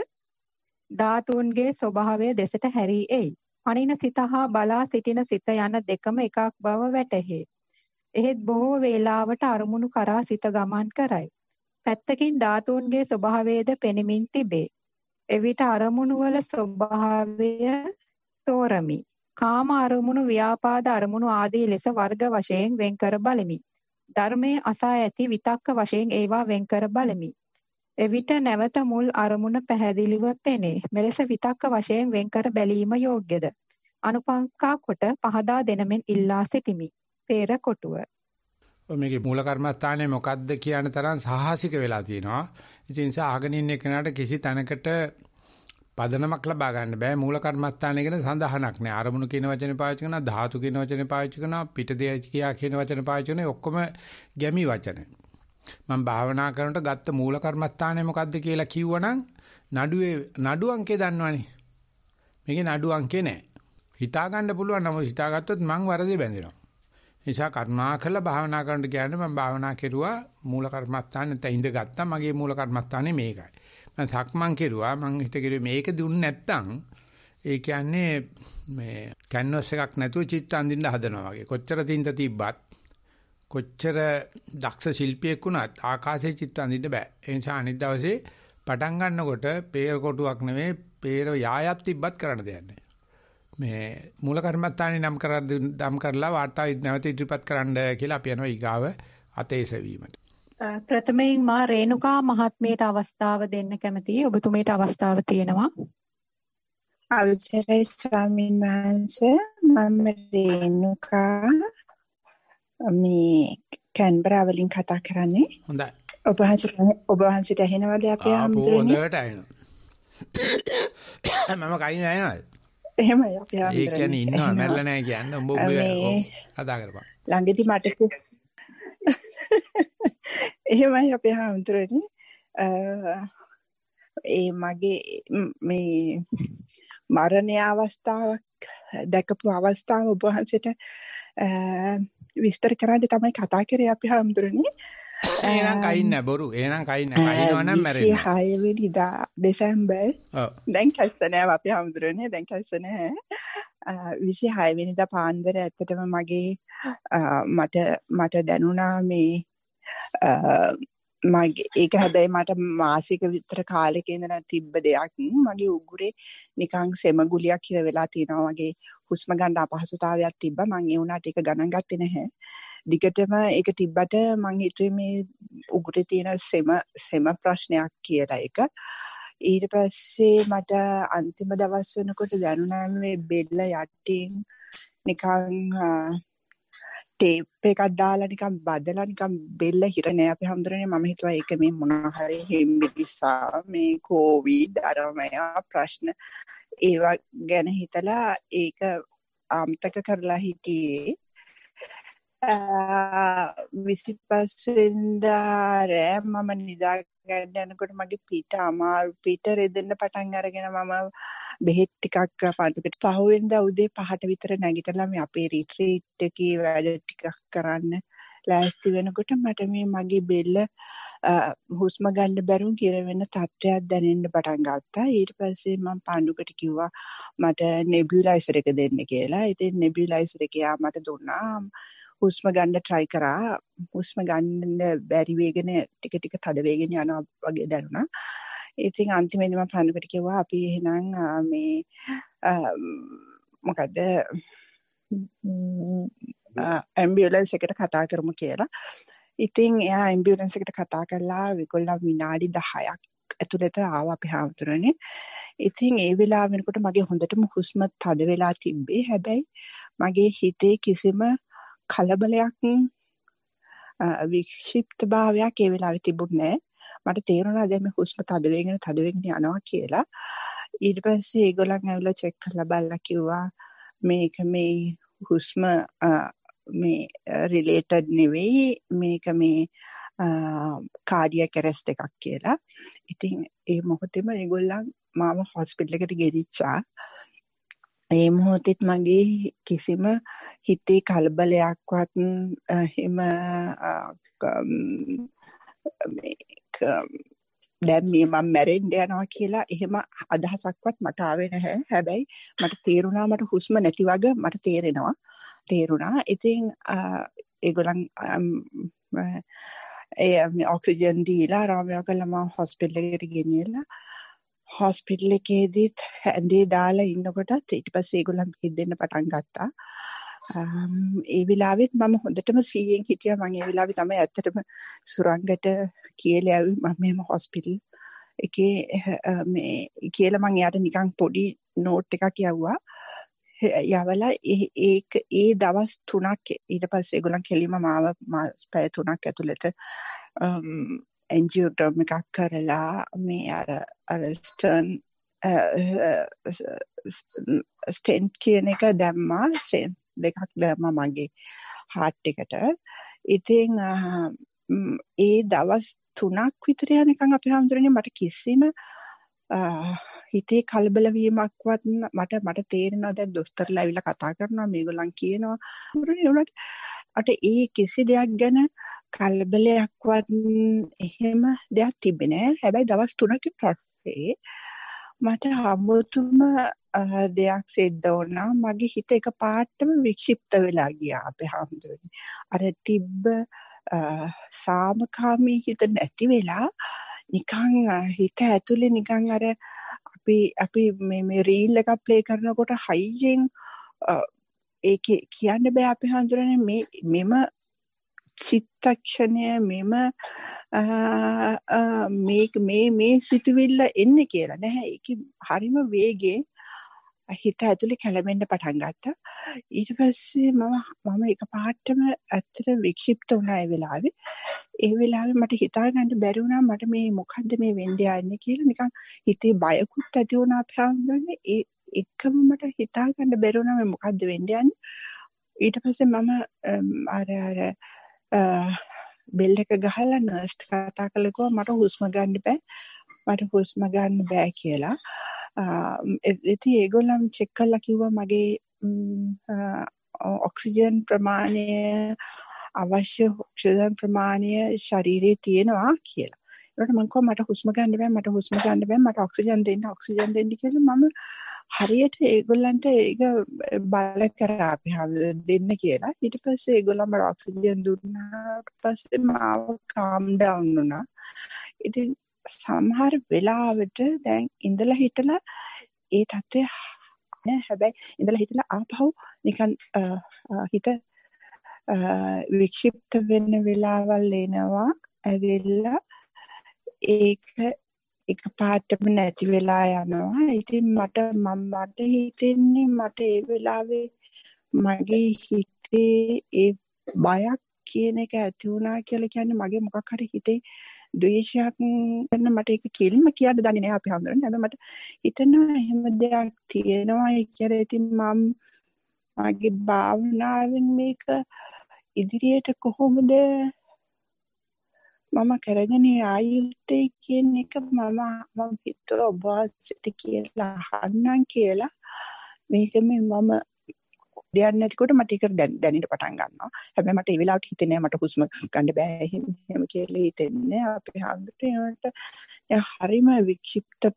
ධාතුන්ගේ ස්වභාවය දෙසට හැරී එයි. පනින සිත හා බලා සිටින සිත යන දෙකම එකක් බව වැටහේ. එහෙත් බොහෝ වේලාවට අරමුණු කරා සිත ගමන් කරයි. පැත්තකින් ධාතුන්ගේ ස්වභාවයද පෙනෙමින් තිබේ. එවිට අරමුණු වල ස්වභාවය තෝරමි. කාම අරමුණු, ව්‍යාපාද අරමුණු ආදී ලෙස වර්ග වශයෙන් වෙන්කර බලමි. ධර්මයේ අසා ඇති විතක්ක වශයෙන් ඒවා වෙන්කර බලමි. එවිට නැවත මුල් අරමුණ පැහැදිලිව පෙනේ. මෙලෙස විතක්ක වශයෙන් වෙන්කර බැලීම යෝග්‍යද? අනුපංකා කොට පහදා දෙනමෙන් ඉල්ලා සිටිමි. පෙර කොටුව මේකේ මූල කර්මස්ථානේ මොකද්ද කියන තරම් සාහසික වෙලා තියෙනවා. ඒ නිසා අහගෙන ඉන්න කෙනාට කිසි තැනකට පදනමක් ලබා ගන්න බෑ මූල කර්මස්ථානය ගැන සඳහනක් නෑ අරමුණු කියන වචනේ පාවිච්චි කරනවා ධාතු කියන වචනේ පාවිච්චි කරනවා පිටදේ කියා කියන වචනේ පාවිච්චි කරනවා ඔක්කොම ගැමි වචන මම භාවනා කරනකොට ගත්ත මූල කර්මස්ථානය මොකද්ද කියලා කිව්වනම් නඩුවේ නඩු අංකේ දන්නවනේ මේකේ නඩු අංකේ නෑ හිතා ගන්න පුළුවන් නමුත් හිතාගත්තොත් මං වරදේ බැඳෙනවා නිසා කරුණා කළ භාවනා කරන්න කියන්නේ මම භාවනා කෙරුවා මූල කර්මස්ථානේ තැ ඉඳ ගත්තා මගේ මූල කර්මස්ථානේ මේකයි. මම සක්මන් කෙරුවා මං හිත කෙරුවේ මේක දුන්නේ නැත්තම් ඒ කියන්නේ මේ කැන්වස් එකක් නැතුව චිත්ත අඳින්න හදනවා වගේ. කොච්චර තින්ත තිබ්බත් කොච්චර දක්ෂ ශිල්පියෙක් වුණත් ආකාශයේ චිත්ත අඳින්න බෑ. ඒ නිසා අනිත් දවසේ පටන් ගන්නකොට peer කොටුවක් නෙමෙයි peer යායක් තිබ්බත් කරන්න දෙයක් නෑ. මේ මූල කර්මත්තානේ නම් කර දම් කරලා වාර්තා නැවත ඉදිරිපත් කරන්න කියලා අපි යනවා ඊගාව අතේසවීමට. ප්‍රථමයෙන් මා රේණුකා මහත්මියට අවස්ථාව දෙන්න කැමතියි. ඔබතුමීට අවස්ථාව තියෙනවා. අවසරයි ස්වාමීන් වහන්සේ මම රේණුකා මේ කැන්බරා වලින් කතා කරන්නේ. හොඳයි. ඔබ වහන්සේ ඔබ වහන්සේට ඇහෙනවද අපේ ආම්දුරනේ? ආපෝ හොඳට ඇහෙනවා. <coughs> මම කයින් ඇහෙනවද? එහෙමයි අපි හැමදෙරේ. ඒ කියන්නේ ඉන්නවා මැරලා නැහැ කියන්නේ උඹ උඹ හදා කරපන්. ළඟදී මට එහෙමයි අපි හැමදෙරේ. ඒ මගේ මේ මරණය අවස්ථාවක් දැකපු අවස්ථාව ඔබ වහන්සේට විස්තර කරන්න තමයි කතා කරේ අපි හැමදෙරේ. එහෙනම් කයින් නැ බොරු. එහෙනම් කයින් නැ. කයින්නවා නම් මැරෙන්න. 26 වෙනිදා දෙසැම්බර්. ඔව්. දැන් කැස්ස නැහැ අපි හැමදෙරනේ. දැන් කැස්ස නැහැ. 26 වෙනිදා පාන්දර ඇත්තටම මගේ මට මට දැනුණා මේ මගේ ඒක හැබැයි මට මාසික විතර කාලෙක ඉඳලා තිබ්බ දෙයක් මගේ උගුරේ නිකන් සෙමගුලියක් කියලා වෙලා තියෙනවා මගේ හුස්ම ගන්න අපහසුතාවයක් තිබ්බා මම ඒ උනාට ඒක ගණන් ගත්තේ නැහැ දිගටම ඒක තිබ්බට මං හිතුවේ මේ උගුරේ තියෙන සෙම සෙම ප්‍රශ්නයක් කියලා එක. ඊට පස්සේ මට අන්තිම දවස් වෙනකොට දැනුණා මේ බෙල්ල යටින් නිකන් ටේප් එකක් දාලා නිකන් බදලා නිකන් බෙල්ල හිරනේ අපි හඳුරන්නේ මම හිතුවා ඒක මේ මොන හරි හෙම්බිලිසා මේ කොවිඩ් අරමය ප්‍රශ්න ඒවා ගැන හිතලා ඒක අමතක කරලා හිටියේ 25 රෑ මම නිදා ගන්න යනකොට මගේ පිට අමාරු පිට රෙදෙන්න පටන් අරගෙන මම බෙහෙත් ටිකක් පන්දුකට පහුවෙන්දා උදේ 5ට විතර නැගිටලා මේ අපේ රිට්‍රීට් එකේ වැඩ ටිකක් කරන්න ලෑස්ති වෙනකොට මට මේ මගේ බෙල්ල හුස්ම ගන්න බැරුව කිර වෙන තත්ත්වයක් දැනෙන්න පටන් ගත්තා. ඊට පස්සේ මම පාණ්ඩුකට කිව්වා මට නෙබියුලයිසර් එක දෙන්න කියලා. ඉතින් නෙබියුලයිසර් එක යා මට දුන්නා. හුස්ම ගන්න try කරා හුස්ම ගන්න බැරි වේගෙන ටික ටික තද වේගෙන යනවා වගේ දැනුණා ඉතින් අන්තිමේදී මම පණුකට කිව්වා අපි එහෙනම් මේ මොකද ඇම්බියුලන්ස් එකට කතා කරමු කියලා ඉතින් එයා ඇම්බියුලන්ස් එකට කතා කරලා විකොල්ලා විනාඩි 10ක් ඇතුළත ආව අපි හාමුදුරනේ. ඉතින් ඒ වෙලාව වෙනකොට මගේ හොඳටම හුස්ම තද වෙලා තිබ්බේ. හැබැයි මගේ හිතේ කිසිම කලබලයක් වික්ෂිප්ත භාවයක් ඒ වෙලාවේ තිබුණේ මට තේරුණා දැන් මේ හුස්ම තද වෙගෙන තද වෙගෙන යනවා කියලා ඊට පස්සේ ඒගොල්ලන් ඇවිල්ලා චෙක් කරලා බලලා කිව්වා මේක මේ හුස්ම මේ රිලේටඩ් නෙවෙයි මේක මේ කාඩියක් ඇරෙස්ට් එකක් කියලා. ඉතින් ඒ මොහොතේම ඒගොල්ලන් මාව හොස්පිටල් එකට ගෙනිච්චා. ඒ මොහොතෙත් මගේ කිසිම හිතේ කලබලයක්වත් එහෙම දැන් මේ මම මැරෙන්න යනවා කියලා එහෙම අදහසක්වත් මට ආවේ නැහැ. හැබැයි මට තේරුණා මට හුස්ම නැති වගේ මට තේරෙනවා. තේරුණා. ඉතින් ඒගොල්ලන් ඒ ඔක්සිජන් දීලා රාමයා කළා මම හොස්පිටල් එකට ගෙනියලා හොස්පිටල් එකේදීත් ඇඳේ දාලා ඉන්නකොටත් ඊට පස්සේ ඒගොල්ලන් හිටෙන්න පටන් ගත්තා. ඒ වෙලාවෙත් මම හොඳටම සීයෙන් හිටියා. මම ඒ වෙලාවේ තමයි ඇත්තටම සුරංගට කියලා ආවේ මම මෙහෙම හොස්පිටල් එකේ මේ කියලා මම එයාට නිකන් පොඩි නෝට් එකක් යවුවා. යවලා ඒක ඒ දවස් තුනක් ඊට පස්සේ ඒගොල්ලන් කෙලිම මාව පැය තුනක් ඇතුළත ඇන්ජියෝග්‍රම් එකක් කරලා මේ අර අරස්ටර්න් ස්ටෙන්ට් කියන එක දැම්මා ස්ටෙන්ට් දෙකක් දැම්මා මගේ හાર્ට් එකට ඉතින් ඒ දවස් තුනක් විතර යනකම් අපි හැමෝටම මට කිසිම හිතේ කලබල වීමක්වත් මට මට තේරෙනවා දැන් දොස්තරලා ඇවිල්ලා කතා කරනවා මේගොල්ලන් කියනවා මුරුනේ උනට අට ඒ කිසි දෙයක් ගැන කලබලයක්වත් එහෙම දෙයක් තිබෙන්නේ නැහැ හැබැයි දවස් 3කින් පස්සේ මට හම්බුතුම දෙයක් සිද්ධ වුණා මගේ හිත එක පාටම වික්ෂිප්ත වෙලා ගියා අපේ හැමදෙරේ අර තිබ්බ සාමකාමී හිත නැති වෙලා නිකන් හිත ඇතුලේ නිකන් අර අපි අපි මේ මේ රීල් එකක් ප්ලේ කරනකොට හයියෙන් ඒක කියන්න බෑ අපි හඳුරන්නේ මේ මෙම චිත්තක්ෂණය මෙම මේ මේ මේ සිතුවිල්ල එන්නේ කියලා නෑ ඒක හරිම වේගේ හිත ඇතුලේ කැළඹෙන්න පටන් ගත්තා. ඊට පස්සේ මම මම එකපාරටම ඇත්තට වික්ෂිප්ත වුණා ඒ වෙලාවේ. ඒ වෙලාවේ මට හිතා ගන්න බැරි වුණා මට මේ මොකද්ද මේ වෙන්න යන්නේ කියලා නිකන් හිතේ බයකුත් ඇති වුණා ප්‍රාන්දන්නේ. ඒ එකම මට හිතා ගන්න බැරි වුණා මේ මොකද්ද වෙන්න යන්නේ. ඊට පස්සේ මම අර අර බෙල් එක ගහලා නර්ස් කතා කළේ මට හුස්ම ගන්න බෑ. මට හුස්ම ගන්න බෑ කියලා. ඉතින් ඒගොල්ලන් චෙක් කරලා කිව්වා මගේ ඔක්සිජන් ප්‍රමාණය අවශ්‍ය ඔක්සිජන් ප්‍රමාණය ශරීරයේ තියෙනවා කියලා. ඒකට මම කිව්වා මට හුස්ම ගන්න බෑ මට හුස්ම ගන්න බෑ මට ඔක්සිජන් දෙන්න ඔක්සිජන් දෙන්න කියලා මම හරියට ඒගොල්ලන්ට ඒක බල කරා අපි දෙන්න කියලා. ඊට පස්සේ ඒගොල්ලන් මට ඔක්සිජන් දුන්නාට පස්සේ මාව calm down වුණා. ඉතින් සමහර වෙලාවට දැන් ඉඳලා හිටලා ඒ තත්ත්වය නෑ හැබැයි ඉඳලා හිටලා ආපහු නිකන් හිත වික්ෂිප්ත වෙන වෙලාවල් එනවා ඇවිල්ලා ඒක එක පාටම නැති වෙලා යනවා ඉතින් මට මම මට හිතෙන්නේ මට ඒ වෙලාවේ මගේ හිතේ ඒ බයක් කියන එක ඇති වුණා කියලා කියන්නේ මගේ මොකක් හරි හිතේ ද්වේෂයක් වෙන මට ඒක කෙලින්ම කියන්න දන්නේ නැහැ අපි හඳුනන්නේ. හැබැයි මට හිතෙනවා එහෙම දෙයක් තියෙනවා. ඒ කියන්නේ ඉතින් මම මගේ භාවනාවෙන් මේක ඉදිරියට කොහොමද මම කරගෙන ආයුත්තේ කියන එක මම මම හිතුවා ඔබ වහන්සේට කියලා අහන්නම් කියලා මේක මේ මම දෙයක් නැතිකොට මට ඒක දැනෙන්න පටන් ගන්නවා. හැබැයි මට ඒ වෙලාවට හිතෙන්නේ මට හුස්ම ගන්න බෑ එහෙම එහෙම කියලා හිතෙන්නේ. අපේ හඳුට හරිම වික්ෂිප්ත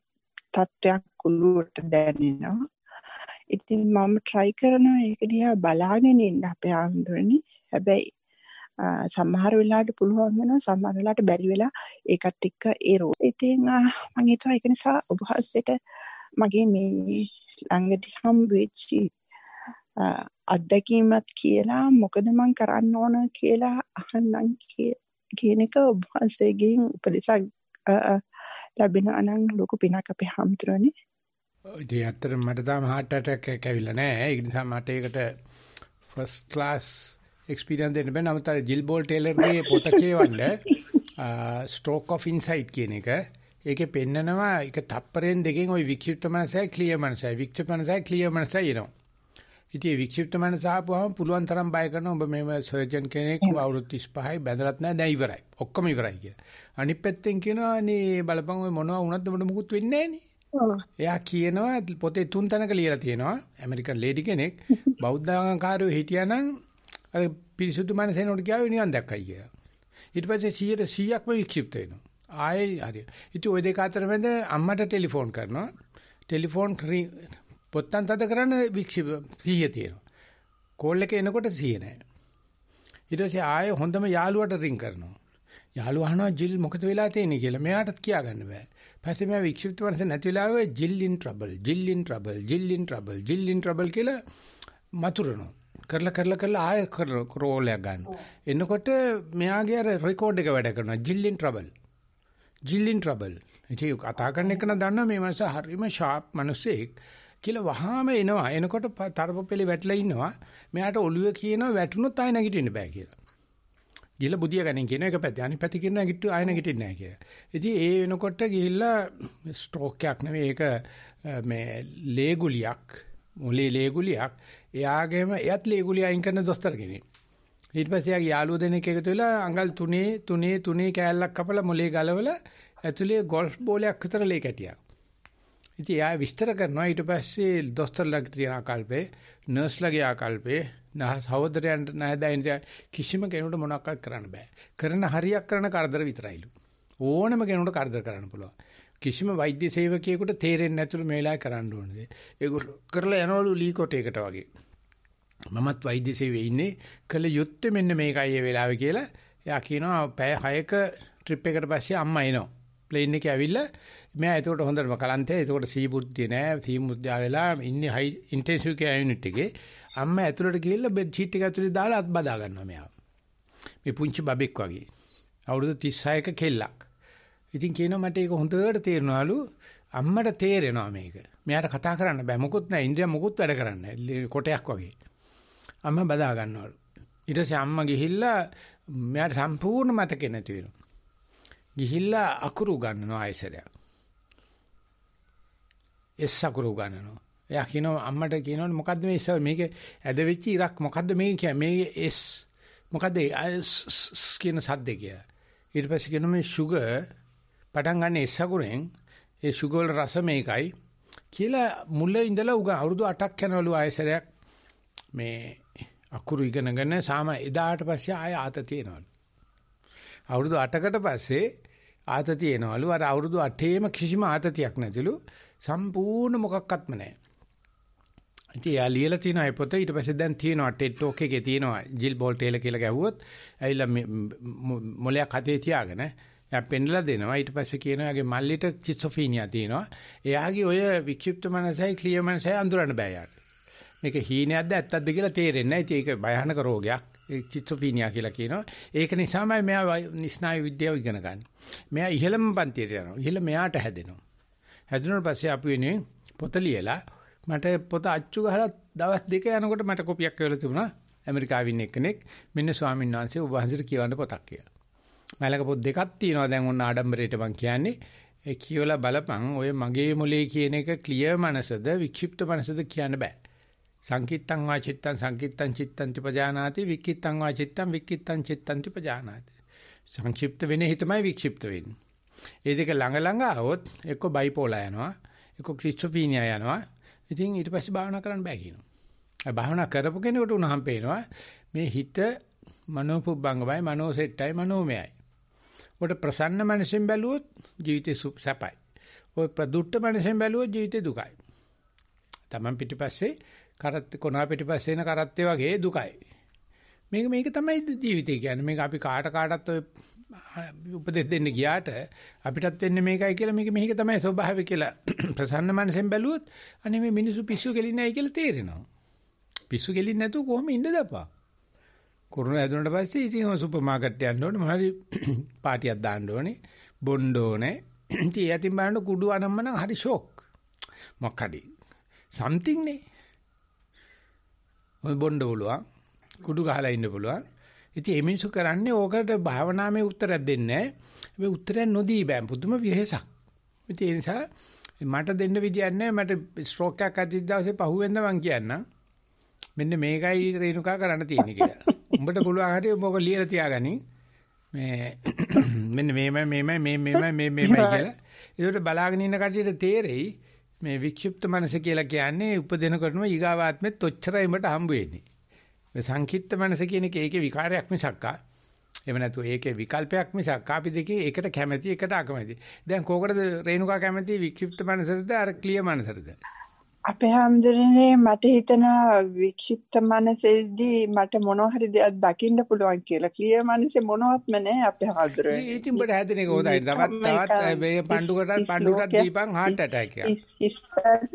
තත්ත්වයක් උළුවට දැනෙනවා. ඉතින් මම try කරනවා ඒක දිහා බලාගෙන ඉන්න අපේ ආන්දරනේ. හැබැයි සමහර වෙලාවට පුළුවන් වෙනවා සමහර වෙලාවට බැරි වෙලා ඒකත් එක්ක ඒ රෝ. ඉතින් මම හිතුවා ඒක නිසා ඔබ හස්සෙට මගේ මේ ළඟදී හම්බ වෙච්ච අත්දැකීමත් කියලා මොකද මං කරන්න ඕන කියලා අහන්නම් කියන එක ඔබහන්සේගෙන් උපදෙසක් ලැබෙනවා නම් ලොකු පිනක් අපේ හැමතුරනේ. ඒ ඇත්තට මට තාම heart attack එකක් ඇවිල්ලා නැහැ. ඒ නිසා මට ඒකට first class experience දෙන්න බෑ. නමුත් අර ජිල් බෝල් ටේලර්ගේ පොත කියවන්න <laughs> stroke of insight කියන එක ඒකේ පෙන්නනවා එක තප්පරෙන් දෙකෙන් ওই වික්ෂිප්ත මනසයි ක්ලියර් මනසයි වික්ෂිප්ත මනසයි ක්ලියර් මනසයි එනවා. ඉතින් ඒ වික්ෂිප්ත මනස ආපුවාම පුළුවන් තරම් බය කරන ඔබ මේව සර්ජන් කෙනෙක් අවුරුදු 35යි බැඳලත් නැහැ දැන් ඉවරයි. ඔක්කොම ඉවරයි කියලා. අනිත් පැත්තෙන් කියනවා නේ බලපන් ඔය මොනවා වුණත් ඔබට මුකුත් වෙන්නේ එයා කියනවා පොතේ තුන් තැනක ලියලා තියෙනවා ඇමරිකන් ලේඩි කෙනෙක් <laughs> බෞද්ධාංගකාරයෝ හිටියානම් අර පිරිසුදු මනසෙනෝට කියාවේ නිවන් දැක්කයි කියලා. ඊට පස්සේ 100%ක්ම වික්ෂිප්ත වෙනවා. ආයේ හරි. ඉතින් ওই දෙක අතර මැද අම්මට ටෙලිෆෝන් කරනවා. ටෙලිෆෝන් පොත්තන් තද කරන්න වික්ෂිප 100 තියෙනවා. කෝල් එක එනකොට 100 නෑ. ඊට පස්සේ ආයේ හොඳම යාළුවට රින් කරනවා. යාළුවා අහනවා ජිල් මොකද වෙලා තියෙන්නේ කියලා. මෙයාටත් කියාගන්න බෑ. පස්සේ මම වික්ෂිප්ත මනස නැති වෙලාවේ Jill in trouble, Jill in trouble, Jill in trouble, Jill in trouble කියලා මතුරනවා. කරලා කරලා කරලා ආය රෝල් එක ගන්න. එනකොට මෙයාගේ අර රෙකෝඩ් එක වැඩ කරනවා. ජිල්ලින් ට්‍රබල්. ජිල්ලින් ට්‍රබල්. ඉතින් කතා කරන එක නම් දන්නවා මේ මනස හරිම ෂාප් මිනිසෙක්. කියලා වහාම එනවා. එනකොට තරපපෙලි වැටලා ඉන්නවා. මෙයාට ඔළුවේ කියනවා වැටුනොත් ආය නැගිටින්න බෑ කියලා. ගිහලා බුදිය ගණන් කියන එක පැත්තේ අනිත් පැත්තේ කියන නැගිට්ටු ආය නැගිටින්නේ නැහැ කියලා. ඉතින් ඒ වෙනකොට ගිහිල්ලා ස්ට්‍රෝක් එකක් නෙවෙයි ඒක මේ ලේ ගුලියක් මොලේ ලේ ගුලියක්. එයාගේම එයත් ලේ ගුලිය අයින් කරන දොස්තර කෙනෙක්. ඊට පස්සේ යාගේ යාළුවෝ දෙනෙක් එකතු වෙලා අඟල් 3 3 3 කෑල්ලක් කපලා මොලේ ගලවලා ඇතුලේ ගෝල්ෆ් බෝලයක් විතර ලේ කැටියක්. ඉතින් එයා විස්තර කරනවා ඊට පස්සේ දොස්තරලට තියෙන ආකල්පේ නර්ස්ලගේ ආකල්පේ සහෝදරයන්ට නැහැදයින් කිසිම කෙනෙකුට මොනවක්වත් කරන්න බෑ. කරන හරියක් කරන කරදර විතරයිලු. ඕනම කෙනෙකුට කරදර කරන්න පුළුවන්. කිසිම වෛද්‍ය සේවකයෙකුට තේරෙන්නේ නැතුළු මේ වෙලාවේ කරන්න ඕනේ. ඒගොල්ලෝ කරලා යනවලු ලීකොට් එකට වගේ. මමත් වෛද්‍ය සේවයේ ඉන්නේ කළ යුත්තේ මෙන්න මේකයි ඒ වෙලාවේ කියලා. එයා කියනවා පැය 6ක ට්‍රිප් එකකට පස්සේ අම්මා එනවා. ප්ලේන් එකේ ඇවිල්ලා මෙයා ඒකට හොඳටම කලන්තේ ඒකට සීබුද්ධිය නෑ සීමුද්ධිය වෙලා ඉන්නේ හයි ඉන්ටෙන්සිව් කෙයා යුනිට් එකේ අම්මා ඇතුළට ගිහිල්ලා බෙඩ් ෂීට් එක ඇතුළේ දාලා අත් බදා ගන්නවා මෙයා මේ පුංචි බබෙක් වගේ අවුරුදු 36ක කෙල්ලක් ඉතින් කියනවා මට ඒක හොඳට තේරෙනවලු අම්මට තේරෙනවා මේක මෙයාට කතා කරන්න බෑ මොකුත් නෑ ඉන්ද්‍රිය මොකුත් වැඩ කරන්නේ කොටයක් වගේ අම්මා බදා ගන්නවලු ඊට පස්සේ අම්මා ගිහිල්ලා මෙයාට සම්පූර්ණ මතකේ නැති වෙනවා ගිහිල්ලා අකුරු ගන්නවා ආයසරයක් එස්සකුරු ගන්නනවා. එයා කියනවා අම්මට කියනවා මොකද්ද මේ ඉස්සර මේක ඇද වෙච්ච ඉරක් මොකද්ද මේ කියන්නේ මේ S මොකද්ද S කියන සද්දේ කියලා. ඊට පස්සේ කියනවා මේ sugar පටන් ගන්න එස්සකුරෙන් ඒ sugar වල රස මේකයි කියලා මුල ඉඳලා උග අවුරුදු 8ක් යනවලු ආයසරයක් මේ අකුරු ඉගෙනගෙන සාම එදාට පස්සේ ආය ආතතිය එනවලු. අවුරුදු 8කට පස්සේ ආතතිය එනවලු අර අවුරුදු 8ේම කිසිම ආතතියක් නැතිලු සම්පූර්ණ මොකක්වත්ම නැහැ. ඉතින් එයා ලියලා තියෙන අය පොත ඊට පස්සේ දැන් තියෙනවා TED Talk එකේ තියෙනවා ජිල් බෝල් ටේලර් කියලා ගැහුවොත් ඇවිල්ලා මොලයක් හතේ තියාගෙන එයා පෙන්ලා දෙනවා ඊට පස්සේ කියනවා යාගේ මල්ලිට කිසොෆීනියා තියෙනවා එයාගේ ඔය වික්ෂිප්ත මනසයි ක්ලියර් මනසයි අඳුරන්න බෑ යාට මේක හීනයක්ද ඇත්තක්ද කියලා තේරෙන්නේ නැහැ ඉතින් ඒක භයානක රෝගයක් ඒ කිසොෆීනියා කියලා කියනවා ඒක නිසාමයි මෙයා ස්නායු විද්‍යාව ඉගෙන ගන්න මෙයා ඉහළම පන්තියට යනවා ඉහළ මෙයාට හැදෙනවා හැදුනට පස්සේ අපි වෙනුවෙන් පොත ලියලා මට පොත අච්චු ගහලා දවස් දෙක යනකොට මට කොපියක් කියලා තිබුණා ඇමරිකාවින් එක්කෙනෙක් මෙන්න ස්වාමීන් වහන්සේ ඔබ වහන්සේට කියවන්න පොතක් කියලා. මලක පොත් දෙකක් තියෙනවා දැන් ඔන්න ආඩම්බරයට මං කියන්නේ. ඒ කියවලා බලපන් ඔය මගේ මොලේ කියන එක ක්ලියර් මනසද වික්ෂිප්ත මනසද කියන්න බෑ. සංකිත්තං වා චිත්තං සංකිත්තං චිත්තං තිපජානාති වික්කිත්තං වා චිත්තං වික්කිත්තං චිත්තං තිපජානාති. සංක්ෂිප්ත වෙන්නේ හිතමයි වික්ෂිප්ත වෙන්නේ. ඒ දෙක ළඟ ළඟ આવොත් එක්ක බයිපෝලා යනවා, එක්ක ස්කිසොෆීනියා යනවා. ඉතින් ඊට පස්සේ භාවනා කරන්න බෑ කියනවා. භාවනා කරපු කෙනෙකුට උනහම් පේනවා මේ හිත මනෝපුබ්බංගමයි, මනෝසෙට්ටයි, මනෝමයයි. ඔබට ප්‍රසන්න මනසෙන් බැලුවොත් ජීවිතේ සැපයි. ඔය ප්‍රදුට්ට මනසෙන් බැලුවොත් ජීවිතේ දුකයි. Taman පිටිපස්සේ කරත් කොනා පිටිපස්සේ එන කරත්තේ වගේ දුකයි. මේක මේක තමයි ජීවිතය කියන්නේ. මේක අපි කාට කාටත් ඔය උපදෙස් දෙන්න ගියාට අපිටත් වෙන්නේ මේකයි කියලා මේක මෙහික තමයි ස්වභාවය කියලා <clears throat> ප්‍රසන්න මනසෙන් බැලුවොත් අනේ මේ මිනිස්සු පිස්සු කෙලින්නේ නැහැ කියලා තේරෙනවා. පිස්සු කෙලින්නේ නැතුව කොහොම ඉන්න දපා. කොරෝනා හැදුනට පස්සේ ඉතින් ඔය සුපර් මාකට් යන්න ඕනේ මොහරි <clears throat> පාටියක් දාන්න ඕනේ බොන්න ඕනේ. ඉතින් යතින් බලන්න කුඩු අනම්මන හරි ෂොක්. මොකක් හරි සම්තිං නේ. ඔය බොන්න පුළුවන්. කුඩු ගහලා ඉන්න පුළුවන්. ඉතින් මේ මිනිස්සු කරන්නේ ඕකට භාවනාවේ උත්තරයක් දෙන්නේ නැහැ. උත්තරයක් නොදී බෑ. පුදුම වෙහෙසක්. ඉතින් ඒ නිසා මට දෙන්න විදියක් නැහැ. මට ස්ට්‍රෝක් එකක් අදිට දවසේ පහුවෙන්ද මං කියන්නම්. මෙන්න මේකයි රේණුකා කරන්න තියෙන්නේ කියලා. උඹට පුළුවන් හරි මොක ලියලා තියාගනින්. මේ <coughs> මෙන්න මේමයි මේමයි මේ මේමයි මේ මේමයි කියලා. ඒකට බලාගෙන ඉන්න කට්ටියට තේරෙයි මේ වික්ෂිප්ත මනස කියලා කියන්නේ උපදිනකොටම ඊගාවාත්මෙත් ඔච්චරයිමට හම්බ වෙන්නේ. සංකීර්ත මනස කියන එක ඒකේ විකාරයක් මිසක්කා එහෙම නැතු ඒකේ විකල්පයක් මිසක් අපි දෙකේ එකට කැමැති එකට අකමැති. දැන් කෝකටද රේණුකා කැමැති වික්ෂිප්ත මනසටද අර ක්ලිය මනසටද? අපේ හැමදෙරේ මට හිතෙනවා වික්ෂිප්ත මනසේදී මට මොන හරි දෙයක් දකින්න පුළුවන් කියලා. ක්ලිය මනසේ මොනවත්ම නැහැ අපේ හැමදෙරේ. ඉතින් බඩ හැදෙන එක හොඳයි. තවත් තවත් මේ පණ්ඩුකටත් පණ්ඩුටත් දීපන් heart attack එකක්.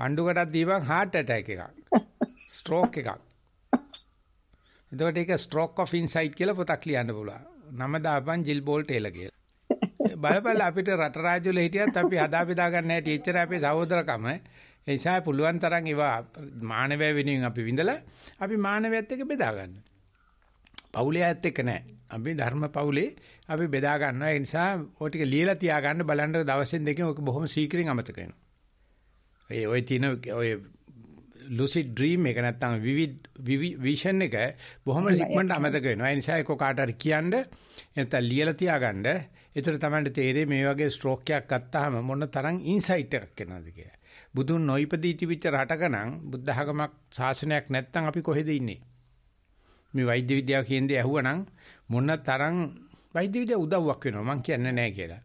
පණ්ඩුකටත් දීපන් heart attack එකක්. stroke එකක්. එතකොට ඒක stroke of insight කියලා පොතක් ලියන්න පුළුවන්. නම දාපන් ජිල් බෝල් ටේලර් කියලා. <laughs> බලපල අපිට රට රාජ්‍ය වල හිටියත් අපි හදා බෙදා ගන්න නැහැ ටීචර් අපේ සහෝදරකම. ඒ නිසා පුළුවන් තරම් ඒවා මානවය වෙනුවෙන් අපි විඳලා අපි මානවයත් එක්ක බෙදා ගන්න. පවුලියත් එක්ක නෑ. අපි ධර්ම පවුලේ අපි බෙදා ගන්නවා. ඒ නිසා ඔය ටික ලියලා තියාගන්න බලන්න දවසෙන් දෙකෙන් ඔක බොහොම සීක්‍රින් අමතක වෙනවා. ඔය ඔය තින ඔය lucid dream එක නැත්තම් vivid vision එක බොහොම ඉක්මනට අමතක වෙනවා. ඒ නිසා ඒක කාට හරි කියන්න නැත්තම් ලියලා තියාගන්න. ඒතර තමයි තේරෙන්නේ මේ වගේ ස්ට්‍රෝක් එකක් ගත්තාම මොන තරම් ඉන්සයිට් එකක් එනවද කියලා. බුදුන් නොයිපදී තිබිච්ච රටක නම් බුද්ධ ධර්මයක් ශාසනයක් නැත්තම් අපි කොහෙද ඉන්නේ? මේ වෛද්‍ය විද්‍යාව කියන දේ ඇහුවනම් මොන තරම් වෛද්‍ය විද්‍යාව උදව්වක් වෙනවා මම කියන්නේ නැහැ කියලා.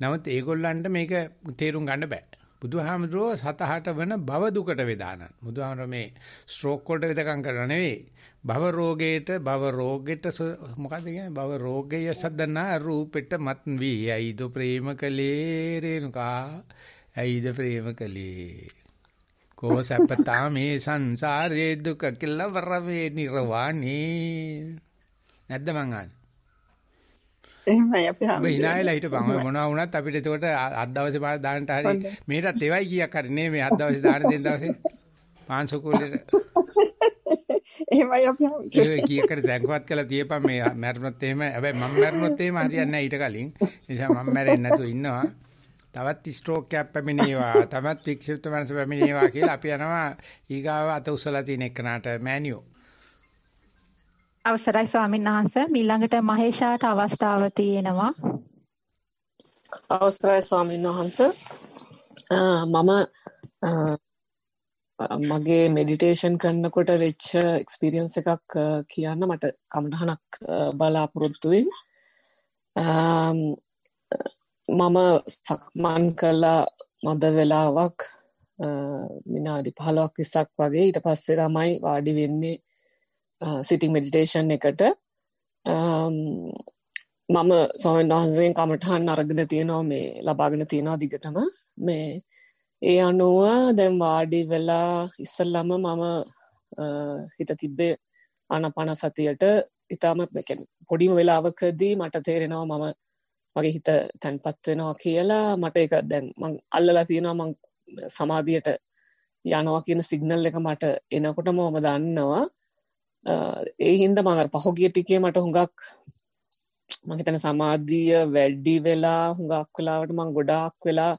නමුත් ඒගොල්ලන්ට මේක තේරුම් ගන්න බෑ. බුදුහාමුදුරුව සතහට වෙන භව දුකට වේදානන්. බුදුහාමුදුරුව මේ ස්ට්‍රෝක් වලට වේදකම් කරන නෙවෙයි. භව රෝගයට භව රෝගෙට මොකද්ද කියන්නේ? භව රෝගය සද්දනා රූපෙට මත් වී. අයිද ප්‍රේම කලේ රේණුකා. අයිද ප්‍රේම කලේ. කෝ සප්පතා මේ සංසාරයේ දුක කෙලවර වේ නිර්වාණේ. නැද්ද මං අහන්නේ? එහෙමයි අපි හම්බ වෙන්නේ. ඉනායලා හිටපන්. ඔය මොනවා වුණත් අපිට එතකොට අත් දවසේ පාර දාන්නට හරි මේකටත් එවයි කීයක් හරි නේ මේ අත් දවසේ දාන දෙන දවසේ 500 කුලෙට. එහෙමයි අපි හම්බ වෙන්නේ. ඒක කීයක් හරි දැන්කවත් කළා තියපන් මේ මැරුණොත් එහෙම. හැබැයි මම මැරුණොත් එහෙම හරියන්නේ නැහැ ඊට කලින්. ඒ නිසා මම මැරෙන්නේ නැතුව ඉන්නවා. තවත් ස්ට්‍රෝක් එකක් පැමිණේවා. තමත් වික්ෂිප්ත මනස පැමිණේවා කියලා අපි යනවා ඊගාව අත උසලා තියෙන එකනට මෑනියෝ. අවසරයි ස්වාමීන් වහන්ස මීළඟට මහේෂාට අවස්ථාව තියෙනවා. අවසරයි ස්වාමීන් වහන්ස මම මගේ මෙඩිටේෂන් කරන්නකොට වෙච්ච එක්ස්පිරියන්ස් එකක් කියන්න මට කමටහනක් බලාපොරොත්තුවෙන් මම සක්මන් කලා මද වෙලාවක් මිනාඩි පහලොක් විසක් වගේ ඊට පස්සේ තමයි වාඩි වෙන්නේ සිටි මෙඩිටේෂන් එකට මම සොමන් වහන්සේෙන් කමටහන් අරගෙන තියෙනවා මේ ලබාගෙන තියෙනවා දිගටම මේ ඒ අනුව දැම් වාඩි වෙලා ඉස්සල්ලම මම හිත තිබ්බේ අනපන සතියට ඉතාමත් මෙකැන පොඩිම වෙලාවකදී මට තේරෙනවා මම මගේ හිත තැන්පත්වෙනවා කියලා මට එක දැන් මං අල්ලලා තියෙනවා මං සමාධියට යනවා කියන සිගනල් එක මට එනකොටම මම දන්නවා ඒ හින්ද මඟර පහුගිය ටිකේ මට හුඟක් මහිතන සමාධිය වැඩ්ඩි වෙලා හුඟක් වෙලාවට මං ගොඩාක් වෙලා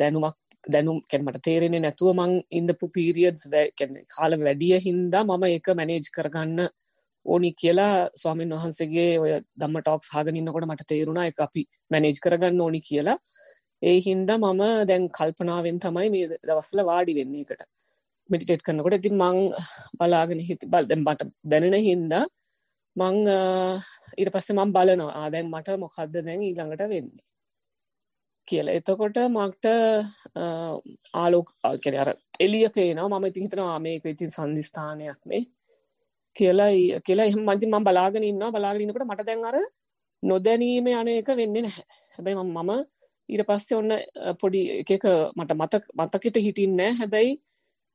දැනුමක් දැනුම් කැනමට තේරෙන්නේ නැතුව මං ඉඳපු පීරියඩ්ස් කාල වැඩිය හින්දා මම ඒක මැනේජ් කරගන්න ඕනි කියලා ස්වාමීන් වහන්සේගේ ඔය දම්ම ටොක්ස් හාගනින්නකොට මට තේරුණා එක අපි මැනේජ් කරගන්න ඕනි කියලා ඒ හින්දා මම දැන් කල්පනාවෙන් තමයි මේ දවස්සල වාඩි වෙන්නේ එකට මෙඩිටේට් කරනකොට ඇති මං බලාගෙන හිති බල මට දැනෙන හින්දා මං ඊට පස්ස මං බලනවා ආදැන් මට මොකක්ද දැන් ඊළඟට වෙන්නේ කියල එතකොට මක්ට ආලෝක කර අර එලිය පේනවා මම ඉති හිතනවා මේක ඉතින් සන්ධස්ථානයක් මේ කියලා කියලා එහම මති මං බලාගෙන ඉන්නවා බලාගෙනනකට මට දැන් අර නොදැනීම යන එක වෙන්නේ නැහැ හැබැයි මම ඊට පස්සේ ඔන්න පොඩි එක මට මතක මතකට හිටින්න හැබැයි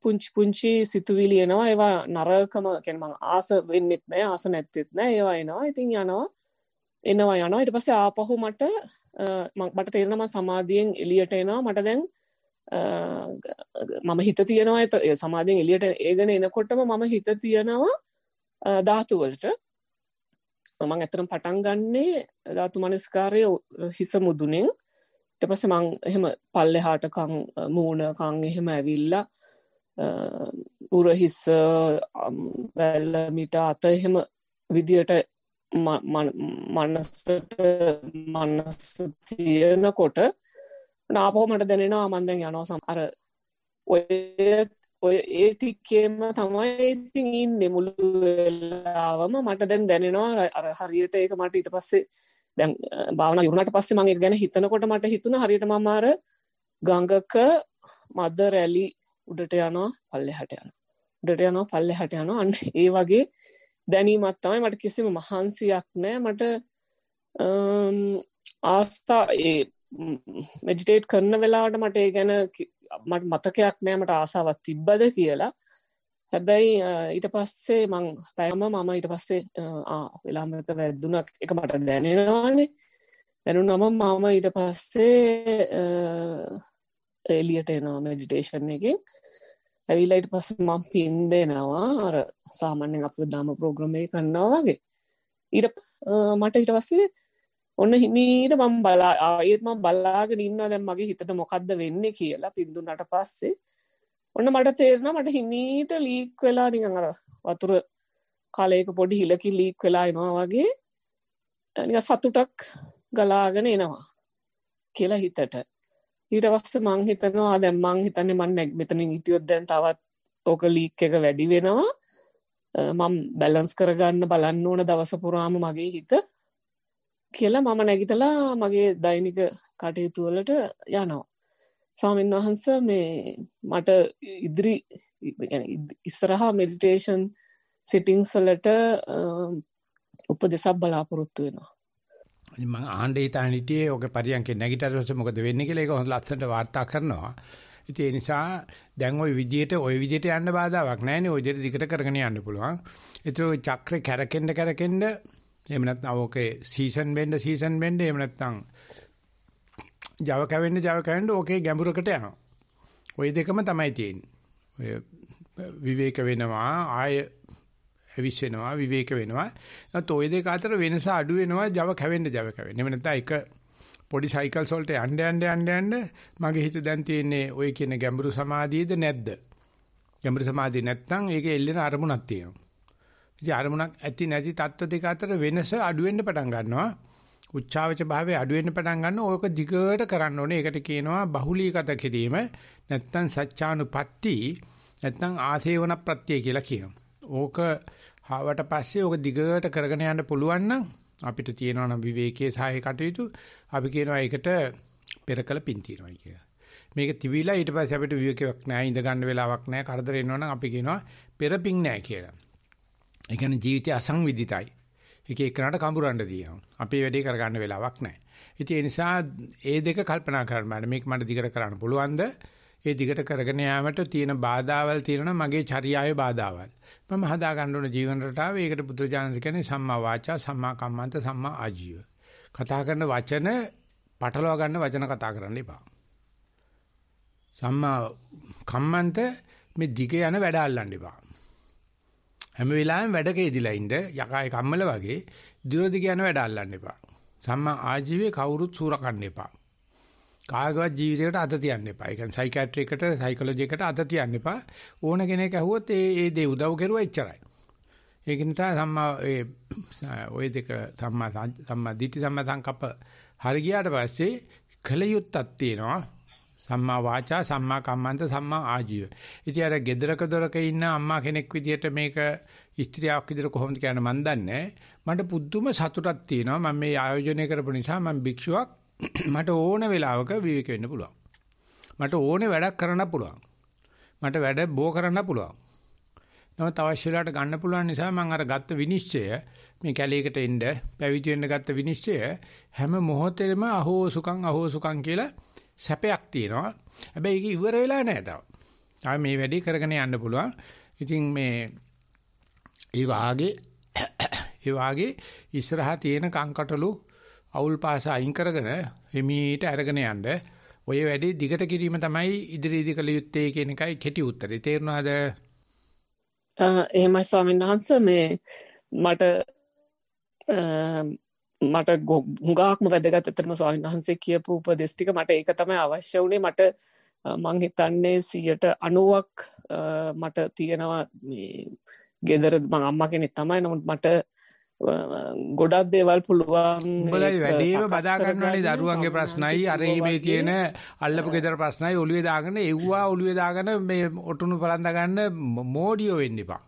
පුංචි පුංචි සිතුවිලි එනවා ඒවා නරකම කියන්නේ මං ආස වෙන්නෙත් නැහැ ආස නැත්තේත් නැහැ ඒවා එනවා ඉතින් යනවා එනවා යනවා ඊට පස්සේ ආපහු මට මට තේරෙනවා සමාධියෙන් එළියට එනවා මට දැන් මම හිත තියනවා සමාධියෙන් එළියට ඒගෙන එනකොටම මම හිත තියනවා ධාතු වලට මම ඇත්තටම පටන් ගන්නේ ධාතු මනස්කාරයේ හිස මුදුනෙන් ඊට පස්සේ මම එහෙම පල්ලෙහාට කන් මූණ කන් එහෙම ඇවිල්ලා උරහිස්ස වැල්ලමිට අත එහෙම විදියට මන්නස්සට මන්නස්ස තියෙනකොට නාපහෝ මට දැනෙනවා මන්දැන් යනවා සම් අර ඔය ඔය ඒ ටික්කේම තමයි ඉතින් ඉන්න මුළු වෙලාවම මට දැන් දැනෙනවා අර හරියට ඒක මට ඊට පස්සේ දැන් භාවන යුුණට පස්සේ මගේ ගැන හිතනකොට මට හිතුන හරියට මමාර ගංගක මද රැලි උඩට යනවා පල්ලෙහට යන උඩට යනවා පල්ලෙහට යනවා අන්න ඒ වගේ දැනීමත් තමයි මට කිසිම මහන්සියක් නෑ මට ආස්ථා ඒ මෙඩිටේට් කරන වෙලාවට මට ඒ ගැන මට මතකයක් නෑ මට ආසාවත් තිබ්බද කියලා හැබැයි ඊට පස්සේ මං පැයම මම ඊට පස්සේ වෙලාමක වැදදුනක් එක මට දැනෙනවානේ දැනු නම මම ඊට පස්සේ එලියට එනවා මෙඩිටේෂන් එකින් ඇවිලයිට පස්ස මං පින් දෙනවා අර සාමාන්‍යෙන් අප දාම ප්‍රෝග්‍රමය කන්නවා වගේ ඊට මට හිට පස්සේ ඔන්න හිමීට මම් බලා ආයත්ම බලාගෙන ඉන්න දැම් මගේ හිතට මොකක්ද වෙන්න කියලා පින්දුනට පස්සේ ඔන්න මට තේරෙන මට හිමීට ලීක් වෙලා නිඟ අර වතුර කලයක පොඩි හිලකි ලීක් වෙලා එනවා වගේ සතුටක් ගලාගෙන එනවා කියලා හිතට ඊට පස්සේ මං හිතනවා දැන් මං හිතන්නේ මන් නැග් මෙතනින් හිටියොත් දැන් තවත් ඕක ලීක් එක වැඩි වෙනවා මම බැලන්ස් කරගන්න බලන්න ඕන දවස පුරාම මගේ හිත කියලා මම නැගිටලා මගේ දෛනික කටයුතු වලට යනවා ස්වාමීන් වහන්ස මේ මට ඉදිරි ඉස්සරහා මෙඩිටේෂන් සිටිංස් වලට උපදෙසක් බලාපොරොත්තු වෙනවා මම අහන්න හිතාන හිටියේ ඔගේ පරියන්කේ නැගිටලා මොකද වෙන්නේ කියලා ඒක හොඳ ලස්සනට වාර්තා කරනවා. ඉතින් ඒ නිසා දැන් ওই විදියට ওই විදියට යන්න බාධාවක් නැහැ නේ. ওই විදියට දිගට කරගෙන යන්න පුළුවන්. ඒතර ওই චක්‍රේ කැරකෙන්න කැරකෙන්න එහෙම නැත්නම් ඕකේ සීසන් වෙන්න සීසන් වෙන්න එහෙම නැත්නම් Java කැවෙන්න Java කැවෙන්න ඕකේ ගැඹුරකට යනවා. ওই දෙකම තමයි තියෙන්නේ. විවේක වෙනවා ආය ඇවිස්සෙනවා විවේක වෙනවා. නැත් ওই දෙක අතර වෙනස අඩු වෙනවා Java කැවෙන්න Java කැවෙන්න. එහෙම නැත්නම් එක පොඩි සයිකල්ස් වලට යන්න යන්න යන්න යන්න මගේ හිත දැන් තියෙන්නේ ওই කියන ගැඹුරු සමාධියේද නැද්ද? ගැඹුරු සමාධිය නැත්නම් ඒකේ එල්ලෙන අරමුණක් තියෙනවා. ඉතින් අරමුණක් ඇති නැති தত্ত্ব දෙක අතර වෙනස අඩු වෙන්න පටන් ගන්නවා. උච්චාවච භාවයේ අඩු වෙන්න පටන් ගන්න ඕක දිගට කරන්න ඕනේ. ඒකට කියනවා බහුලීගත කිරීම. නැත්නම් සත්‍යානුපatti නැත්නම් ආසේවන ප්‍රත්‍ය කියලා කියනවා. ඕක ආවට පස්සේ ඕක දිගට කරගෙන යන්න පුළුවන් නම් අපිට තියෙනවා නම් විවේකයේ සහය කටයුතු අපි කියනවා ඒකට පෙරකල පින් තියනවා කියලා. මේක තිබිලා ඊට පස්සේ අපිට විවේකයක් නැහැ ඉඳ ගන්න වෙලාවක් නැහැ කරදර එනවා නම් අපි කියනවා පෙරපින් නැහැ කියලා. ඒ කියන්නේ ජීවිතය අසංවිධිතයි. එක එකනට කඹරන්න තියෙනවා. අපේ වැඩේ කරගන්න වෙලාවක් නැහැ. ඉතින් ඒ නිසා ඒ දෙක කල්පනා කරන්න මේක මට දිගට කරන්න පුළුවන්ද? ඒ දිගට කරගෙන යාමට තියෙන බාධාවල් තියෙනවා මගේ චර්යාවේ බාධාවල්. මම හදා ගන්න ඕන ජීවන රටාව. ඒකට පුත්‍රජානස කියන්නේ සම්මා වාචා, සම්මා කම්මන්ත, සම්මා ආජීව. කතා කරන වචන පටලවා ගන්න වචන කතා කරන්න එපා. සම්මා කම්මන්ත මේ දිග යන වැඩ අල්ලන්න එපා. හැම වෙලාවෙම වැඩක ඉදිලා ඉන්න යකායි කම්මල වගේ දිරොදි කියන වැඩ අල්ලන්න එපා. සම්මා ආජීවයේ කවුරුත් සූරකන්න එපා. කාගවත් ජීවිතයකට අත තියන්න එපා. ඒ කියන්නේ සයිකියාට්‍රි එකට, සයිකොලොජි එකට අත තියන්න එපා. ඕන කෙනෙක් ඇහුවොත් ඒ ඒ දේ උදව් කරුවා එච්චරයි. ඒක නිසා සම්මා ඒ ওই දෙක සම්මා සම්මා දිට්ඨි සම්මා සංකප්ප හරි ගියාට පස්සේ කලයුත්තක් තියෙනවා. සම්මා වාචා සම්මා කම්මන්ත සම්මා ආජීව. ඉතින් අර gedaraක දොරක ඉන්න අම්මා කෙනෙක් විදියට මේක ස්ත්‍රියක් විදියට කොහොමද කියන්නේ මන් දන්නේ. මට පුදුම සතුටක් තියෙනවා. මම මේ ආයෝජනය කරපු නිසා මම භික්ෂුවක් <clears throat> මට ඕන වෙලාවක විවේක වෙන්න පුළුවන්. මට ඕනේ වැඩක් කරන්න පුළුවන්. මට වැඩ බෝ කරන්න පුළුවන්. නමුත් අවශ්‍ය වෙලාවට ගන්න පුළුවන් නිසා මම අර ගත්ත විනිශ්චය මේ කැලේකට එන්න පැවිදි වෙන්න ගත්ත විනිශ්චය හැම මොහොතෙම අහෝ සුඛං අහෝ සුඛං කියලා සැපයක් තියෙනවා. හැබැයි ඒක ඉවර වෙලා නැහැ තාම. ආ මේ වැඩේ කරගෙන යන්න පුළුවන්. ඉතින් මේ ඒ වාගේ <coughs> ඒ වාගේ ඉස්සරහා තියෙන කංකටලු අවුල් පාස අයින් කරගෙන හිමීට අරගෙන යන්න ඔය වැඩේ දිගට කිරීම තමයි ඉදිරියේදී කළ යුත්තේ කියන එකයි කෙටි උත්තරේ තේරුණාද එහෙමයි ස්වාමීන් වහන්සේ මේ මට මට ගොහුඟක්ම වැදගත් අතරම ස්වාමීන් වහන්සේ කියපු උපදෙස් ටික මට ඒක තමයි අවශ්‍ය වුණේ මට මං හිතන්නේ 90ක් මට තියෙනවා මේ ගෙදර මං අම්මා කෙනෙක් තමයි නමුත් මට ගොඩක් දේවල් පුළුවන් උඹලයි වැඩේම බදා ගන්නවනේ දරුවන්ගේ ප්‍රශ්නයි අර මේ තියෙන අල්ලපු ගෙදර ප්‍රශ්නයි ඔළුවේ දාගෙන එව්වා ඔළුවේ දාගෙන මේ ඔටුනු පලඳ ගන්න මෝඩියෝ වෙන්න එපා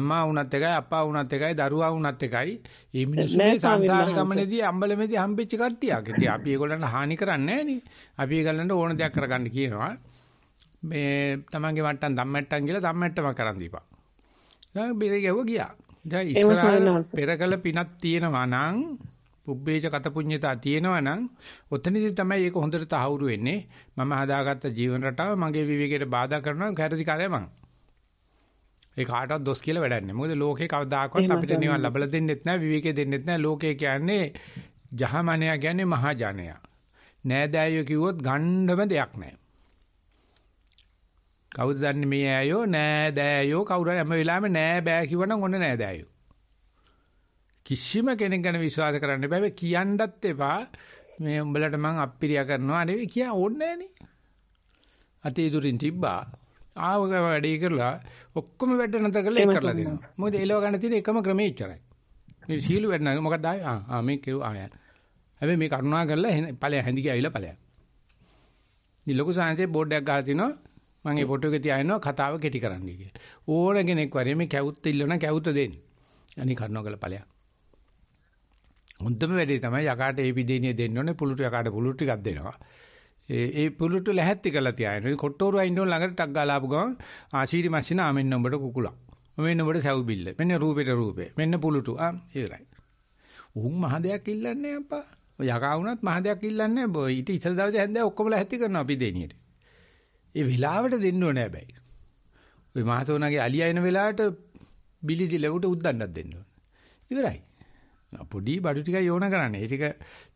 අම්මා වුණත් එකයි අප්පා වුණත් එකයි දරුවා වුණත් එකයි මේ මිනිස්සුගේ සංසාර ගමනේදී අම්බලමේදී හම්බෙච්ච කට්ටියක්. ඉතින් අපි ඒගොල්ලන්ට හානි කරන්නේ නැහැ අපි ඒගොල්ලන්ට ඕන දෙයක් කරගන්න කියනවා. මේ තමන්ගේ වට්ටම් ධම්මැට්ටම් කියලා ධම්මැට්ටම කරන් දීපන්. දැන් බිරේ ගියා. දැන් ඉස්සරහ පෙරකල පිනක් තියෙනවා නම් පුබ්බේජ කත පුඤ්ඤතා තියෙනවා නම් ඔතනදී තමයි ඒක හොඳට තහවුරු වෙන්නේ. මම හදාගත්ත ජීවන රටාව මගේ විවේකයට බාධා කරනවා කැරදිකාරය මං. ඒ කාටවත් දොස් කියලා වැඩක් නැහැ. මොකද ලෝකේ කවදාකවත් අපිට නිවන් ලැබලා දෙන්නෙත් නැහැ, විවේකේ දෙන්නෙත් නැහැ. ලෝකේ කියන්නේ ජහමනයා කියන්නේ මහජනයා. නෑදෑයෝ කිව්වොත් ගණ්ඩම දෙයක් නැහැ. කවුද දන්නේ මේ ඇයෝ නෑ දෑයෝ කවුරු හැම වෙලාවෙම නෑ බෑ කිව්වනම් ඔන්න නෑ දෑයෝ. කිසිම කෙනෙක් ගැන විශ්වාස කරන්න බෑ. කියන්නත් එපා. මේ උඹලට මං අප්පිරියා කරනවා නෙවෙයි කියා ඕනේ නෑනේ. අතේ දුරින් තිබ්බා. ආවක වැඩේ කරලා ඔක්කොම වැඩ නැතර කරලා ඒක කරලා දෙනවා. මොකද එලව ගන්න තියෙන එකම ක්‍රමය ඉච්චරයි. මේ සීළු වැඩ නැහැ. මොකද ආ ආ මේ කෙරුව ආය. හැබැයි මේ කරුණා කරලා ඵලය හැඳි ගියාවිලා ඵලය. මේ ලොකු සාංශේ බෝඩ් එකක් ගහලා තිනවා මම ඒ ෆොටෝ එක තියාගෙනවා කතාව කෙටි කරන්න කියලා. ඕන කෙනෙක් වරේ මේ කැවුත් ඉල්ලන කැවුත දෙන්න. අනේ කරනවා කියලා ඵලයක්. හොඳම වැඩේ තමයි යකාට ඒ විදේනිය දෙන්න ඕනේ පුලුටු යකාට පුලුටු ටිකක් දෙනවා. ඒ ඒ පුලුටු ලැහැත්ති කරලා තියාගෙන කොට්ටෝරුවා ඉන්න ඕන ළඟට ටක් ගාලා ආපු ගමන් ආශීරි මැෂින ආමෙන්න උඹට කුකුලා. මෙන්න උඹට සව් බිල්ල. මෙන්න රූපෙට රූපේ. මෙන්න පුලුටු. ආ ඉවරයි. උන් මහ දෙයක් ඉල්ලන්නේ අප්පා. යකා වුණත් මහ දෙයක් ඉල්ලන්නේ නැහැ. ඊට ඉතල දවසේ හැන්දෑ ඔක්කොම ලැහැත්ති කරනවා විදේනියට. ඒ වෙලාවට දෙන්න ඕනේ හැබැයි. ওই මහතෝනාගේ අලියා එන වෙලාවට බිලි දිලවට උද්දන්නක් දෙන්න ඕනේ. ඉවරයි. පොඩි බඩු ටිකයි යෝන කරන්නේ. ඒ ටික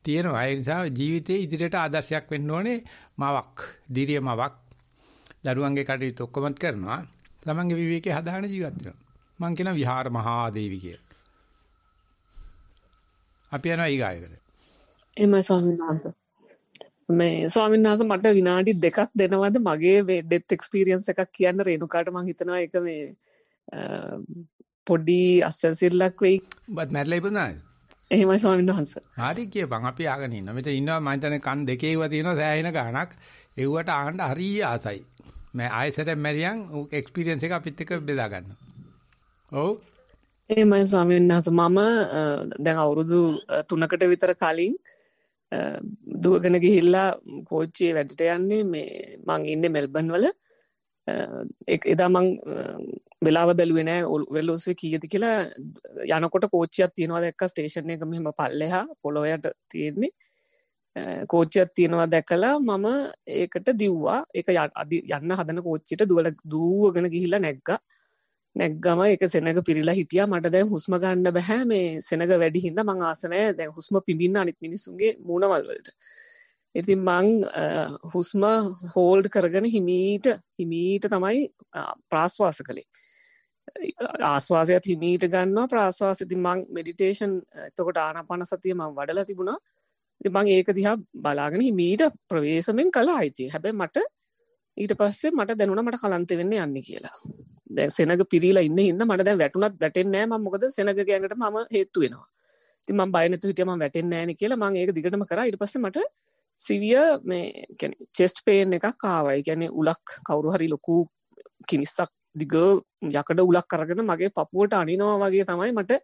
තියෙනවා. ඒ නිසා ජීවිතේ ඉදිරියට ආදර්ශයක් වෙන්න ඕනේ මවක්, දිරියමවක්. දරුවන්ගේ කටයුතු ඔක්කොමත් කරනවා. ළමංගේ විවේකේ හදාන ජීවත් වෙනවා. මං කියන විහාර මහා දේවි කියලා. අපි යනවා ඊගායකට. එමයි ස්වාමීන් වහන්සේ. මේ ස්වාමන් වහස මට විනාඩි දෙකක් දෙනවද මගේ වෙඩෙත් එක්ස්පිරියන්ස එකක් කියන්න රේනුකාට මං හිතනවා එක මේ පොඩ්ඩි අස්සසිල්ලක් වෙයි බත් මැරල ඉපනා එහෙමයි ස්වාමන් වහන්ස හරි කිය බං අපි ආගෙන ඉන්න මෙත ඉන්නවා මන්තන කන් දෙකේව තියෙන සෑහෙන ගානක් එව්වට ආන්න හරි ආසයි මම ආයෙසට මැරියන් එක්ස්පිරියන්ස් එක අපිත් එක්ක බෙදා ගන්න ඔව් එහෙමයි ස්වාමන් වහන්ස මම දැන් අවුරුදු 3කට විතර කලින් දුවගෙන ගිහිල්ලා කෝච්චිය වැඩට යන්නේ මේ මං ඉන්න මෙල්බන් වල එදා මං වෙලාව බැලුවෙන වෙල්ලෝසේ කියති කියලා යනකොට කෝච්චයක් තියෙනවා දැක්ක ස්ටේෂණ එක මෙම පල්ලෙහා පොළොවයට තියෙන්නේ කෝච්චයක් තියෙනවා දැකලා මම ඒකට දිව්වා එක යන්න හදන කෝච්චිට දුවල දූවගෙන ගිහිලා නැක්ගා නැක්ගම එක සෙනග පිරිලා හිටිය මට දැ හුස්ම ගන්න බැහැ මේ සෙනග වැඩි හිද මං ආසනය දැ හුස්ම පිබින්න අනිත් මිනිසුන්ගේ මූුණවල්වලට ඉතින් මං හුස්ම හෝල්ඩ් කරගෙන හිමීට හිමීට තමයි ප්‍රාශ්වාස කළේ ආස්වාසයත් හිමීට ගන්නවා ප්‍රාශ්වාසති මං මෙඩිටේෂන් තකොට ආනපන සතිය මං වඩලා තිබුණා මං ඒක දිහා බලාගෙන හිමීට ප්‍රවේශමෙන් කලා අයිතිය හැබැ මට ඊට පස්සේ මට දැනුන මට කලන්ත වෙන්න යන්න කියලා සෙනක පිරීලා ඉන්න ඉන්න මට දැ වැටුනත් වැටෙන්නෑ ම මොකද සෙනකගෑන්ට ම හේත්තු වෙනවා ති ම බයනතු හිටම වැටෙන්නෑන කියලා මං ඒක දිගටම කර ඉට පස මට සිවිය මේැන චෙස්ට පේන් එක කාවයි ගැනෙ උලක් කවුරු හරි ලොකු කිනිස්සක් දිග යකඩ උලක් කරගෙන මගේ පපුුවට අනිනවා වගේ තමයි මට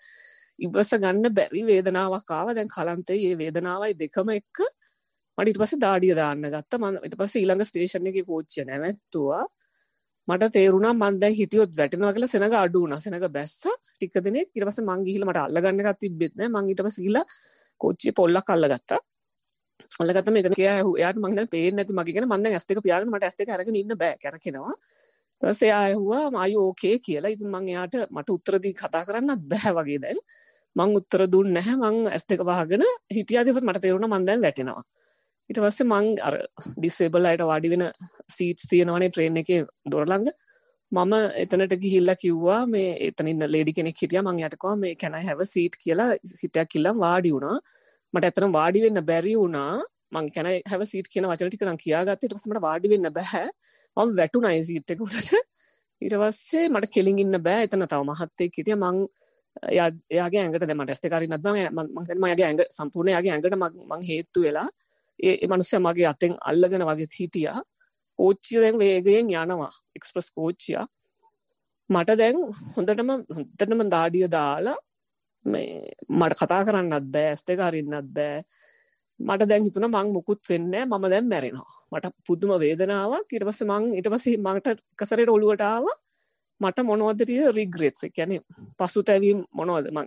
ඉවස ගන්න බැරි වේදනාවක්කාව දැන් කලන්තේ ඒ වේදනාවයි දෙකම එක්ක මට ඉට පස දාඩිය දාන්න ගත්ත මන්ට පස ඊළඟ ස්ටේෂණ එක කෝච්චය නැවැත්තුවා මට තේරුණා මන්ද හිටියොත් වැටෙනවා කියලා සෙනඟ අඩු වුණා සෙනඟ බැස්ස ටික දිනෙක ඊට පස්සේ මං ගිහිල්ලා මට අල්ලගන්න එකක් තිබ්බෙත් නෑ මං ඊට පස්සේ ගිහිල්ලා කොච්චියේ පොල්ලක් අල්ලගත්තා අල්ලගත්තම එතන කියලා ඇහුවා එයාට මං දැන් පේන්නේ නැති මගේ කියන මං දැන් ඇස් දෙක පියාගෙන මට ඇස් දෙක අරගෙන ඉන්න බෑ කරකිනවා ඊට පස්සේ එයා ඇහුවා "ආයි ඕකේ" කියලා ඉතින් මං එයාට මට උත්තර දී කතා කරන්නත් බෑ වගේ දැන් මං උත්තර දුන්නේ නැහැ මං ඇස් දෙක වහගෙන හිටියද ඒකත් මට තේරුණා මං දැන් වැටෙනවා ඉට පස්සේ මං අර ඩිස්සේබල් අයට වාඩි වෙන සීට් තියෙනවනේ ට්‍රේන් එක දොරළඟ මම එතනට ගිහිල්ල කිව්වා මේ එතනින්න ලේඩි කෙනෙක් හිටිය මං යටකවා මේ කැනයි හැව සීට් කියලා සිටයක් කිල්ලම් වාඩි වුණා මට ඇතන වාඩි වෙන්න බැරි වුණා මං කැනයි හැව සීට් කියන වචනටි කරම් කියාගත්ත ටසමට වාඩි වෙන්න බැහැ මම වැටුනයි සීට්ටකුට ඉරවස්සේ මට කෙලින් ඉන්න බෑ එතන තව මහත්තේ කිටිය මං යාගේ ඇඟට දෙමට ඇස්තකාරන්න මගේ ඇඟ සම්පූර්ණයගේ ඇඟට මං හේත්තු වෙලා ඒ මනුස්සය මගේ අතෙන් අල්ලගෙන වගේ හිටියා කෝච්චිරෙන් වේගයෙන් යනවා එක්ස්ප්‍රස් කෝච්චියා මට දැන් හොඳටම හොඳටම දාඩිය දාලා මේ මට කතා කරන්නත් බෑ ඇස් දෙක හරින්නත් බෑ මට දැන් හිතුන මං මුකුත් වෙන්න මම දැන් මැරෙනවා මට පුදුම වේදනාවක් ඊට පස්සේ මං ඊට පස්සේ මට කසරේට ඔලුවට ආවා මට මොනවද ටික රිග්‍රෙට්ස් කියන්නේ පසුතැවීම් මොනවද මං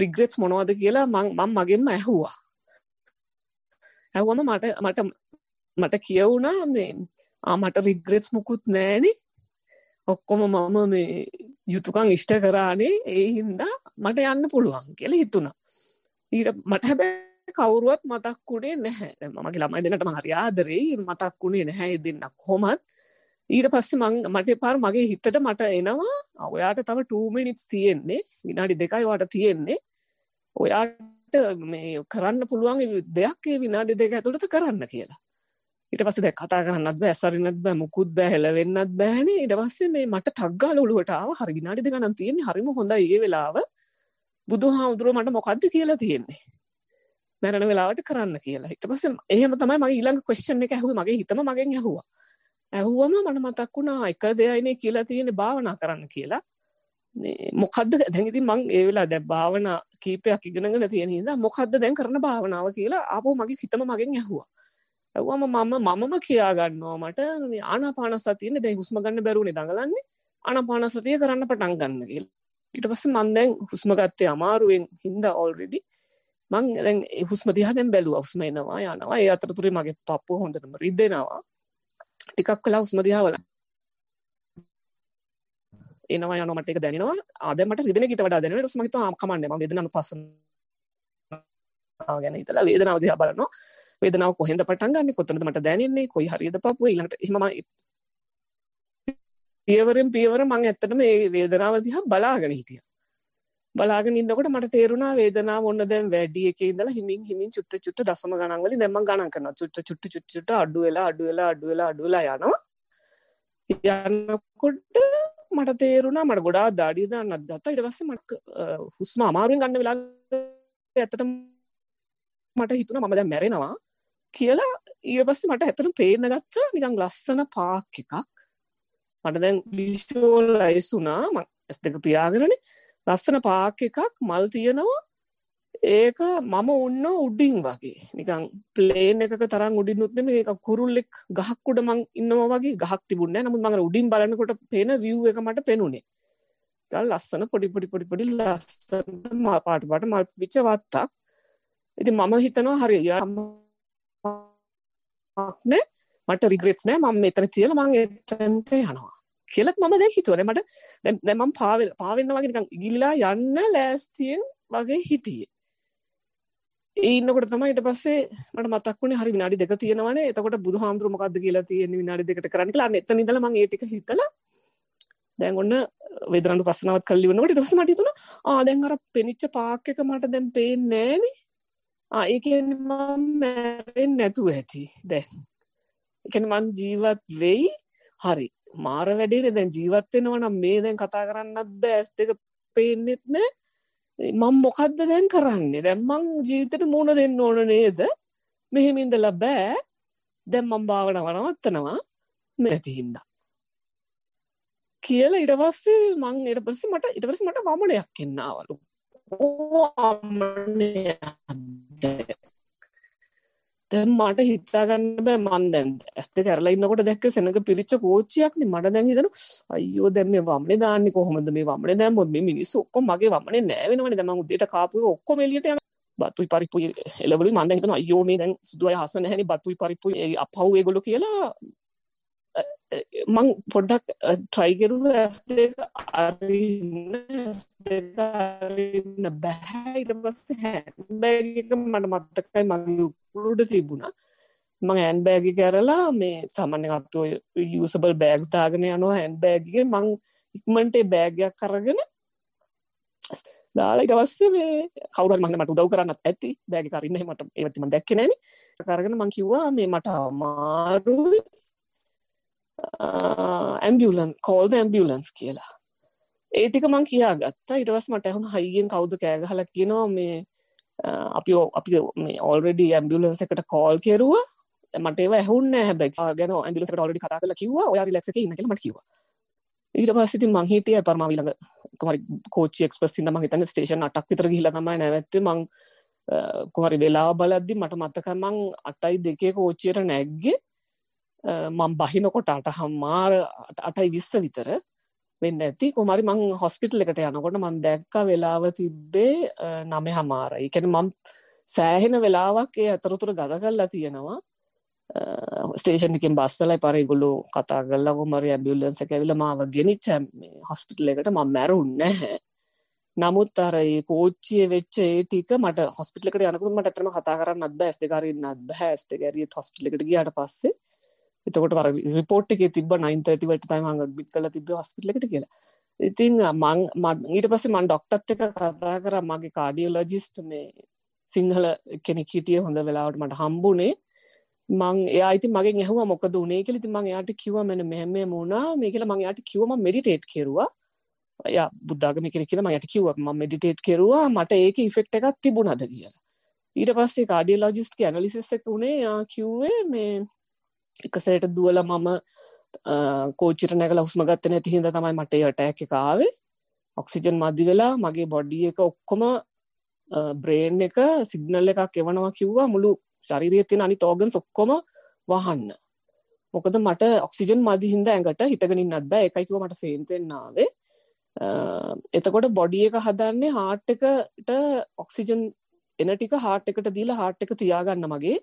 රිග්‍රෙට්ස් මොනවද කියලා මං මම මගෙන්ම ඇහුවා ඇවම මට මට මට කියවුණා මේ මට රිග්‍රෙස් මුකුත් නෑනේ ඔක්කොම මම මේ යුතුකං ඉෂ්ට කරානේ ඒ හින්දා මට යන්න පුළුවන් කියල හිතුණා ඊට මට හැබැ කවුරුවත් මතක්කුණේ නැහැ මගේ ළමයි දෙනට මහරි ආදරේ මතක්කුණේ නැහැ දෙන්නක් හොමත් ඊට පස්සේ මං මට පාර මගේ හිතට මට එනවා ඔයාට තම ටූමිනිස් තියෙන්නේ විනාඩි දෙකයි වාට තියෙන්නේ ඔයාට අපිට මේ කරන්න පුළුවන් දෙයක් ඒ විනාඩි දෙක ඇතුළට කරන්න කියලා ඉට පස දැ කතා කරන්නත් බෑ ඇසරනත් බෑ මුකුත් බෑ හෙලවෙන්නත් බෑන ඉට පස්සේ මේ මට ටක්ගාල ඔලුවටාව හරි විනාඩි දෙගනන් තියෙන හරිම හොඳ ඒ වෙලාව බුදු හාමුදුරුව මට මොකක්ද කියලා තියෙන්නේ මැරණ වෙලාවට කරන්න කියලා හිට පස එහම තමයි මගේ ඊළඟ කොස්්න එක ඇහු මගේ හිතම මගෙන් ඇහවා ඇහුවම මන මතක් වුණා එක දෙයයිනේ කියලා තියෙන භාවනා කරන්න කියලා මොකක්ද දැඟති මං ඒ වෙලා දැ භාවන කීපයක් ඉගෙනගෙන තියෙන ද මොකක්ද දැන් කරන භාවනාව කියලා අපෝ මගේ හිතම මගෙන් ඇහවා ඇවම මම මමම කියාගන්නවා මට ආනාපානසතියන දැ හුස්ම ගන්න බැරුණේ දඟලන්නේ අනපානසතිය කරන්න පටන් ගන්න කියලා ඉට පස්ස මන්දැන් හුස්මගත්තේ අමාරුවෙන් හින්ද ඔල්රෙඩි මං දැන් හුස්මදිහදැන් බැලු අවස්ම එනවා යනවා ඒ අතරතුරේ මගේ පප්පු හොඳටම රිදෙනවා ටිකක් කලා හුස්මදිහාවල එනවා යනොමට එක දැනවා අදමට රිදන ට වඩා දැන සමහිත කමන්න වෙදනම පස ගැන හිතලා වේදනාව දිහා බලනවා වේදනාව කොහෙන්ද පටන් ගන්න කොතනද මට දැනෙන්නේ කොයි හරිද පපුව ඊළඟට එහෙම පියවරෙන් පියවර මං ඇත්තටම මේ වේදනාව දිහා බලාගෙන හිටියා බලාගෙන ඉන්නකොට මට තේරුණා වේදනාව ඔන්න දැන් වැඩි එකේ ඉඳලා හිමින් හිමින් චුට්ට චුට්ට දශම ගණන් වලින් දැන් මම ගණන් කරනවා චුට්ට චුට්ට චුට්ට චුට්ට අඩු වෙලා අඩු වෙලා අඩු වෙලා අඩු වෙලා යනවා යනකොට මට තේරුණා මට ගොඩා දාඩිය දන්නත් ගත්ත ඉට පස්ස මට හුස්ම අමාරුවෙන් ගන්න වෙලා ඇතට මට හිතුන මම දැ මැරෙනවා කියලා ඊට පස්සේ මට ඇතට පේන ගත්ත නිකං ලස්සන පාක් එකක් මට දැන් විශෝල් අයසුනා ඇස් දෙක පියාගරන ලස්සන පාක් එකක් මල් තියෙනවා ඒක මම උන්න උඩින් වගේ නිකං පලේන එක තරම් උඩින් උත්ම එක කුරුල්ලෙක් ගහක්කුඩ මං ඉන්නවා වගේ ගහක් තිබුණ නමුත් මඟ උඩින් බලනකොට පේන විව් එක මට පෙනුණේ ගල් ලස්සන පොඩිපොඩි පොඩිපොඩි ලස්සන මා පාටපට මල් විච්ච වත්තක් ඉති මම හිතනවා හරි යම්න මට රිග්‍රෙට් නෑ මම එතන තියල මං එතන්ට යනවා කියලත් මම දැ හිතුවන මට දැමම් පාවෙල් පාවෙන්න වගේ නිකං ඉගිල්ලා යන්න ලෑස්තියෙන් වගේ හිටියේ ඒන්නකොට තමයි ඊට පස්සේ මට මතක් වුණේ හරි විනාඩි දෙක තියෙනවනේ. එතකොට බුදුහාමුදුරු මොකද්ද කියලා තියෙන්නේ විනාඩි දෙකට කරන්න කියලා. අන්න එතන ඉඳලා මම ඒ ටික හිතලා දැන් ඔන්න වේදනාවට පස්සනවත් කල්ලි වෙනකොට ඊට පස්සේ මට හිතුණා ආ දැන් අර පෙනිච්ච පාක් එක මට දැන් පේන්නේ නෑනේ. ආ ඒ කියන්නේ මම මැරෙන්නේ නැතුව ඇති. දැන්. ඒ කියන්නේ මං ජීවත් වෙයි. හරි. මාර වැඩේනේ දැන් ජීවත් වෙනවා නම් මේ දැන් කතා කරන්නත් බෑ. ඇස් දෙක පේන්නෙත් නෑ. මම මොකද්ද දැන් කරන්නේ? දැන් මං ජීවිතේට මුණ දෙන්න ඕන නේද? මෙහෙම ඉඳලා බෑ. දැන් මම භාවනාව නවත්තනවා. මෙතන හින්දා. කියලා ඊට පස්සේ මං ඊට පස්සේ මට ඊට පස්සේ මට වමනයක් එන්න ආවලු. ඕ අමනයක්ද? දැන් මට හිතාගන්න බෑ මන් දැන් ඇස් දෙක ඇරලා ඉන්නකොට දැක්ක සෙනඟ පිරිච්ච කෝච්චියක්නේ මට දැන් හිතන අයියෝ දැන් මේ වමනේ දාන්නේ කොහොමද මේ වමනේ දැම්මොත් මේ මිනිස්සු ඔක්කොම මගේ වමනේ නෑ වෙනවනේ දැන් මං උදේට කාපු ඔක්කොම එළියට යන බතුයි පරිප්පු එළවලුයි මන් දැන් හිතනවා අයියෝ මේ දැන් සුදු අය හස නැහැනේ බතුයි පරිප්පු අපහුව ඒගොල්ලෝ කියලා මං පොඩ්ඩක් ට්‍රයිගරු ඇස් දෙක අරින්න බැහැයිට පස්ස හැන්බෑගක මට මත්තකයි මගේ උපුලුට තිබුණ මං ඇන්බෑගි කරලා මේ සමන්න අත්තුව යසබල් බෑග්ස් දාගෙන යනවා හැන්බෑගික මං ඉක්මන්ටේ බෑගයක් කරගෙන දාලට පස්සේ මේ කවර මඟ මට උදව් කරන්නත් ඇති බෑගි කරන්න මට ඒවතිම දැක්කෙනන කරගෙන මං කිව්වා මේ මට අමාරුයි ඇම්බියලන් කෝල්ද ඇම්බියලන්ස් කියලා ඒටික මං කියා ගත්තා ඉටවස් මට ඇහුන් හයිගෙන් කවුද කෑගහල කියනවා මේ uh, අපි අපි මේ ඔල්රෙඩි ඇම්බියලන්ස එකට කෝල් කෙරුව මටේ ඇහුන්න හැබැක් ගැන ඇම්බිලස ොඩි කතා කල කිව ඔයා ලක්ක ඉන්නකල මට කිව ඊට පස්සති මං හිටිය පරමාවිලඟ කමරි කෝචි එක්ස්පස් සිද මහිතන ස්ටේෂන් අටක් විතර හිල තමයි නැවැත්ත මං uh, කුමරි වෙලා බලද්දි මට මත්තක මං අටයි දෙකේ කෝච්චයට නැග්ගේ මං බහිනකොට අටහම් මාර අටයි විස්ස විතර වෙන්න ඇති කොමරි මං හොස්පිටල් එකට යනකොට මං දැක්ක වෙලාව තිබ්බේ නම හමාර එකන මං සෑහෙන වෙලාවක් ඒ අතරතුර ගද කල්ලා තියෙනවා ස්ටේෂන්කින් බස්සලයි පරගුලු කතා කල්ලා කොමර ඇබියුල්ලන්ස ඇවිල මාව ගෙනනිච්ච හොස්පිටල් එකට මං මැරුන් නැහැ නමුත් අර කෝච්චිය වෙච්ච ඒටික මට හොස්පිටලකට යනකුට මට ඇතම කතා කරන්න අද ඇස්තකාරන්න අද ඇස්තකැරිය හොස්පිටලකට ගියට පස්සේ එතකොට රිපෝට් එක තිබ නයින්තට තයිම බිත් කල තිබ හස්පිටලට කියලා ඉතින් මං ඊට පස්සේ මන් ඩොක්ටත් එක කතා කර මගේ කාඩියෝලොජිස්ට මේ සිංහල කෙනෙක් හිටිය හොඳ වෙලාවට මට හම්බුනේ මං ඒයිති මගේ ඇහුව මොකද උනේ කෙලි මං යාට කිව මෙන මෙහම මුණා මේ කියලා මං යාට කිවම මෙඩිටේට් කෙරවා ය බුද්ධගම කෙන කියලා මයට කිව ම මෙඩිටේට් කෙරවා මට ඒක ඉෆෙක්ට එකක් තිබුණද කියලා ඊට පස්සේ කාඩියලෝජිස්ක ඇනලිසිස් එක වුණේ යා කිව්වේ මේ එකසරට දුවල මම කෝචිට නැක ලහුස්මගත්ත නැති හිද තමයි මට යටටැක් එකකාවේ ඔක්සිජන් මදි වෙලා මගේ බොඩ්ඩිය එක ඔක්කොම බ්‍රේන් එක සිග්නල් එකක් එවනවා කිව්වා මුළු ශරිරය තියෙන අනි තෝගන් සොක්කොම වහන්න මොකද මට ඔක්සිජන් මදි හින්ද ඇඟට හිටගෙනින්නත් බෑ එකයිකිව මට ෆේන්තෙන්න්නාවේ එතකොට බොඩිය එක හදන්නේ හාට්ටකට ඔක්සිජන් එන ටික හාට් එකට දීලා හාට් එක තියාගන්න මගේ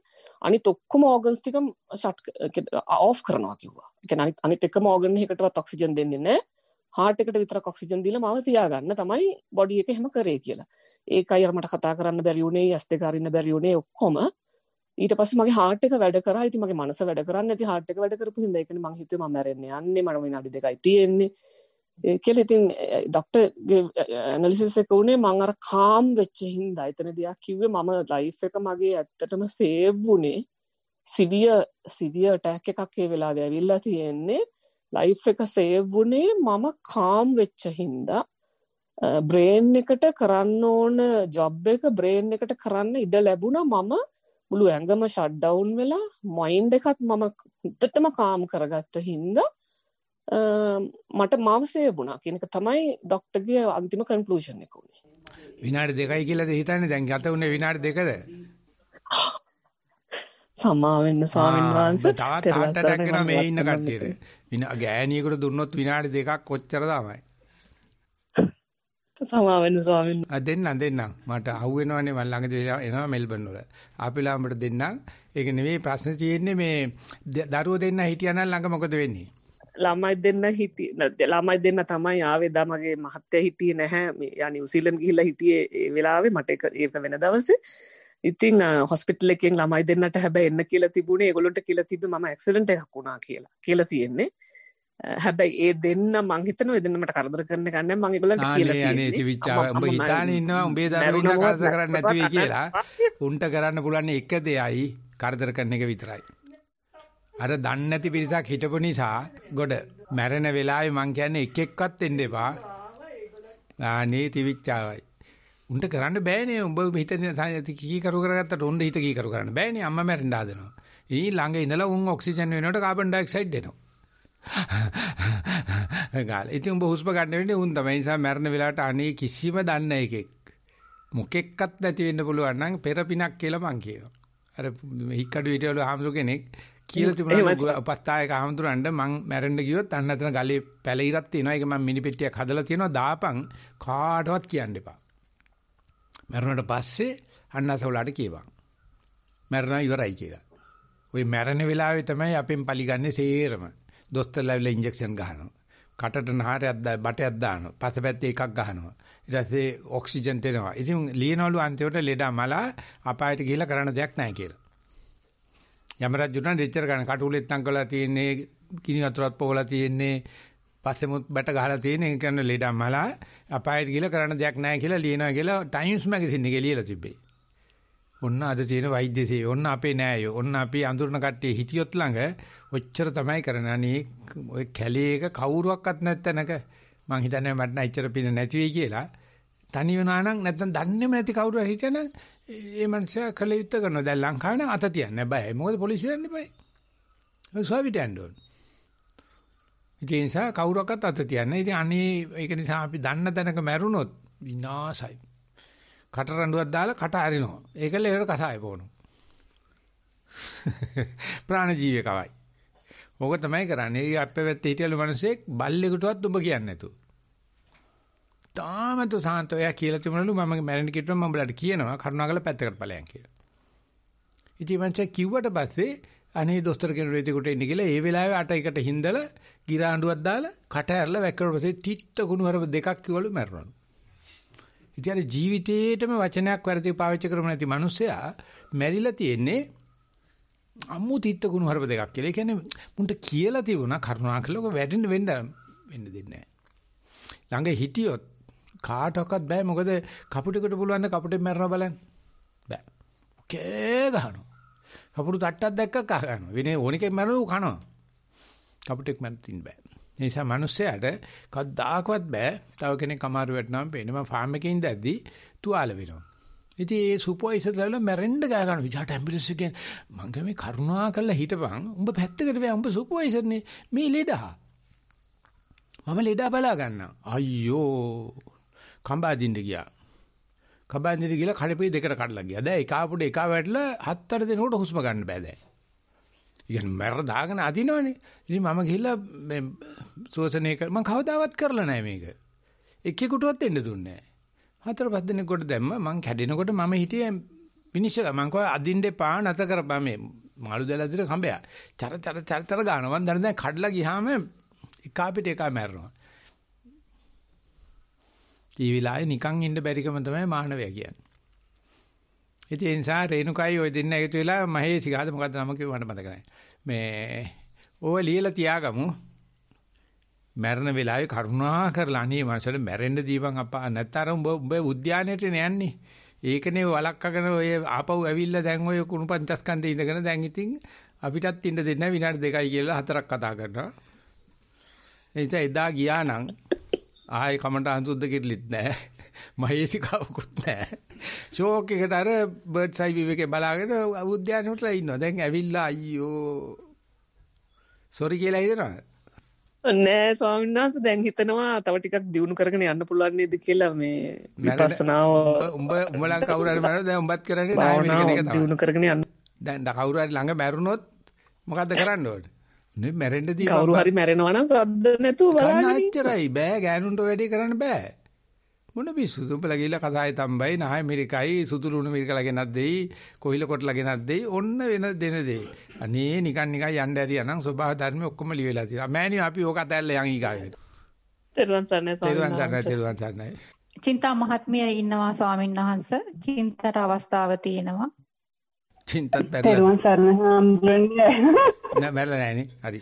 අනි තොක්කොම ඕගන්ස් ටික ෂට් ඕ් කරනවා කිව්වා එකන අනි එක මෝගන එකටවත් ඔක්සිජන් දෙන්නේ නෑ හාට් එකට විතර ඔක්සිජන් දීලා මම තියාගන්න තමයි බොඩි එක හැම කරේ කියලා ඒකයි අර මට කතා කරන්න බැරිුනේ ඇස් දෙක අරින්න බැරිුනේ ඔක්කොම ඊට පස්ස මගේ හාට එක වැඩ කර ති මගේ මනස වැඩ කරන්න ඇති හාට එක වැඩ කරපු හිද එකන මහිත මරන්නේ යන්නේ මනම නඩි දෙකයි තියෙන්නේ කියල ඉතින් ඩොක්ටගේ ඇනලිසිසක වුණේ මං අර කාම් වෙච්චහින් දයිතන දෙයක් කිව්වේ මම ලයි් එක මගේ ඇත්තටම සේව් වුණේ සිවිය සිවිය ටැක් එකක්ේ වෙලා දැවිල්ලා තියෙන්නේ ලයි් එක සේව් වුණේ මම කාම් වෙච්චහින්දා බ්‍රේන් එකට කරන්න ඕන ජොබ් එක බ්‍රේන් එකට කරන්න ඉඩ ලැබුණ මම මුළු ඇඟම ශඩ්ඩවුන් වෙලා මයින්් එකත් මම හුතටම කාම් කරගත්ත හින්දා මට මාවසය වුණා කියනක තමයි ඩොක්ටගේ අන්තිම කන්කලූෂන් එක වුණේ. විනාඩි දෙකයි කියලාද හිතන්නේ දැන් ගත වුණේ විනාඩි දෙකද? සමා වෙන්න ස්වාමීන් වහන්සේ තවත් තාත්තට කරන මේ ඉන්න කට්ටියට විනා ගෑණියෙකුට දුන්නොත් විනාඩි දෙකක් කොච්චර තමයි? සමා වෙන්න ස්වාමීන් වහන්සේ. දෙන්නම් දෙන්නම්. මට අහු වෙනවනේ මම ළඟදී එනවා මෙල්බන් වල. ආපිලාඹට දෙන්නම්. ඒක නෙවෙයි ප්‍රශ්නේ තියෙන්නේ මේ දරුවෝ දෙන්න හිටියනම් ළඟ මොකද වෙන්නේ? ළමයි දෙන්න හිති ළමයි දෙන්න තමයි ආවේ දමගේ මහත්‍ය හිටිය නැහැ ය නිවසිීලන් ගිල්ල හිටියේ වෙලාවේ මට ඒක වෙන දවස ඉතින් හොස්පිටල එකෙන් ළමයි දෙන්නට හැබ එන්න කියලා තිබුණේ ගොලොට කියලා තිබ ම එක්සලට හකුණා කියලා කියල තියෙන්නේ හැබැයි ඒ දෙන්න මංහිතන එදන්නට කරදර කරන ගන්න මංගල උඹ හිතාන ඉන්නවා උඹේ දරන්න කරන්න නැතිවේ කියලා උන්ට කරන්න පුලන්නේ එක දෙයයි කරදර කරන එක විතරයි අර දන්නේ නැති පිරිසක් හිටපු නිසා ගොඩ මැරෙන වෙලාවේ මං කියන්නේ එක එක්කත් එන්න එපා. ආනේ තිවිච්චාවයි. උන්ට කරන්න බෑනේ උඹ හිත කී කරු කරගත්තට උන්ට හිත කී කරු කරන්න බෑනේ අම්මා මැරෙන්න හදනවා. ඊ ළඟ ඉඳලා උන් ඔක්සිජන් වෙනකොට කාබන් ඩයොක්සයිඩ් දෙනවා. <laughs> ගාල. ඉතින් උඹ හුස්ම ගන්න වෙන්නේ උන් තමයි. ඒ නිසා මැරෙන වෙලාවට අනේ කිසිම දන්නේ එකෙක්. මොකෙක්වත් නැති වෙන්න පුළුවන් නම් පෙරපිනක් කියලා මං කියනවා. අර හික්කඩු හිටියලු හාමුදුර කෙනෙක් කියලා තිබුණා උපත්තායක ආමතුරන්ට මං මැරෙන්න ගියොත් අන්න අතන ගලේ පැල ඉරක් තියෙනවා. ඒක මම මිනි පෙට්ටියක් හදලා තියෙනවා. දාපන් කාටවත් කියන්න එපා. මැරුණාට පස්සේ අන්නසවලාට කියවන්. මැරෙනවා ඉවරයි කියලා. ওই මැරෙන වෙලාවේ තමයි අපෙන් පලිගන්නේ සේරම. දොස්තරලා ඉන්ජෙක්ෂන් ගහනවා. කටට නහරයක් බටයක් දානවා. පසපැත්තේ එකක් ගහනවා. ඊට පස්සේ ඔක්සිජන් දෙනවා. ඉතින් ලියනවලු අන්තිමට ලෙඩ මලා අපායට ගිහිලා කරන්න දෙයක් නැහැ කියලා. යමරජුණන් දෙච්චර ගන්න කටුලෙත් අංගලා තියෙන්නේ කිනි වතුරත් පොවලා තියෙන්නේ පස්සෙමුත් බැට ගහලා තියෙන ඒ කියන්නේ ලෙඩ මලා අපායට ගිහලා කරන්න දෙයක් නැහැ කියලා ලියනවා කියලා ටයිම්ස් මැගසින් එකේ ලියලා තිබ්බේ. ඔන්න අද තියෙන වෛද්‍ය සේවය. ඔන්න අපේ නෑයෝ. ඔන්න අපි අඳුරන කට්ටිය හිටියොත් ළඟ ඔච්චර තමයි කරන්නේ. අනේ ඔය කැලේ එක කවුරුවක්වත් නැත්තනක මං හිතන්නේ මට නයිචර පින නැති වෙයි කියලා. තනි වෙනා නම් නැත්තම් දන්නේම නැති කවුරු හිටියනම් ඒ මනුස්සයා කළ යුත්තේ කරනවා. දැන් ලංකාවේ නම් අත තියන්න බෑ. මොකද පොලිසිය යන්න බෑ. ඒ සුවවිට යන්න ඕන. ඒ නිසා කවුරක්වත් අත තියන්න. ඉතින් අනේ ඒක නිසා අපි දන්න තැනක මැරුණොත් විනාසයි. කට රඬුවක් දාලා කට අරිනවා. ඒකල ඒකට කසාය පොණු. <laughs> ප්‍රාණ ජීවකවයි. ඕක තමයි කරන්නේ. ඒ අපේ පැත්තේ හිටියලු මිනිස්සෙක් බල්ලෙකුටවත් ඔබ කියන්නේ නැතුව. තාමත් සාන්ත ඔයා කියලා තිබුණලු මම මැරෙන්න කිව්වම මම බලට කියනවා කරුණාකරලා පැත්තකට ඵලයන් කියලා. ඉතින් මං කිව්වට පස්සේ අනේ දොස්තර කෙනෙක් රේතෙකුට එන්න කියලා ඒ වෙලාවේ අට එකට හින්දලා ගිරාඬුවක් දාලා කට ඇරලා වැක්කරුවා පස්සේ තිත්ත ගුණ හරප දෙකක් කිවලු මැරෙනවා. ඉතින් අර ජීවිතේටම වචනයක් වැඩිය පාවිච්චි කරමු නැති මිනිස්සයා මැරිලා තියෙන්නේ අම්මු තිත්ත ගුණ හරප දෙකක් කියලා. ඒ කියන්නේ මුන්ට කියලා තිබුණා කරුණාකරලා ඔක වැඩෙන්න වෙන්න වෙන්න දෙන්නේ නැහැ. ළඟ හිටියොත් කාටවත් බෑ මොකද කපුටෙකුට පුළුවන් ද කපුටෙන් මැරෙනවා බලන්න බෑ කේ ගහනවා කපුරු තට්ටක් දැක්ක කහ ගන්නවා විනේ ඕනිකෙන් මැරෙනවා කනවා කපුටෙක් මැරෙන්න බෑ ඒ නිසා මිනිස්සයාට කවදාකවත් බෑ තව කෙනෙක් අමාරු වෙටනම් පේන මම ෆාම් එකේ ඉඳද්දි තුවාල වෙනවා ඉතින් ඒ සුපර්වයිසර්ලා මැරෙන්න ගා ගන්න විජාට ඇම්බියුලන්ස් එකෙන් මං ගමේ කරුණා කරලා හිටපන් උඹ පැත්තකට වෙයි උඹ සුපර්වයිසර්නේ මේ ලෙඩා මම ලෙඩා බලා ගන්නවා අයියෝ කඹාදින්න ගියා. කඹාදින්න ගිහලා කඩපේ දෙකට කඩලා ගියා. දැන් එක ආපුඩ එක වැටලා හතර දෙනෙකුට හුස්ම ගන්න බෑ දැන්. ඉතින් මර දාගෙන අදිනවනේ. ඉතින් මම ගිහලා මේ සෝසනේ කර මම කවදාවත් කරලා නැහැ මේක. එක්කෙකුටවත් දෙන්න දුන්නේ නැහැ. හතර පහ දෙනෙකුට දැම්ම මං කැඩෙනකොට මම හිටියේ විනිශ්චය මං කව අදින්න එපා නැත කරපා මේ මාළු දැලා දිර කඹයා. චර චර චර චර ගානවා. මං දැන් දැන් කඩලා ගියාම එක අපිට එක මැරෙනවා. ඒ වෙලාවේ නිකන් ඉන්න බැරිකම තමයි මානවය කියන්නේ. ඉතින් ඒ නිසා රේණුකයි ওই දෙන්න එකතු වෙලා මහේසිකාද මොකද්ද නම කිව්ව මට මතක නැහැ. මේ ඕව ලියලා තියාගමු. මැරෙන වෙලාවේ කරුණා කරලා අනේ මාසල මැරෙන්න දීපන් අප්පා නැත්තර උඹ උඹ උද්‍යානයට යන්නේ. ඒකනේ වලක්කගෙන ඔය ආපහු ඇවිල්ලා දැන් ඔය කුණු පන්තස්කන්දේ ඉඳගෙන දැන් ඉතින් අපිටත් ඉන්න දෙන්න විනාඩි දෙකයි කියලා හතරක් කතා කරනවා. එතන එදා ගියා නම් ආයේ කමට අංශුද්ධ කිරිලිත් නැහැ. <laughs> මහේතිකාවකුත් නැහැ. ෂෝක් එකට අර බර්ඩ්ස් අයි view එකේ බලාගෙන උද්‍යානෙ උටලා ඉන්නවා. දැන් ඇවිල්ලා අයියෝ. සෝරි කියලා හිතනවා. නෑ ස්වාමීන් වහන්සේ දැන් හිතනවා තව ටිකක් දියුණු කරගෙන යන්න පුළුවන් නේද කියලා මේ විපස්සනාව උඹ උඹලා කවුරු හරි මරන දැන් උඹත් කරන්නේ නෑ මේක දියුණු කරගෙන යන්න දැන් කවුරු හරි ළඟ මැරුණොත් මොකද්ද කරන්න ඕනේ නේ මැරෙන්න දීපන් කවුරු හරි මැරෙනවා නම් සද්ද නැතුව බලන්න අච්චරයි බෑ ගෑනුන්ට වැඩි කරන්න බෑ මොන පිස්සුද උඹලා ගිහලා කසායි තම්බයි නහය මිරිකයි සුදුලුණු මිරිකලා ගෙනත් දෙයි කොහිල කොටලා ගෙනත් දෙයි ඔන්න වෙන දෙන දෙයි අනේ නිකන් නිකන් යන්න ඇරියා නම් සබහා ධර්ම ඔක්කොම ලියවිලා තියෙනවා මෑණියෝ අපි ඕක අතැල්ල යන් ඊගාවේ තෙරුවන් සරණයි තෙරුවන් සරණයි තෙරුවන් සරණයි චින්තා මහත්මිය ඉන්නවා ස්වාමින්වහන්සේ චින්තට අවස්ථාව තියෙනවා චින්තත් බැරිලා. පෙරුවන් සරණ හාමුදුරනේ. නෑ බැලලා නෑනේ. හරි.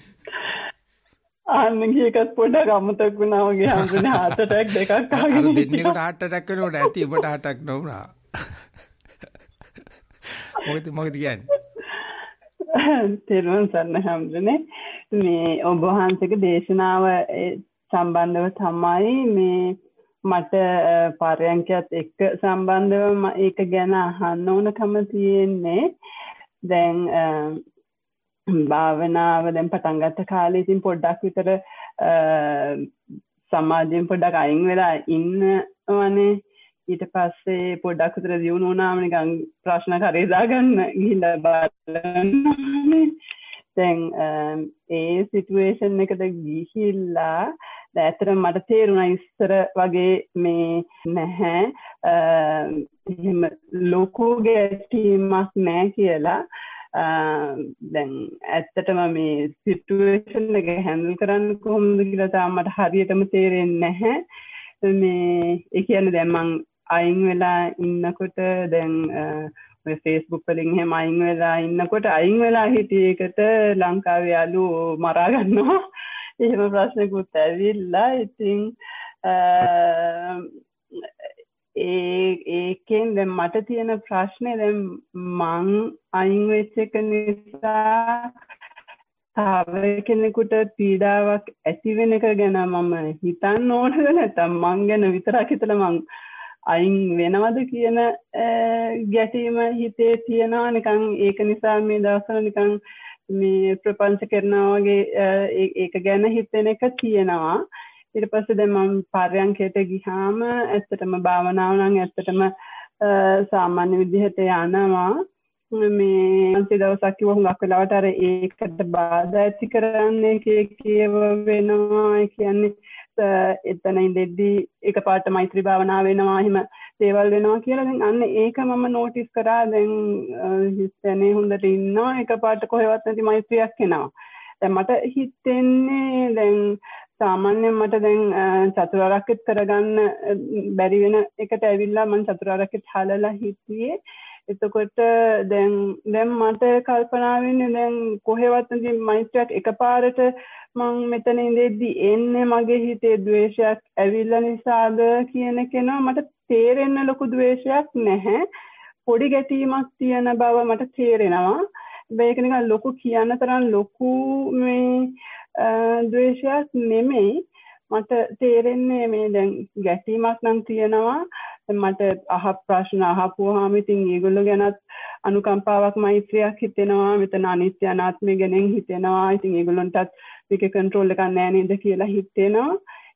අන්න කීකත් පොඩක් අමතක වුණා වගේ හම්බුනේ heart attack දෙකක් ආගෙන. අර දෙන්නෙකුට heart attack වෙනකොට ඇති ඔබට heart attack නොවුණා. මොකද මොකද කියන්නේ? තෙරුවන් සරණ හම්බුනේ. මේ ඔබ වහන්සේගේ දේශනාව සම්බන්ධව තමයි මේ මට පාර්යංකයක්ත් එක්ක සම්බන්ධව ඒක ගැන අහන්න ඕනකම තියෙන්නේ දැන් භාවනාව දැන් පටන්ගත්ත කාලේ ඉතින් පොඩ්ඩක් විතර සමාජයෙන් පොඩ්ඩක් අයින් වෙලා ඉන්න වනේ ඊට පස්සේ පොඩ්ඩක් විතර දියුණු වුණාම නිකන් ප්‍රශ්න කරේදා ගන්න ගිහිල්ලා බලන්න දැන් ඒ සිටුවේෂන් එකට ගිහිල්ලා ඇතර මට තේරුණ ඉස්සර වගේ මේ නැහැ එහෙම ලොකෝගේ ඇටීමක් නෑ කියලා දැන් ඇත්තටම මේ සිටුවේෂන් එක හැන්දල් කරන්න කොහොමද කියලා තාමට හරියටම තේරෙන්නේ නැහැ මේ ඒ කියන්නේ දැන් මං අයින් වෙලා ඉන්නකොට දැන් ඔය ෆේස්බුක් වලින් එහෙම අයින් වෙලා ඉන්නකොට අයින් වෙලා හිටියේකට ලංකාවේ අලු මරා ගන්නවා එහෙම ප්‍රශ්නකුත් ඇවිල්ලා ඉතින් ඒ ඒකෙන් දැන් මට තියෙන ප්‍රශ්නේ දැන් මං අයින් වෙච්ච එක නිසා තව කෙනෙකුට පීඩාවක් ඇති වෙන එක ගැන මම හිතන්න ඕනද නැත්නම් මං ගැන විතරක් හිතලා මං අයින් වෙනවද කියන ගැටීම හිතේ තියනවා නිකන් ඒක නිසා මේ දවස්වල නිකන් මේ ප්‍රපංච කරනවා වගේ ඒක ගැන හිතෙන එක තියෙනවා ඊට පස්සේ දැන් මම පර්යංකයට ගිහාම ඇත්තටම භාවනාව නම් ඇත්තටම සාමාන්‍ය විදිහට යනවා මේ අන්ති දවසක් කිව්ව හුඟක් වෙලාවට අර ඒකට බාධා ඇති කරන්නේ කිය කියව වෙනවා කියන්නේ එතන ඉදෙද්දී එක පාට මෛත්‍රී භාවනා වෙනවා එහෙම දේවල් වෙනවා කියලා දැන් අන්න ඒක මම නෝටිස් කරා දැන් හිස්තැනේ හොඳට ඉන්නවා එක පාට කොහෙවත් නැති මෛත්‍රියක් එනවා දැන් මට හිතෙන්නේ දැන් සාමාන්‍යයෙන් මට දැන් චතුරාර්යකෙත් කරගන්න බැරි වෙන එකට ඇවිල්ලා මම චතුරාර්යකෙත් හලලා හිටියේ එතකොට දැන් දැන් මට කල්පනා වෙන්නේ දැන් කොහෙවත් ඉතින් මෛත්‍රියක් එකපාරට මං මෙතන ඉඳෙද්දි එන්නේ මගේ හිතේ ද්වේෂයක් ඇවිල්ලා නිසාද කියන කෙනා මට තේරෙන්න ලොකු ද්වේෂයක් නැහැ පොඩි ගැටීමක් තියෙන බව මට තේරෙනවා මේක නිකන් ලොකු කියන්න තරම් ලොකු මේ ද්වේෂයක් නෙමෙයි මට තේරෙන්නේ මේ දැන් ගැටීමක් නම් තියෙනවා මට අහ ප්‍රශ්න අහපුවාම ඉතින් ඒගොල්ලෝ ගැනත් අනුකම්පාවක් මෛත්‍රියක් හිතෙනවා මෙතන අනිත්‍ය අනාත්මය ගැන හිතෙනවා ඉතින් ඒගොල්ලන්ටත් මේක කන්ට්‍රෝල් එකක් නෑ නේද කියලා හිතෙනවා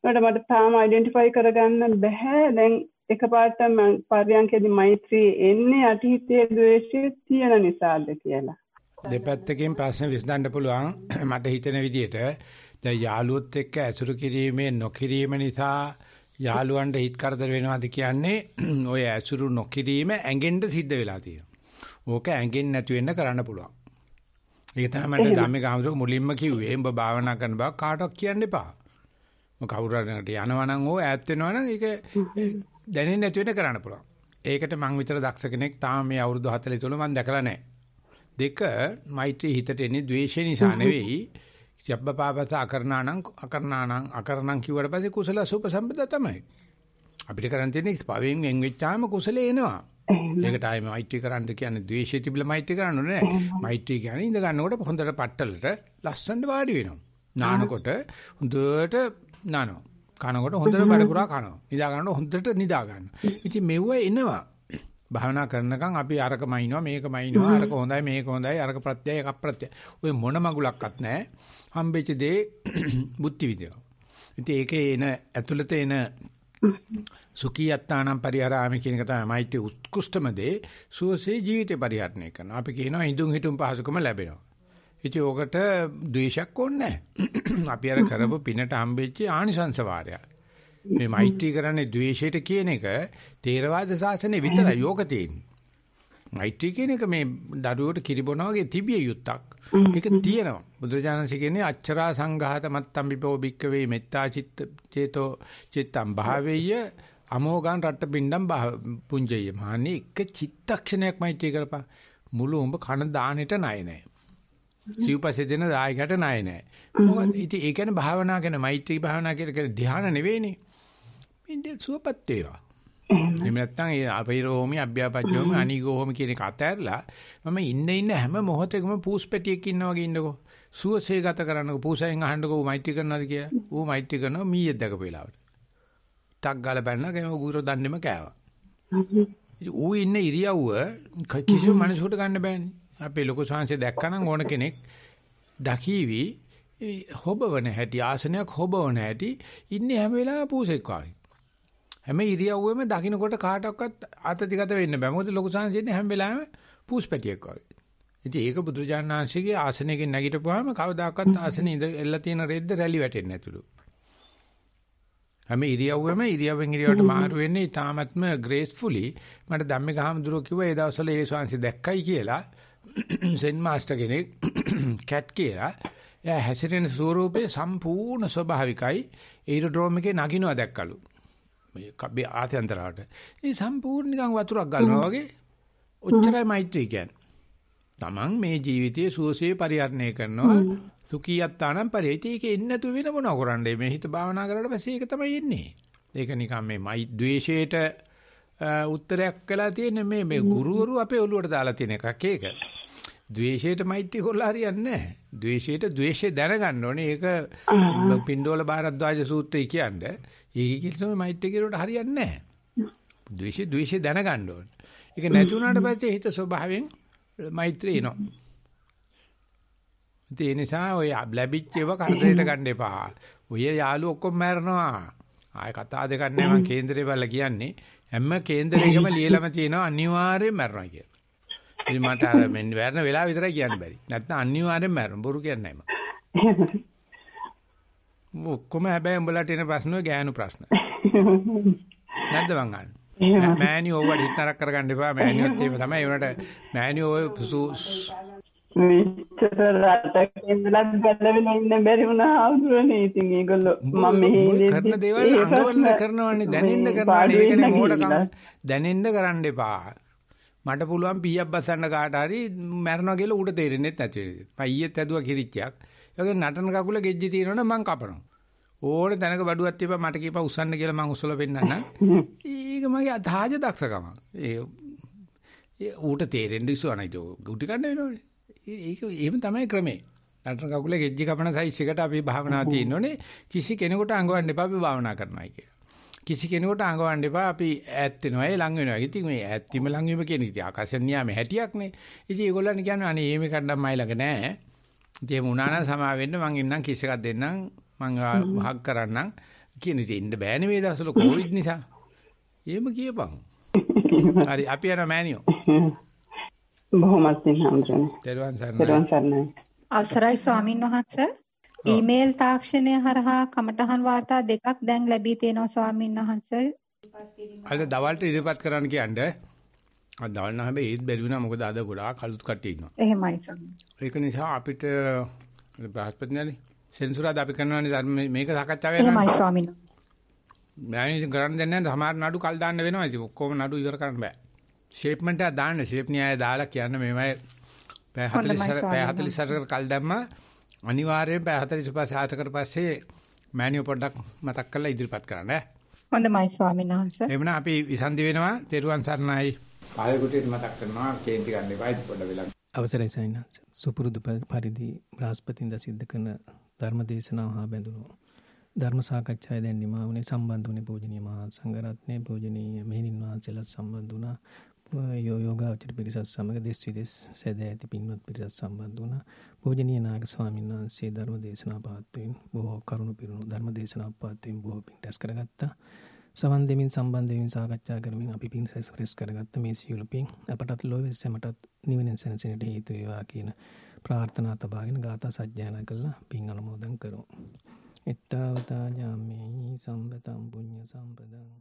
ඒකට මට තාම අයිඩෙන්ටිෆයි කරගන්න බෑ දැන් එකපාරට මම පර්යංකේදී මෛත්‍රී එන්නේ අතීතයේ ද්වේෂය තියෙන නිසාද කියලා දෙපැත්තකින් ප්‍රශ්න විසඳන්න පුළුවන් මට හිතෙන විදිහට දැන් යාළුවොත් එක්ක ඇසුරු කිරීමේ නොකිරීම නිසා යාළුවන්ට හිත් කරදර වෙනවාද කියන්නේ <clears throat> ඔය ඇසුරු නොකිරීම ඇඟෙන්න සිද්ධ වෙලා තියෙනවා. ඕක ඇඟෙන් නැති වෙන්න කරන්න පුළුවන්. ඒක තමයි මට ධම්මික හමුදුක මුලින්ම කිව්වේ. උඹ භාවනා කරන බව කාටවත් කියන්න එපා. මොක කවුරු හරි යනවනම් ඕ ඈත් වෙනවනම් ඒක <laughs> දැනෙන්නේ නැති වෙන්න කරන්න පුළුවන්. ඒකට මං විතර දක්ෂ කෙනෙක් තාම මේ අවුරුදු 40 තුල මං දැකලා නැහැ. දෙක මෛත්‍රී හිතට එන්නේ ද්වේෂය නිසා <laughs> නෙවෙයි. යබ්බපාපත අකරණාණං අකරණාණං අකරණං කිව්වට පස්සේ කුසල සුපසම්පදා තමයි. අපිට කරන් තියෙන්නේ පවෙන් වෙන් වෙච්චාම කුසලේ එනවා. ඒකට ආයේ මෛත්‍රී කරන්න කියන්නේ ද්වේෂය තිබිලා මෛත්‍රී කරන්න ඕනේ නෑ. මෛත්‍රී කියන්නේ ඉඳ ගන්නකොට හොඳට පట్టලට ලස්සනට වාඩි වෙනවා. නානකොට හොඳට නානවා. කනකොට හොඳට බඩ පුරා කනවා. නිදා ගන්නකොට හොඳට නිදා ගන්නවා. ඉතින් මෙව්ව එනවා. භාවනා කරනකම් අපි අරකම අයින්නවා මේකම අයින්නවා අරක හොඳයි මේක හොඳයි අරක ප්‍රත්‍යය එකක් ප්‍රත්‍යය. ඔය මොන මගුලක්වත් නැහැ. හම්බෙච්ච දේ <clears throat> බුද්ධි විදිනවා. ඉතින් ඒකේ එන ඇතුළත එන සුඛියත්තානම් පරිහරාමි කියන එක තමයි මෛත්‍රී උත්කෘෂ්ඨම දේ. සුවසේ ජීවිතේ පරිහරණය කරනවා. අපි කියනවා ඉදුම් හිටුම් පහසුකම ලැබෙනවා. ඉතින් ඕකට ද්වේෂයක් ඕනේ නැහැ. <clears throat> අපි අර කරපු පිනට හම්බෙච්ච ආනිසංස වාරයක්. මේ මෛත්‍රී කරන්නේ ද්වේෂයට කියන එක තේරවාද සාසනේ විතරයි යෝග තියෙන්නේ. මෛත්‍රී කියන එක මේ දරුවෙකුට කිරිබොන වගේ තිබිය යුත්තක්. ඒක තියෙනවා. බුදුරජාණන්සේ කියන්නේ අච්චරා සංඝාත මත්තම් විපෝ භික්කවේ මෙත්තා චිත්ත චේතෝ චිත්තම් භාවේය අමෝගන් රට්ටපින්ඩම් පුඤ්ජය. මහන්නේ එක චිත්තක්ෂණයක් මෛත්‍රී කරපන්. මුළු උඹ කන දානෙට ණය නෑ. සිව්පස්සේ දෙන රායකට ණය නෑ. මොකද ඉතින් ඒ කියන්නේ භාවනා ගැන මෛත්‍රී භාවනා කියලා කියන ධ්‍යාන නෙවෙයිනේ. ඉන්නේ සුවපත් වේවා. එහෙම නැත්නම් ඒ අපිරෝමි අභ්‍යාපජ්ජෝමි අනිගෝමි කියන එක අතහැරලා මම ඉන්න ඉන්න හැම මොහොතකම පූස්පැටියෙක් ඉන්නවා වගේ ඉන්නකෝ. සුවසේ ගත කරන්නකෝ පූසයෙන් අහන්නකෝ ඌ මෛත්‍රී කරනවාද කියලා. ඌ මෛත්‍රී කරනවා මීයේ දැකපු වෙලාවට. ටක් ගාලා බැන්නා කේම ගුරු දන්නේම කෑවා. ඌ ඉන්න ඉරියව්ව කිසිම මිනිසෙකුට ගන්න බෑනේ. අපේ ලොකු සංහසේ දැක්කනම් ඕන කෙනෙක් දකිවි හොබවන හැටි ආසනයක් හොබවන හැටි ඉන්නේ හැම වෙලාවෙම පූසෙක් වගේ. හැම ඉරියව්වෙම දකින්නකොට කාටවත් අතතිගත වෙන්න බෑ. මොකද ලොකු සංසෙන්නේ හැම වෙලාවෙම පූස්පැටියක් වගේ. ඉතින් ඒක බුදුජානනාංශගේ ආසනයකින් නැගිටපුවාම කවදාකවත් ආසනේ ඉඳ එල්ලලා තියෙන රෙද්ද රැලි වැටෙන්නේ නැතුළු. හැම ඉරියව්වෙම ඉරියව්වෙන් ඉරියව්වට මාරු වෙන්නේ තාමත්ම ග්‍රේස්ෆුලි මට ධම්මේ ගහමුදුරෝ කිව්වා ඒ දවස්වල ඒ ශාන්සි දැක්කයි කියලා සෙන් මාස්ටර් කෙනෙක් කැට් කියලා එයා හැසිරෙන ස්වරූපේ සම්පූර්ණ ස්වභාවිකයි ඒරොඩ්‍රෝම් එකේ නගිනවා දැක්කලු මේ කබේ ආතයන්තරාට ඒ සම්පූර්ණ නිකන් වතුරක් ගලනවා වගේ ඔච්චරයි මෛත්‍රී කියන්නේ. Taman මේ ජීවිතයේ සුවසේ පරිහරණය කරනවා සුඛියත්තානම් පරිහිතී ඒක එන්නේ නැතුව වෙන මොනවා කරන්නේ මේ හිත භාවනා කරලා පස්සේ ඒක තමයි එන්නේ. ඒක නිකන් මේ මයි ද්වේෂයට උත්තරයක් කළා තියෙන මේ මේ ගුරුවරු අපේ ඔළුවට දාලා තියෙන එකක් ඒක. ද්වේෂයට මෛත්‍රී කරලා හරියන්නේ නැහැ. ද්වේෂයට ද්වේෂය දැනගන්න ඕනේ. ඒක පින්ඩෝල බාරද්වාජ සූත්‍රය කියන්නේ. ඒක කිව්වම මෛත්‍රී කරුවට හරියන්නේ නැහැ. ද්වේෂය ද්වේෂය දැනගන්න ඕනේ. ඒක නැති වුණාට පස්සේ හිත ස්වභාවයෙන් මෛත්‍රී එනවා. ඒ නිසා ඔය ලැබිච්ච ඒවා කරදරයට ගන්න එපා. ඔය යාළුවෝ ඔක්කොම මැරනවා. ආය කතා දෙකක් නෑ මම කේන්දරේ බලලා කියන්නේ. හැම කේන්දරයකම ලියලම තියෙනවා අනිවාර්යෙන් මැරනවා කියලා. ඉතින් මට අර මෙන්න වැරෙන වෙලාව විතරයි කියන්න බැරි. නැත්නම් අනිවාර්යෙන් මැරෙන බොරු කියන්නේ නැහැ මම. <laughs> ඔක්කොම හැබැයි උඹලාට එන ප්‍රශ්න ගෑනු ප්‍රශ්න. <laughs> නැද්ද මං අහන්නේ? මෑණියෝ ඔවට හිතනක් කරගන්න එපා. මෑණියොත් එහෙම තමයි. ඒකට මෑණියෝ ඔය මෙච්චර රටක ඉඳලා බැලවෙන ඉන්න බැරි වුණා හවුරුනේ ඉතින් ඒගොල්ලෝ මම මෙහි කරන දේවල් අඳවන්න කරනවන්නේ දැනෙන්න කරනවන්නේ ඒකනේ මොඩකම දැනෙන්න කරන්න එපා මට පුළුවන් පීයක් බස්සන්න කාට හරි මැරනවා කියලා ඌට තේරෙන්නේ නැති වෙයි. මම ඊයේත් ඇදුවා කිරිච්චයක්. ඒකේ නටන කකුල ගෙජ්ජි තියෙනවනේ මං කපනවා. ඕන තැනක බඩුවක් තියපන් මට කියපන් උස්සන්න කියලා මං උස්සලා පෙන්නන්න. ඒක මගේ අදහාජ දක්ෂකම. ඒ ඌට තේරෙන්නේ ඉස්සුවනේ ඒක. ගුටි කන්න වෙනවනේ. ඒක එහෙම තමයි ක්‍රමේ. නටන කකුල ගෙජ්ජි කපන සයිස් එකට අපි භාවනාව තියෙනෝනේ. කිසි කෙනෙකුට අඟවන්න එපා අපි භාවනා කරනවා කියලා. කිසි කෙනෙකුට අඟවන්න එපා අපි ඈත් වෙනවා ඒ ලඟ වෙනවා. ඉතින් මේ ඈත් වීම ලඟ වීම කියන ඉතින් ආකර්ෂණ නියාමේ හැටියක්නේ. ඉතින් ඒගොල්ලන් කියන්නේ අනේ එහෙම කඩනම් මයි ළඟ නැහැ. ඉතින් එහෙම වුණා නම් සමා වෙන්න මං ඉන්නම් කිස් එකක් දෙන්නම් මං හක් කරන්නම් කියන ඉතින් ඉන්න බෑනේ මේ දවස්වල කොවිඩ් නිසා. එහෙම කියපන්. හරි අපි යනවා මෑනියෝ. බොහොමත් සෙන්හම්දරනේ. දරුවන් සර්ණයි. අවසරයි ස්වාමින් වහන්සේ. ඊමේල් තාක්ෂණය හරහා කමටහන් වාර්තා දෙකක් දැන් ලැබී තියෙනවා ස්වාමින් වහන්සේ. අද දවල්ට ඉදිරිපත් කරන්න කියන්නේ. අද දවල් නම් හැබැයි ඒත් බැරි වුණා මොකද අද ගොඩාක් අලුත් කට්ටිය ඉන්නවා. එහෙමයි ස්වාමී. ඒක නිසා අපිට බ්‍රහස්පතිනේ සෙන්සුරාද අපි කරනවානේ මේක සාකච්ඡා වෙනවා. එහෙමයි ස්වාමීන් මෑණින් කරන්න දෙන්නේ නැහැ. සමහර නඩු කල් දාන්න වෙනවා. ඉතින් ඔක්කොම නඩු ඉවර කරන්න බෑ. ෂේප්මන්ට් එක දාන්න ෂේප් න්‍යාය දාලා කියන්න මේමය පැය 40 පැය 40 කල් දැම්මා. අනිවාර්යයෙන් පැය 45 සාතකට පස්සේ මෑනියෝ පොඩ්ඩක් මතක් කරලා ඉදිරිපත් කරන්න ඈ. හොඳයි ස්වාමීන් වහන්සේ. එමුනා අපි විසන්දි වෙනවා. තෙරුවන් සරණයි. ආයෙකුටිත් මතක් කරනවා කේන්ති ගන්න එපා ඉතින් පොඩ්ඩ වෙලා. අවසරයි ස්වාමීන් වහන්සේ. සුපුරුදු පරිදි බ්‍රහස්පතින්ද සිද්ධ කරන ධර්ම දේශනාව හා බැඳුණු ධර්ම සාකච්ඡාය දැන් නිමා වුණේ සම්බන්ධ වුණේ පූජනීය මහා සංඝරත්නය පූජනීය මෙහෙණින් වහන්සේලා සම්බන්ධ වුණා. යෝගාචර පිරිසත් සමග දෙස් විදෙස් සැදැහැති පින්වත් පිරිසත් සම්බන්ධ වුණා. පූජනීය නායක ස්වාමීන් වහන්සේ ධර්ම දේශනා පාත්වෙන් බොහෝ කරුණු පිරුණු ධර්ම දේශනා පාත්වෙන් බොහෝ පින් රැස් කරගත්තා. සවන් දෙමින් සම්බන්ධ වෙමින් සාකච්ඡා කරමින් අපි පින් රැස් කරගත්ත මේ සියලු පින් අපටත් ලෝවෙස් සැමටත් නිවෙන සැනසෙනට හේතු වේවා කියන ප්‍රාර්ථනා තබාගෙන ගාථා සජ්ජායනා කළා පින් අනුමෝදන් කරමු. එත්තාවතා ජාමේ සම්පතම් පුඤ්ඤ සම්පදං